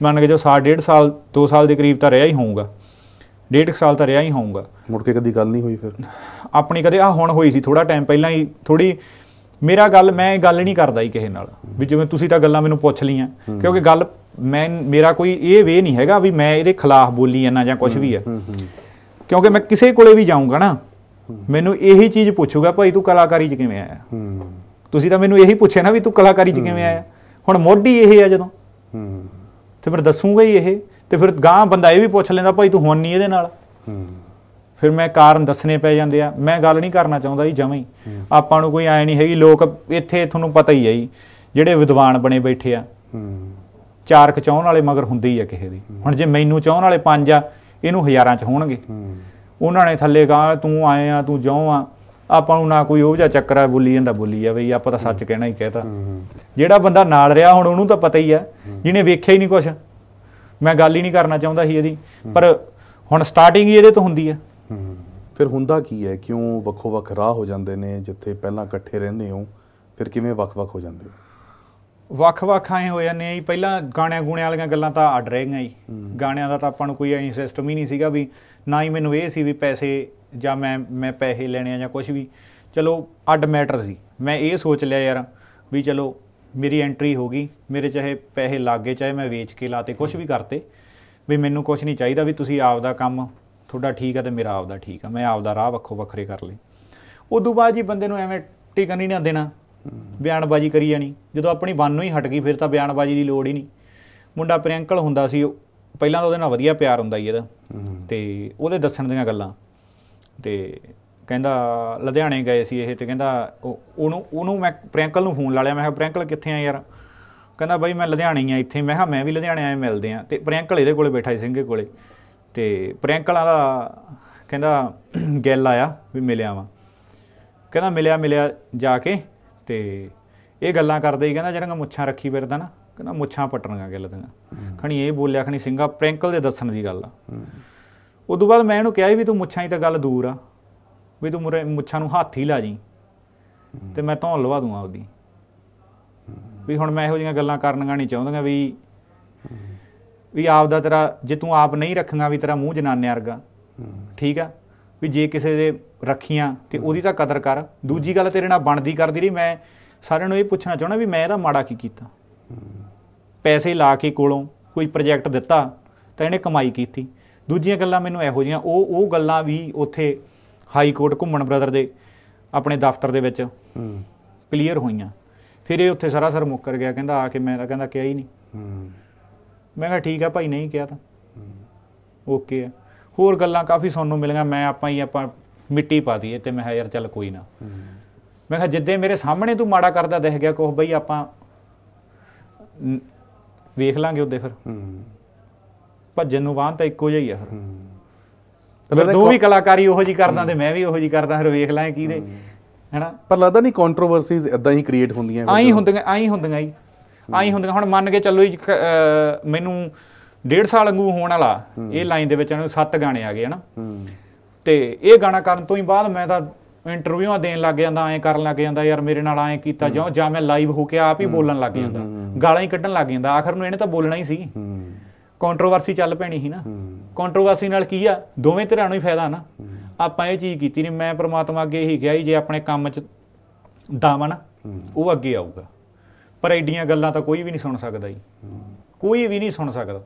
ਮੰਨ ਕੇ ਜੋ 1.5 ਡੇਢ ਸਾਲ 2 ਸਾਲ ਦੇ ਕਰੀਬ ਤਾਂ ਰਿਹਾ ਹੀ ਹੋਊਗਾ ਡੇਢ ਸਾਲ ਤਾਂ ਰਿਹਾ ਹੀ ਹੋਊਗਾ ਮੁੜ ਕੇ ਕਦੀ ਗੱਲ ਨਹੀਂ ਹੋਈ ਫਿਰ ਆਪਣੀ ਕਦੇ ਆ ਹੁਣ ਹੋਈ ਸੀ ਥੋੜਾ ਟਾਈਮ ਪਹਿਲਾਂ ਹੀ ਥੋੜੀ ਮੇਰਾ ਗੱਲ ਮੈਂ ਗੱਲ ਨਹੀਂ ਕਰਦਾ ਹੀ ਕਿਸੇ ਨਾਲ ਵੀ ਜਿਵੇਂ ਤੁਸੀਂ ਤਾਂ ਗੱਲਾਂ ਮੈਨੂੰ ਪੁੱਛ ਲਈਆਂ ਕਿਉਂਕਿ ਗੱਲ ਮੈਂ ਮੇਰਾ ਕੋਈ ਇਹ ਵੇ ਨਹੀਂ ਹੈਗਾ ਵੀ ਮੈਂ ਇਹਦੇ ਖਿਲਾਫ ਬੋਲੀ ਜਾਂ ਜਾਂ ਕੁਝ ਵੀ ਹੈ ਕਿਉਂਕਿ ਮੈਂ ਕਿਸੇ ਕੋਲੇ ਵੀ ਜਾਊਂਗਾ ਨਾ ਮੈਨੂੰ ਇਹੀ ਚੀਜ਼ ਪੁੱਛੂਗਾ ਭਾਈ ਤੂੰ ਕਲਾਕਾਰੀ 'ਚ ਕਿਵੇਂ ਆਇਆ ਤੁਸੀਂ ਤਾਂ ਮੈਨੂੰ ਇਹੀ ਪੁੱਛਿਆ ਨਾ ਵੀ ਤੂੰ ਕਲਾਕਾਰੀ 'ਚ ਕਿਵੇਂ ਆਇਆ ਹੁਣ ਮੋਢੀ ਇਹ ਹੈ ਜਦੋਂ ਤੇ ਫਿਰ ਦੱਸੂਗਾ ਹੀ ਇਹ ਤੇ ਫਿਰ ਗਾਂ ਬੰਦਾ ਇਹ ਵੀ ਪੁੱਛ ਲੈਂਦਾ ਭਾਈ ਤੂੰ ਹੁਣ ਨਹੀਂ ਇਹਦੇ ਨਾਲ ਫਿਰ ਮੈਂ ਕਾਰਨ ਦੱਸਣੇ ਪੈ ਜਾਂਦੇ ਆ ਮੈਂ ਗੱਲ ਨਹੀਂ ਕਰਨਾ ਚਾਹੁੰਦਾ ਜੀ ਜਮਾਂ ਆਪਾਂ ਨੂੰ ਕੋਈ ਐ ਨਹੀਂ ਹੈਗੀ ਲੋਕ ਇੱਥੇ ਤੁਹਾਨੂੰ ਪਤਾ ਹੀ ਹੈ ਜੀ ਜਿਹੜੇ ਵਿਦਵਾਨ ਬਣੇ ਬੈਠੇ ਆ ਚਾਰ ਕਚਾਉਣ ਵਾਲੇ ਮਗਰ ਹੁੰਦੀ ਆ ਕਿਸੇ ਦੀ ਹੁਣ ਜੇ ਮੈਨੂੰ ਚਾਹਣ ਵਾਲੇ ਪੰਜ ਆ ਇਹਨੂੰ ਹਜ਼ਾਰਾਂ ਚ ਹੋਣਗੇ ਉਹਨਾਂ ਨੇ ਥੱਲੇ ਕਹਾ ਤੂੰ ਆਏ ਆ ਤੂੰ ਜਾਉ ਆ ਆਪਾਂ ਨੂੰ ਨਾ ਕੋਈ ਉਹ ਜਿਹਾ ਚੱਕਰ ਆ ਬੋਲੀ ਜਾਂਦਾ ਬੋਲੀ ਆ ਬਈ ਆਪਾਂ ਤਾਂ ਸੱਚ ਕਹਿਣਾ ਹੀ ਕਹਤਾ ਜਿਹੜਾ ਬੰਦਾ ਨਾਲ ਰਿਹਾ ਹੁਣ ਉਹਨੂੰ ਤਾਂ ਪਤਾ ਹੀ ਆ ਜਿਹਨੇ ਵੇਖਿਆ ਹੀ ਨਹੀਂ ਕੁਛ ਮੈਂ ਗੱਲ ਹੀ ਨਹੀਂ ਕਰਨਾ ਚਾਹੁੰਦਾ ਸੀ ਇਹਦੀ ਪਰ ਹੁਣ ਸਟਾਰਟਿੰਗ ਹੀ ਇਹਦੇ ਤੋਂ ਹੁੰਦੀ ਆ
ਫਿਰ ਹੁੰਦਾ ਕੀ ਹੈ ਕਿਉਂ ਵੱਖੋ ਵੱਖ ਰਾਹ ਹੋ ਜਾਂਦੇ ਨੇ ਜਿੱਥੇ ਪਹਿਲਾਂ ਇਕੱਠੇ ਰਹਿੰਦੇ ਹੋ ਫਿਰ ਕਿਵੇਂ ਵੱਖ-ਵੱਖ ਹੋ ਜਾਂਦੇ ਹੋ
ਵੱਖ-ਵੱਖ ਆਏ ਹੋ ਜਾਂਦੇ ਆ ਪਹਿਲਾਂ ਗਾਣਿਆਂ ਗੁਣਿਆਂ ਵਾਲੀਆਂ ਗੱਲਾਂ ਤਾਂ ਅੱਡ ਰਹਿ ਗਈ ਜੀ ਗਾਣਿਆਂ ਦਾ ਤਾਂ ਆਪਾਂ ਨੂੰ ਕੋਈ ਐਂ ਸਿਸਟਮ ਹੀ ਨਹੀਂ ਸੀਗਾ ਵੀ ਨਾ ਹੀ ਮੈਨੂੰ ਇਹ ਸੀ ਵੀ ਪੈਸੇ ਜਾਂ ਮੈਂ ਮੈਂ ਪੈਸੇ ਲੈਣੇ ਆ ਜਾਂ ਕੁਝ ਵੀ ਚਲੋ ਅੱਡ ਮੈਟਰ ਸੀ ਮੈਂ ਇਹ ਸੋਚ ਲਿਆ ਯਾਰ ਵੀ ਚਲੋ ਮੇਰੀ ਐਂਟਰੀ ਹੋ ਗਈ ਮੇਰੇ ਚਾਹੇ ਪੈਸੇ ਲੱਗੇ ਚਾਹੇ ਮੈਂ ਵੇਚ ਕੇ ਲਾਤੇ ਕੁਝ ਵੀ ਕਰਤੇ ਵੀ ਮੈਨੂੰ ਕੁਝ ਨਹੀਂ ਚਾਹੀਦਾ ਵੀ ਤੁਸੀਂ ਆਪ ਦਾ ਕੰਮ ਤੁਹਾਡਾ ਠੀਕ ਹੈ ਤੇ ਮੇਰਾ ਆਪਦਾ ਠੀਕ ਹੈ ਮੈਂ ਆਪਦਾ ਰਾਹ ਵੱਖੋ ਵੱਖਰੇ ਕਰ ਲਏ ਉਦੋਂ ਬਾਅਦ ਜੀ ਬੰਦੇ ਨੂੰ ਐਵੇਂ ਟਿਕਣ ਨਹੀਂ ਨਾ ਦੇਣਾ ਬਿਆਨਬਾਜ਼ੀ ਕਰੀ ਜਾਣੀ ਜਦੋਂ ਆਪਣੀ ਬੰਨ ਨੂੰ ਹੀ ਹਟ ਗਈ ਫਿਰ ਤਾਂ ਬਿਆਨਬਾਜ਼ੀ ਦੀ ਲੋੜ ਹੀ ਨਹੀਂ ਮੁੰਡਾ ਪ੍ਰਿਅੰਕਲ ਹੁੰਦਾ ਸੀ ਪਹਿਲਾਂ ਤਾਂ ਉਹਦੇ ਨਾਲ ਵਧੀਆ ਪਿਆਰ ਹੁੰਦਾ ਹੀ ਇਹਦਾ ਤੇ ਉਹਦੇ ਦੱਸਣ ਦੀਆਂ ਗੱਲਾਂ ਤੇ ਕਹਿੰਦਾ ਲੁਧਿਆਣੇ ਗਏ ਸੀ ਇਹ ਤੇ ਕਹਿੰਦਾ ਉਹਨੂੰ ਉਹਨੂੰ ਮੈਂ ਪ੍ਰਿਅੰਕਲ ਨੂੰ ਫੋਨ ਲਾ ਲਿਆ ਮੈਂ ਕਿਹਾ ਪ੍ਰਿਅੰਕਲ ਕਿੱਥੇ ਆ ਯਾਰ ਕਹਿੰਦਾ ਬਾਈ ਮੈਂ ਲੁਧਿਆਣੇ ਆ ਇੱਥੇ ਮੈਂ ਕਿਹਾ ਮੈਂ ਵੀ ਲੁਧਿਆਣੇ ਆਏ ਮਿਲਦੇ ਆ ਤੇ ਪ੍ਰਿਅੰਕਲ ਇਹਦੇ ਕੋਲੇ ਬੈਠਾ ਸੀ ਸਿੰਘੇ ਕੋਲੇ ਤੇ ਪ੍ਰਿੰਕਲਾ ਦਾ ਕਹਿੰਦਾ ਗੱਲ ਆਇਆ ਵੀ ਮਿਲਿਆ ਵਾਂ ਕਹਿੰਦਾ ਮਿਲਿਆ ਮਿਲਿਆ ਜਾ ਕੇ ਤੇ ਇਹ ਗੱਲਾਂ ਕਰਦੇ ਹੀ ਕਹਿੰਦਾ ਜਿਹੜਾ ਮੁੱਛਾਂ ਰੱਖੀ ਫਿਰਦਾ ਨਾ ਕਹਿੰਦਾ ਮੁੱਛਾਂ ਪਟਣਗਾ ਗੱਲ ਦੀਆਂ ਖਣੀ ਇਹ ਬੋਲਿਆ ਖਣੀ ਸਿੰਘਾ ਪ੍ਰਿੰਕਲ ਦੇ ਦੱਸਣ ਦੀ ਗੱਲ ਆ ਉਦੋਂ ਬਾਅਦ ਮੈਂ ਇਹਨੂੰ ਕਿਹਾ ਵੀ ਤੂੰ ਮੁੱਛਾਂ ਹੀ ਤਾਂ ਗੱਲ ਦੂਰ ਆ ਵੀ ਤੂੰ ਮੁਰੇ ਮੁੱਛਾਂ ਨੂੰ ਹੱਥ ਹੀ ਲਾ ਜੀ ਤੇ ਮੈਂ ਤੋਂ ਲਵਾ ਦੂੰਗਾ ਉਹਦੀ ਵੀ ਹੁਣ ਮੈਂ ਇਹੋ ਜਿਹੀਆਂ ਗੱਲਾਂ ਕਰਨੀਆਂ ਨਹੀਂ ਚਾਹੁੰਦਾ ਵੀ ਵੀ ਆਪ ਦਾ ਤੇਰਾ ਜੇ ਤੂੰ ਆਪ ਨਹੀਂ ਰੱਖਣਾ ਵੀ ਤੇਰਾ ਮੂੰਹ ਜਨਾਨੇ ਵਰਗਾ ਠੀਕ ਆ ਵੀ ਜੇ ਕਿਸੇ ਦੇ ਰੱਖੀਆਂ ਤੇ ਉਹਦੀ ਤਾਂ ਕਦਰ ਕਰ ਦੂਜੀ ਗੱਲ ਤੇਰੇ ਨਾਲ ਬਣਦੀ ਕਰਦੀ ਰਹੀ ਮੈਂ ਸਾਰਿਆਂ ਨੂੰ ਇਹ ਪੁੱਛਣਾ ਚਾਹਣਾ ਵੀ ਮੈਂ ਇਹਦਾ ਮਾੜਾ ਕੀ ਕੀਤਾ ਪੈਸੇ ਲਾ ਕੇ ਕੋਲੋਂ ਕੋਈ ਪ੍ਰੋਜੈਕਟ ਦਿੱਤਾ ਤਾਂ ਇਹਨੇ ਕਮਾਈ ਕੀਤੀ ਦੂਜੀਆਂ ਗੱਲਾਂ ਮੈਨੂੰ ਇਹੋ ਜੀਆਂ ਉਹ ਉਹ ਗੱਲਾਂ ਵੀ ਉੱਥੇ ਹਾਈ ਕੋਰਟ ਘੁੰਮਣ ਬ੍ਰਦਰ ਦੇ ਆਪਣੇ ਦਫ਼ਤਰ ਦੇ ਵਿੱਚ ਕਲੀਅਰ ਹੋਈਆਂ ਫਿਰ ਇਹ ਉੱਥੇ ਸਾਰਾ ਸਰ ਮੁੱਕਰ ਗਿਆ ਕਹਿੰਦਾ ਆ ਕੇ ਮੈਂ ਤਾਂ ਕਹਿੰਦਾ ਕਿਹਾ ਹੀ ਨਹੀਂ ਮੈਂ ਕਿਹਾ ਠੀਕ ਆ ਭਾਈ ਨਹੀਂ ਕਿਹਾ ਤਾਂ ਓਕੇ ਆ ਹੋਰ ਗੱਲਾਂ ਕਾਫੀ ਸੁਣਨ ਨੂੰ ਮਿਲੀਆਂ ਮੈਂ ਆਪਾਂ ਹੀ ਆਪਾਂ ਮਿੱਟੀ ਪਾ ਦਈਏ ਤੇ ਮੈਂ ਕਿਹਾ ਯਾਰ ਚੱਲ ਕੋਈ ਨਾ ਮੈਂ ਕਿਹਾ ਜਿੱਦੇ ਮੇਰੇ ਸਾਹਮਣੇ ਤੂੰ ਮਾੜਾ ਕਰਦਾ ਦਿਖ ਗਿਆ ਕੋਹ ਬਈ ਆਪਾਂ ਵੇਖ ਲਾਂਗੇ ਉਹਦੇ ਫਿਰ ਭੱਜਣ ਨੂੰ ਬਾਹਨ ਤਾਂ ਇੱਕੋ ਜਿਹਾ ਹੀ ਆ ਫਿਰ ਮਤਲਬ ਤੂੰ ਵੀ ਕਲਾਕਾਰੀ ਉਹੋ ਜੀ ਕਰਦਾ ਤੇ ਮੈਂ ਵੀ ਉਹੋ ਜੀ ਕਰਦਾ ਫਿਰ ਵੇਖ ਲਾਂਗੇ ਕਿਹਦੇ ਹੈਨਾ
ਪਰ ਲੱਗਦਾ ਨਹੀਂ ਕੰਟਰੋਵਰਸੀਜ਼ ਇਦਾਂ ਹੀ ਕ੍ਰੀਏਟ ਹੁੰਦੀਆਂ ਆਈ
ਹੁੰਦੀਆਂ ਆਈ ਹੁੰਦੀਆਂ ਹੀ ਆਈ ਹੁੰਦੀਆਂ ਹੁਣ ਮੰਨ ਕੇ ਚੱਲੋ ਜੀ ਮੈਨੂੰ 1.5 ਸਾਲ ਵਾਂਗੂ ਹੋਣ ਵਾਲਾ ਇਹ ਲਾਈਨ ਦੇ ਵਿੱਚ ਇਹਨਾਂ ਨੂੰ 7 ਗਾਣੇ ਆ ਗਏ ਹਨਾ ਤੇ ਇਹ ਗਾਣਾ ਕਰਨ ਤੋਂ ਹੀ ਬਾਅਦ ਮੈਂ ਤਾਂ ਇੰਟਰਵਿਊਆਂ ਦੇਣ ਲੱਗ ਜਾਂਦਾ ਐ ਕਰਨ ਲੱਗ ਜਾਂਦਾ ਯਾਰ ਮੇਰੇ ਨਾਲ ਐ ਕੀਤਾ ਜਾਂ ਜਾਂ ਮੈਂ ਲਾਈਵ ਹੋ ਕੇ ਆਪ ਹੀ ਬੋਲਣ ਲੱਗ ਜਾਂਦਾ ਗਾਲਾਂ ਹੀ ਕੱਢਣ ਲੱਗ ਜਾਂਦਾ ਆਖਰ ਨੂੰ ਇਹਨੇ ਤਾਂ ਬੋਲਣਾ ਹੀ ਸੀ ਕੰਟਰੋਵਰਸੀ ਚੱਲ ਪੈਣੀ ਸੀ ਨਾ ਕੰਟਰੋਵਰਸੀ ਨਾਲ ਕੀ ਆ ਦੋਵੇਂ ਧਿਰਾਂ ਨੂੰ ਹੀ ਫਾਇਦਾ ਨਾ ਆਪਾਂ ਇਹ ਚੀਜ਼ ਕੀਤੀ ਨਹੀਂ ਮੈਂ ਪ੍ਰਮਾਤਮਾ ਅੱਗੇ ਇਹੀ ਕਿਹਾ ਜੀ ਜੇ ਆਪਣੇ ਕੰਮ 'ਚ ਦਾਵਣ ਉਹ ਅੱਗੇ ਆਊਗਾ ਪਰ ਐਡੀਆਂ ਗੱਲਾਂ ਤਾਂ ਕੋਈ ਵੀ ਨਹੀਂ ਸੁਣ ਸਕਦਾ ਜੀ ਕੋਈ ਵੀ ਨਹੀਂ ਸੁਣ ਸਕਦਾ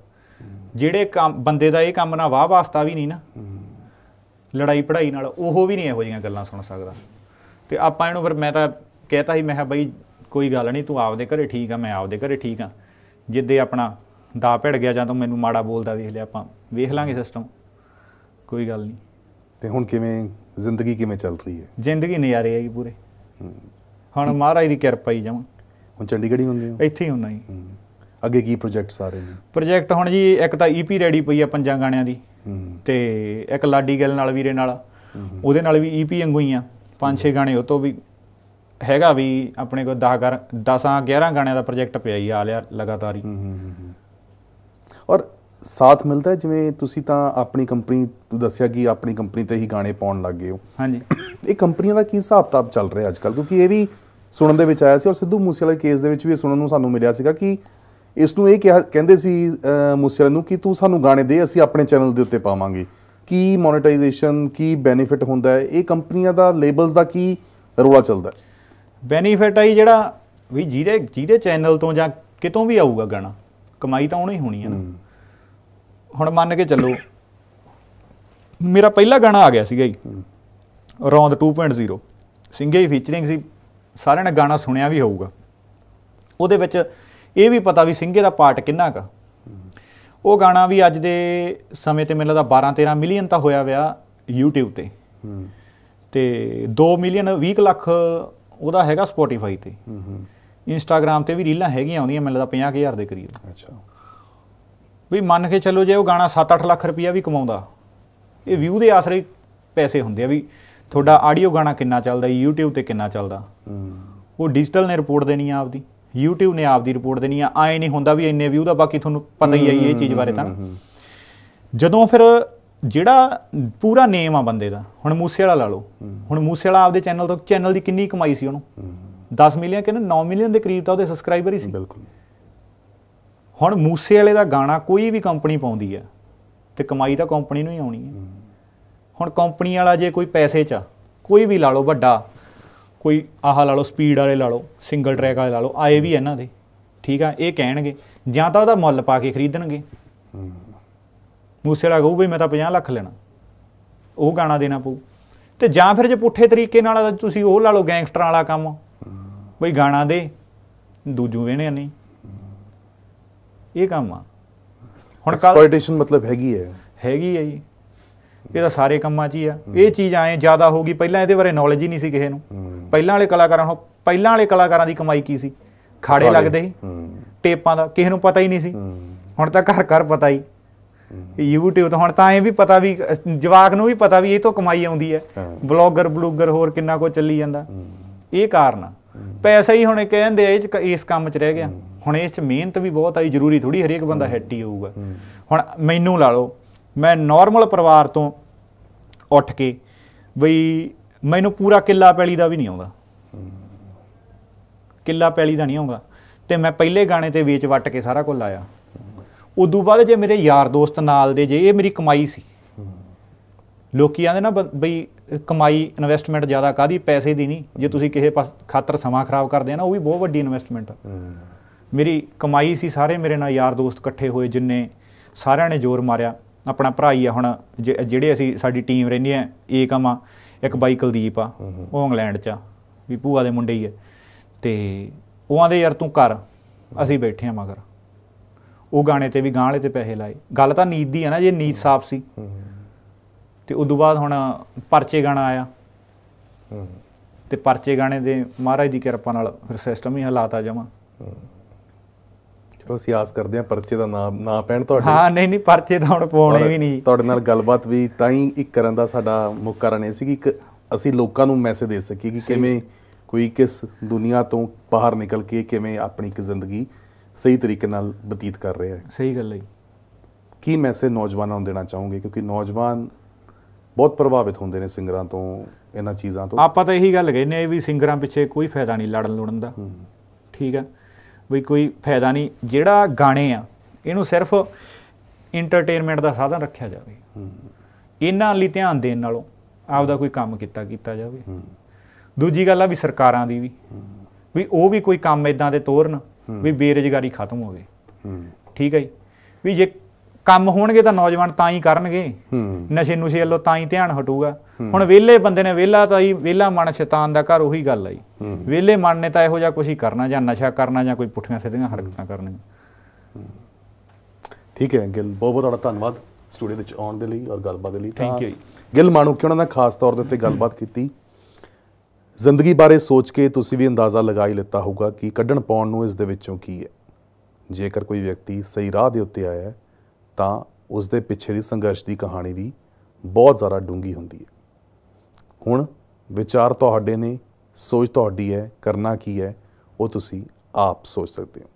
ਜਿਹੜੇ ਕੰਮ ਬੰਦੇ ਦਾ ਇਹ ਕੰਮ ਨਾਲ ਵਾਹ ਵਾਸਤਾ ਵੀ ਨਹੀਂ ਨਾ ਲੜਾਈ ਪੜਾਈ ਨਾਲ ਉਹ ਵੀ ਨਹੀਂ ਇਹੋ ਜਿਹੀਆਂ ਗੱਲਾਂ ਸੁਣ ਸਕਦਾ ਤੇ ਆਪਾਂ ਇਹਨੂੰ ਫਿਰ ਮੈਂ ਤਾਂ ਕਹਿਤਾ ਸੀ ਮੈਂ ਕਿਹਾ ਬਈ ਕੋਈ ਗੱਲ ਨਹੀਂ ਤੂੰ ਆਪਦੇ ਘਰੇ ਠੀਕ ਆ ਮੈਂ ਆਪਦੇ ਘਰੇ ਠੀਕ ਆ ਜਿੱਦੇ ਆਪਣਾ ਦਾ ਭੜ ਗਿਆ ਜਾਂ ਤੂੰ ਮੈਨੂੰ ਮਾੜਾ ਬੋਲਦਾ ਵੇਖ ਲਿਆ ਆਪਾਂ ਵੇਖ ਲਾਂਗੇ ਸਿਸਟਮ ਕੋਈ ਗੱਲ ਨਹੀਂ
ਤੇ ਹੁਣ ਕਿਵੇਂ ਜ਼ਿੰਦਗੀ ਕਿਵੇਂ ਚੱਲ ਰਹੀ ਹੈ
ਜ਼ਿੰਦਗੀ ਨਜ਼ਾਰੇ ਆ ਜੀ ਪੂਰੇ ਹੁਣ ਮਹਾਰਾਜ ਦੀ ਕਿਰਪਾ ਹੀ ਜਾਵਾਂ
ਹੁਣ ਚੰਡੀਗੜ੍ਹ ਹੀ ਹੁੰਦੇ ਹੋ ਇੱਥੇ ਹੀ ਹੁੰਨਾ ਜੀ ਅੱਗੇ ਕੀ ਪ੍ਰੋਜੈਕਟ ਸਾਰੇ ਨੇ
ਪ੍ਰੋਜੈਕਟ ਹੁਣ ਜੀ ਇੱਕ ਤਾਂ ਈਪੀ e ਰੈਡੀ ਪਈ ਆ ਪੰਜਾਂ ਗਾਣਿਆਂ ਦੀ ਤੇ ਇੱਕ ਲਾਡੀ ਗੱਲ ਨਾਲ ਵੀਰੇ ਨਾਲ ਉਹਦੇ ਨਾਲ ਵੀ ਈਪੀ ਵਾਂਗੂ ਹੀ ਆ ਪੰਜ ਛੇ ਗਾਣੇ ਉਹ ਤੋਂ ਵੀ ਹੈਗਾ ਵੀ ਆਪਣੇ ਕੋਲ 10 10 11 ਗਾਣਿਆਂ ਦਾ ਪ੍ਰੋਜੈਕਟ ਪਿਆ ਹੀ ਆ ਲਿਆ ਲਗਾਤਾਰ ਹੀ
ਔਰ ਸਾਥ ਮਿਲਦਾ ਹੈ ਜਿਵੇਂ ਤੁਸੀਂ ਤਾਂ ਆਪਣੀ ਕੰਪਨੀ ਤੋਂ ਦੱਸਿਆ ਕਿ ਆਪਣੀ ਕੰਪਨੀ ਤੇ ਹੀ ਗਾਣੇ ਪਾਉਣ ਲੱਗ ਗਏ ਹੋ ਹਾਂਜੀ ਇਹ ਕੰਪਨੀਆਂ ਦਾ ਕੀ ਹਿਸਾਬ-ਕਿਤਾਬ ਚੱਲ ਰਿਹਾ ਅੱਜ ਕੱਲ ਕਿਉਂਕਿ ਇਹ ਵੀ ਸੁਣਨ ਦੇ ਵਿੱਚ ਆਇਆ ਸੀ ਔਰ ਸਿੱਧੂ ਮੂਸੇਵਾਲੇ ਕੇਸ ਦੇ ਵਿੱਚ ਵੀ ਸੁਣਨ ਨੂੰ ਸਾਨੂੰ ਮਿਲਿਆ ਸੀਗਾ ਕਿ ਇਸ ਨੂੰ ਇਹ ਕਿਹਾ ਕਹਿੰਦੇ ਸੀ ਮੂਸੇਵਾਲੇ ਨੂੰ ਕਿ ਤੂੰ ਸਾਨੂੰ ਗਾਣੇ ਦੇ ਅਸੀਂ ਆਪਣੇ ਚੈਨਲ ਦੇ ਉੱਤੇ ਪਾਵਾਂਗੇ ਕੀ ਮੋਨੇਟਾਈਜੇਸ਼ਨ ਕੀ ਬੈਨੀਫਿਟ ਹੁੰਦਾ ਹੈ ਇਹ ਕੰਪਨੀਆਂ ਦਾ ਲੇਬਲਸ ਦਾ ਕੀ ਰੋਲਾ ਚੱਲਦਾ
ਬੈਨੀਫਿਟ ਆਈ ਜਿਹੜਾ ਵੀ ਜਿਹਦੇ ਜਿਹਦੇ ਚੈਨਲ ਤੋਂ ਜਾਂ ਕਿਤੋਂ ਵੀ ਆਊਗਾ ਗਾਣਾ ਕਮਾਈ ਤਾਂ ਉਹਨੇ ਹੀ ਹੋਣੀ ਹੈ ਨਾ ਹੁਣ ਮੰਨ ਕੇ ਚੱਲੋ ਮੇਰਾ ਪਹਿਲਾ ਗਾਣਾ ਆ ਗਿਆ ਸੀਗਾ ਜੀ ਰੌਂਦ 2.0 ਸਿੰਘੇ ਹੀ ਫੀਚਰਿੰਗ ਸੀ ਸਾਰਿਆਂ ਨੇ ਗਾਣਾ ਸੁਣਿਆ ਵੀ ਹੋਊਗਾ ਉਹਦੇ ਵਿੱਚ ਇਹ ਵੀ ਪਤਾ ਵੀ ਸਿੰਘੇ ਦਾ ਪਾਰਟ ਕਿੰਨਾ ਕਾ ਉਹ ਗਾਣਾ ਵੀ ਅੱਜ ਦੇ ਸਮੇਂ ਤੇ ਮੈਨੂੰ ਲੱਗਦਾ 12 13 ਮਿਲੀਅਨ ਤਾਂ ਹੋਇਆ ਵਿਆ YouTube ਤੇ ਤੇ 2 ਮਿਲੀਅਨ 20 ਲੱਖ ਉਹਦਾ ਹੈਗਾ Spotify ਤੇ Instagram ਤੇ ਵੀ ਰੀਲਾਂ ਹੈਗੀਆਂ ਆਉਂਦੀਆਂ ਮੈਨੂੰ ਲੱਗਦਾ 50000 ਦੇ ਕਰੀਬ ਅੱਛਾ ਵੀ ਮੰਨ ਕੇ ਚੱਲੋ ਜੇ ਉਹ ਗਾਣਾ 7-8 ਲੱਖ ਰੁਪਇਆ ਵੀ ਕਮਾਉਂਦਾ ਇਹ ਵਿਊ ਦੇ ਆਸਰੇ ਪੈਸੇ ਹੁੰਦੇ ਆ ਵੀ ਤੁਹਾਡਾ ਆਡੀਓ ਗਾਣਾ ਕਿੰਨਾ ਚੱਲਦਾ YouTube ਤੇ ਕਿੰਨਾ ਚੱਲਦਾ ਉਹ ਡਿਜੀਟਲ ਨੇ ਰਿਪੋਰਟ ਦੇਣੀ ਆ ਆਪਦੀ YouTube ਨੇ ਆਪਦੀ ਰਿਪੋਰਟ ਦੇਣੀ ਆ ਆਏ ਨਹੀਂ ਹੁੰਦਾ ਵੀ ਇੰਨੇ ਵਿਊ ਦਾ ਬਾਕੀ ਤੁਹਾਨੂੰ ਪਤਾ ਹੀ ਆਈ ਇਹ ਚੀਜ਼ ਬਾਰੇ ਤਾਂ ਜਦੋਂ ਫਿਰ ਜਿਹੜਾ ਪੂਰਾ ਨੇਮ ਆ ਬੰਦੇ ਦਾ ਹੁਣ ਮੂਸੇ ਵਾਲਾ ਲਾ ਲਓ ਹੁਣ ਮੂਸੇ ਵਾਲਾ ਆਪਦੇ ਚੈਨਲ ਤੋਂ ਚੈਨਲ ਦੀ ਕਿੰਨੀ ਕਮਾਈ ਸੀ ਉਹਨੂੰ 10 ਮਿਲੀਅਨ ਕਿੰਨਾ 9 ਮਿਲੀਅਨ ਦੇ ਕਰੀਬ ਤਾਂ ਉਹਦੇ ਸਬਸਕ੍ਰਾਈਬਰ ਹੀ ਸੀ ਬਿਲਕੁਲ ਹੁਣ ਮੂਸੇ ਵਾਲੇ ਦਾ ਗਾਣਾ ਕੋਈ ਵੀ ਕੰਪਨੀ ਪਾਉਂਦੀ ਆ ਤੇ ਕਮਾਈ ਤਾਂ ਕੰਪਨੀ ਨੂੰ ਹੀ ਆਉਣੀ ਹੈ ਹੁਣ ਕੰਪਨੀ ਵਾਲਾ ਜੇ ਕੋਈ ਪੈਸੇ 'ਚ ਕੋਈ ਵੀ ਲਾ ਲਓ ਵੱਡਾ ਕੋਈ ਆਹ ਲਾ ਲਓ ਸਪੀਡ ਵਾਲੇ ਲਾ ਲਓ ਸਿੰਗਲ ਟਰੈਕ ਵਾਲੇ ਲਾ ਲਓ ਆਏ ਵੀ ਇਹਨਾਂ ਦੇ ਠੀਕ ਆ ਇਹ ਕਹਿਣਗੇ ਜਾਂ ਤਾਂ ਉਹਦਾ ਮੁੱਲ ਪਾ ਕੇ ਖਰੀਦਣਗੇ ਮੂਸੇ ਵਾਲਾ ਕਹੂ ਵੀ ਮੈਂ ਤਾਂ 50 ਲੱਖ ਲੈਣਾ ਉਹ ਗਾਣਾ ਦੇਣਾ ਪਊ ਤੇ ਜਾਂ ਫਿਰ ਜੇ ਪੁੱਠੇ ਤਰੀਕੇ ਨਾਲ ਤੁਸੀਂ ਉਹ ਲਾ ਲਓ ਗੈਂਗਸਟਰਾਂ ਵਾਲਾ ਕੰਮ ਬਈ ਗਾਣਾ ਦੇ ਦੂਜੂ ਵੇਣੇ ਨਹੀਂ ਇਹ ਕੰਮ ਆ
ਹੁਣ ਐਕਸਪਲੋਇਟੇਸ਼ਨ ਮਤਲਬ ਹੈਗੀ ਹੈ
ਹੈਗੀ ਹੈ ਜੀ ਇਹ ਤਾਂ ਸਾਰੇ ਕੰਮਾਂ 'ਚ ਹੀ ਆ ਇਹ ਚੀਜ਼ ਆਏ ਜ਼ਿਆਦਾ ਹੋ ਗਈ ਪਹਿਲਾਂ ਇਹਦੇ ਬਾਰੇ ਨੌਲੇਜ ਹੀ ਨਹੀਂ ਸੀ ਕਿਸੇ ਨੂੰ ਪਹਿਲਾਂ ਵਾਲੇ ਕਲਾਕਾਰਾਂ ਨੂੰ ਪਹਿਲਾਂ ਵਾਲੇ ਕਲਾਕਾਰਾਂ ਦੀ ਕਮਾਈ ਕੀ ਸੀ ਖਾੜੇ ਲੱਗਦੇ ਸੀ ਟੇਪਾਂ ਦਾ ਕਿਸੇ ਨੂੰ ਪਤਾ ਹੀ ਨਹੀਂ ਸੀ ਹੁਣ ਤਾਂ ਘਰ ਘਰ ਪਤਾ ਹੀ YouTube ਤੋਂ ਹੁਣ ਤਾਂ ਐ ਵੀ ਪਤਾ ਵੀ ਜਵਾਕ ਨੂੰ ਵੀ ਪਤਾ ਵੀ ਇਹ ਤੋਂ ਕਮਾਈ ਆਉਂਦੀ ਹੈ ਬਲੌਗਰ ਬਲੂਗਰ ਹੋਰ ਕਿੰਨਾ ਕੋ ਚੱਲੀ ਜਾਂਦਾ ਇਹ ਕਾਰਨ ਪੈਸਾ ਹੀ ਹੁਣ ਕਹਿੰਦੇ ਆ ਇਸ ਕੰਮ 'ਚ ਰਹਿ ਗਿਆ ਹੁਣ ਇਸ 'ਚ ਮਿਹਨਤ ਵੀ ਬਹੁਤ ਆਈ ਜ਼ਰੂਰੀ ਥੋੜੀ ਹਰੇਕ ਬੰਦਾ ਹੈਟੀ ਹੋਊਗਾ ਹੁਣ ਮੈਨੂੰ ਲਾ ਲਓ ਮੈਂ ਨਾਰਮਲ ਪਰਿਵਾਰ ਤੋਂ ਉੱਠ ਕੇ ਬਈ ਮੈਨੂੰ ਪੂਰਾ ਕਿੱਲਾ ਪੈਲੀ ਦਾ ਵੀ ਨਹੀਂ ਆਉਂਦਾ ਕਿੱਲਾ ਪੈਲੀ ਦਾ ਨਹੀਂ ਆਉਂਗਾ ਤੇ ਮੈਂ ਪਹਿਲੇ ਗਾਣੇ ਤੇ ਵੇਚ ਵੱਟ ਕੇ ਸਾਰਾ ਕੁਝ ਲਾਇਆ ਉਦੋਂ ਬਾਅਦ ਜੇ ਮੇਰੇ ਯਾਰ ਦੋਸਤ ਨਾਲ ਦੇ ਜੇ ਇਹ ਮੇਰੀ ਕਮਾਈ ਸੀ ਲੋਕੀ ਆਂਦੇ ਨਾ ਬਈ ਕਮਾਈ ਇਨਵੈਸਟਮੈਂਟ ਜ਼ਿਆਦਾ ਕਾਦੀ ਪੈਸੇ ਦੀ ਨਹੀਂ ਜੇ ਤੁਸੀਂ ਕਿਸੇ ਪਾਸ ਖਾਤਰ ਸਮਾਂ ਖਰਾਬ ਕਰਦੇ ਆ ਨਾ ਉਹ ਵੀ ਬਹੁਤ ਵੱਡੀ ਇਨਵੈਸਟਮੈਂਟ ਆ ਮੇਰੀ ਕਮਾਈ ਸੀ ਸਾਰੇ ਮੇਰੇ ਨਾਲ ਯਾਰ ਦੋਸਤ ਇਕੱਠੇ ਹੋਏ ਜਿੰਨੇ ਸਾਰਿਆਂ ਨੇ ਜ਼ੋਰ ਮਾਰਿਆ ਆਪਣਾ ਭਰਾ ਹੀ ਆ ਹੁਣ ਜਿਹੜੇ ਅਸੀਂ ਸਾਡੀ ਟੀਮ ਰਹਿੰਦੀ ਹੈ ਏਕਮ ਆ ਇੱਕ ਬਾਈ ਕੁਲਦੀਪ ਆ ਉਹ ਇੰਗਲੈਂਡ 'ਚ ਆ ਵੀ ਭੂਆ ਦੇ ਮੁੰਡੇ ਹੀ ਆ ਤੇ ਉਹਾਂ ਦੇ ਯਾਰ ਤੂੰ ਕਰ ਅਸੀਂ ਬੈਠੇ ਆ ਮਗਰ ਉਹ ਗਾਣੇ ਤੇ ਵੀ ਗਾਣੇ ਤੇ ਪੈਸੇ ਲਾਏ ਗੱਲ ਤਾਂ ਨੀਤ ਦੀ ਆ ਨਾ ਜੇ ਨੀਤ ਸਾਫ਼ ਸੀ ਤੇ ਉਦੋਂ ਬਾਅਦ ਹੁਣ ਪਰਚੇ ਗਾਣਾ ਆਇਆ ਤੇ ਪਰਚੇ ਗਾਣੇ ਦੇ ਮਹਾਰਾਜ ਦੀ ਕਿਰਪਾ ਨਾਲ ਫਿਰ
ਸਿਸਟਮ ਹੀ ਹਲਾਤਾ ਜਮਾ ਚਲੋ ਅਸੀਂ ਆਸ ਕਰਦੇ ਹਾਂ ਪਰਚੇ ਦਾ ਨਾਮ ਨਾ ਪੈਣ ਤੁਹਾਡੇ ਹਾਂ
ਨਹੀਂ ਨਹੀਂ ਪਰਚੇ ਦਾ ਹੁਣ ਪਾਉਣੇ ਵੀ
ਨਹੀਂ ਤੁਹਾਡੇ ਨਾਲ ਗੱਲਬਾਤ ਵੀ ਤਾਂ ਹੀ ਇੱਕ ਕਰਨ ਦਾ ਸਾਡਾ ਮੁੱਖ ਕਾਰਨ ਇਹ ਸੀ ਕਿ ਇੱਕ ਅਸੀਂ ਲੋਕਾਂ ਨੂੰ ਮੈਸੇਜ ਦੇ ਸਕੀਏ ਕਿ ਕਿਵੇਂ ਕੋਈ ਕਿਸ ਦੁਨੀਆ ਤੋਂ ਬਾਹਰ ਨਿਕਲ ਕੇ ਕਿਵੇਂ ਆਪਣੀ ਇੱਕ ਜ਼ਿੰਦਗੀ ਸਹੀ ਤਰੀਕੇ ਨਾਲ ਬਤੀਤ ਕਰ ਰਿਹਾ ਹੈ ਸਹੀ ਗੱਲ ਹੈ ਕੀ ਮੈਸੇਜ ਨੌਜਵਾਨਾਂ ਨੂੰ ਦੇਣਾ ਚਾਹੋਗੇ ਕਿਉਂਕਿ ਨੌਜਵਾਨ ਬਹੁਤ ਪ੍ਰਭਾਵਿਤ ਹੁੰਦੇ ਨੇ ਸਿੰਗਰਾਂ ਤੋਂ ਇਹਨਾਂ ਚੀਜ਼ਾਂ ਤੋਂ ਆਪਾਂ
ਤਾਂ ਇਹੀ ਗੱਲ ਕਹਿੰਨੇ ਵੀ ਸਿੰਗਰਾਂ ਪਿੱਛੇ ਕੋਈ ਫਾਇਦਾ ਨਹੀਂ ਲੜਨ ਲੁੜਨ ਦਾ ਠੀਕ ਹੈ ਵੀ ਕੋਈ ਫਾਇਦਾ ਨਹੀਂ ਜਿਹੜਾ ਗਾਣੇ ਆ ਇਹਨੂੰ ਸਿਰਫ ਐਂਟਰਟੇਨਮੈਂਟ ਦਾ ਸਾਧਨ ਰੱਖਿਆ ਜਾਵੇ ਇਹਨਾਂ ਲਈ ਧਿਆਨ ਦੇਣ ਨਾਲੋਂ ਆਪਦਾ ਕੋਈ ਕੰਮ ਕੀਤਾ ਕੀਤਾ ਜਾਵੇ ਦੂਜੀ ਗੱਲ ਆ ਵੀ ਸਰਕਾਰਾਂ ਦੀ ਵੀ ਵੀ ਉਹ ਵੀ ਕੋਈ ਕੰਮ ਇਦਾਂ ਦੇ ਤੋਰਨ ਵੀ ਬੇਰੋਜ਼ਗਾਰੀ ਖਤਮ ਹੋਵੇ ਠੀਕ ਹੈ ਜੀ ਵੀ ਜੇ ਕੰਮ ਹੋਣਗੇ ਤਾਂ ਨੌਜਵਾਨ ਤਾਂ ਹੀ ਕਰਨਗੇ ਨਸ਼ੇ ਨੁਸ਼ੇ ਵੱਲੋਂ ਤਾਂ ਹੀ ਧਿਆਨ ਹਟੂਗਾ ਹੁਣ ਵਿਹਲੇ ਬੰਦੇ ਨੇ ਵਿਹਲਾ ਤਾਂ ਹੀ ਵਿਹਲਾ ਮਨ ਸ਼ੈਤਾਨ ਦਾ ਘਰ ਉਹੀ ਗੱਲ ਆਈ ਵਿਹਲੇ ਮਨ ਨੇ ਤਾਂ ਇਹੋ ਜਿਹਾ ਕੁਝ ਹੀ ਕਰਨਾ ਜਾਂ ਨਸ਼ਾ ਕਰਨਾ ਜਾਂ ਕੋਈ ਪੁੱਠੀਆਂ ਸਿੱਧੀਆਂ ਹਰਕਤਾਂ ਕਰਨੀਆਂ
ਠੀਕ ਹੈ ਗਿਲ ਬਹੁਤ ਬਹੁਤ ਤੁਹਾਡਾ ਧੰਨਵਾਦ ਸਟੂਡੀਓ ਵਿੱਚ ਆਉਣ ਦੇ ਲਈ ਔਰ ਗੱਲਬਾਤ ਦੇ ਲਈ ਥੈਂਕ ਯੂ ਗਿਲ ਮਾਣੂ ਕਿ ਉਹਨਾਂ ਦਾ ਖਾਸ ਤੌਰ ਦੇ ਉੱਤੇ ਗੱਲਬਾਤ ਕੀਤੀ ਜ਼ਿੰਦਗੀ ਬਾਰੇ ਸੋਚ ਕੇ ਤੁਸੀਂ ਵੀ ਅੰਦਾਜ਼ਾ ਲਗਾ ਹੀ ਲਿੱਤਾ ਹੋਊਗਾ ਕਿ ਕੱਢਣ ਪਾਉਣ ਨੂੰ ਇਸ ਦੇ ਵਿੱਚੋਂ ਕੀ ਹੈ ਜੇਕਰ ਕੋਈ ਵਿਅਕਤੀ ਸਹੀ ਰਾਹ ਦੇ ਉੱਤੇ ਆਇਆ ਹੈ ਤਾਂ ਉਸ ਦੇ ਪਿੱਛੇ ਦੀ ਸੰਘਰਸ਼ ਦੀ ਕਹਾਣੀ ਵੀ ਬਹੁਤ ਜ਼ਿਆਦਾ ਡੂੰਗੀ ਹੁੰਦੀ ਹੈ ਹੁਣ ਵਿਚਾਰ ਤੁਹਾਡੇ ਨੇ ਸੋਚ ਤੁਹਾਡੀ ਹੈ ਕਰਨਾ ਕੀ ਹੈ ਉਹ ਤੁਸੀਂ ਆਪ ਸੋਚ ਸਕਦੇ ਹੋ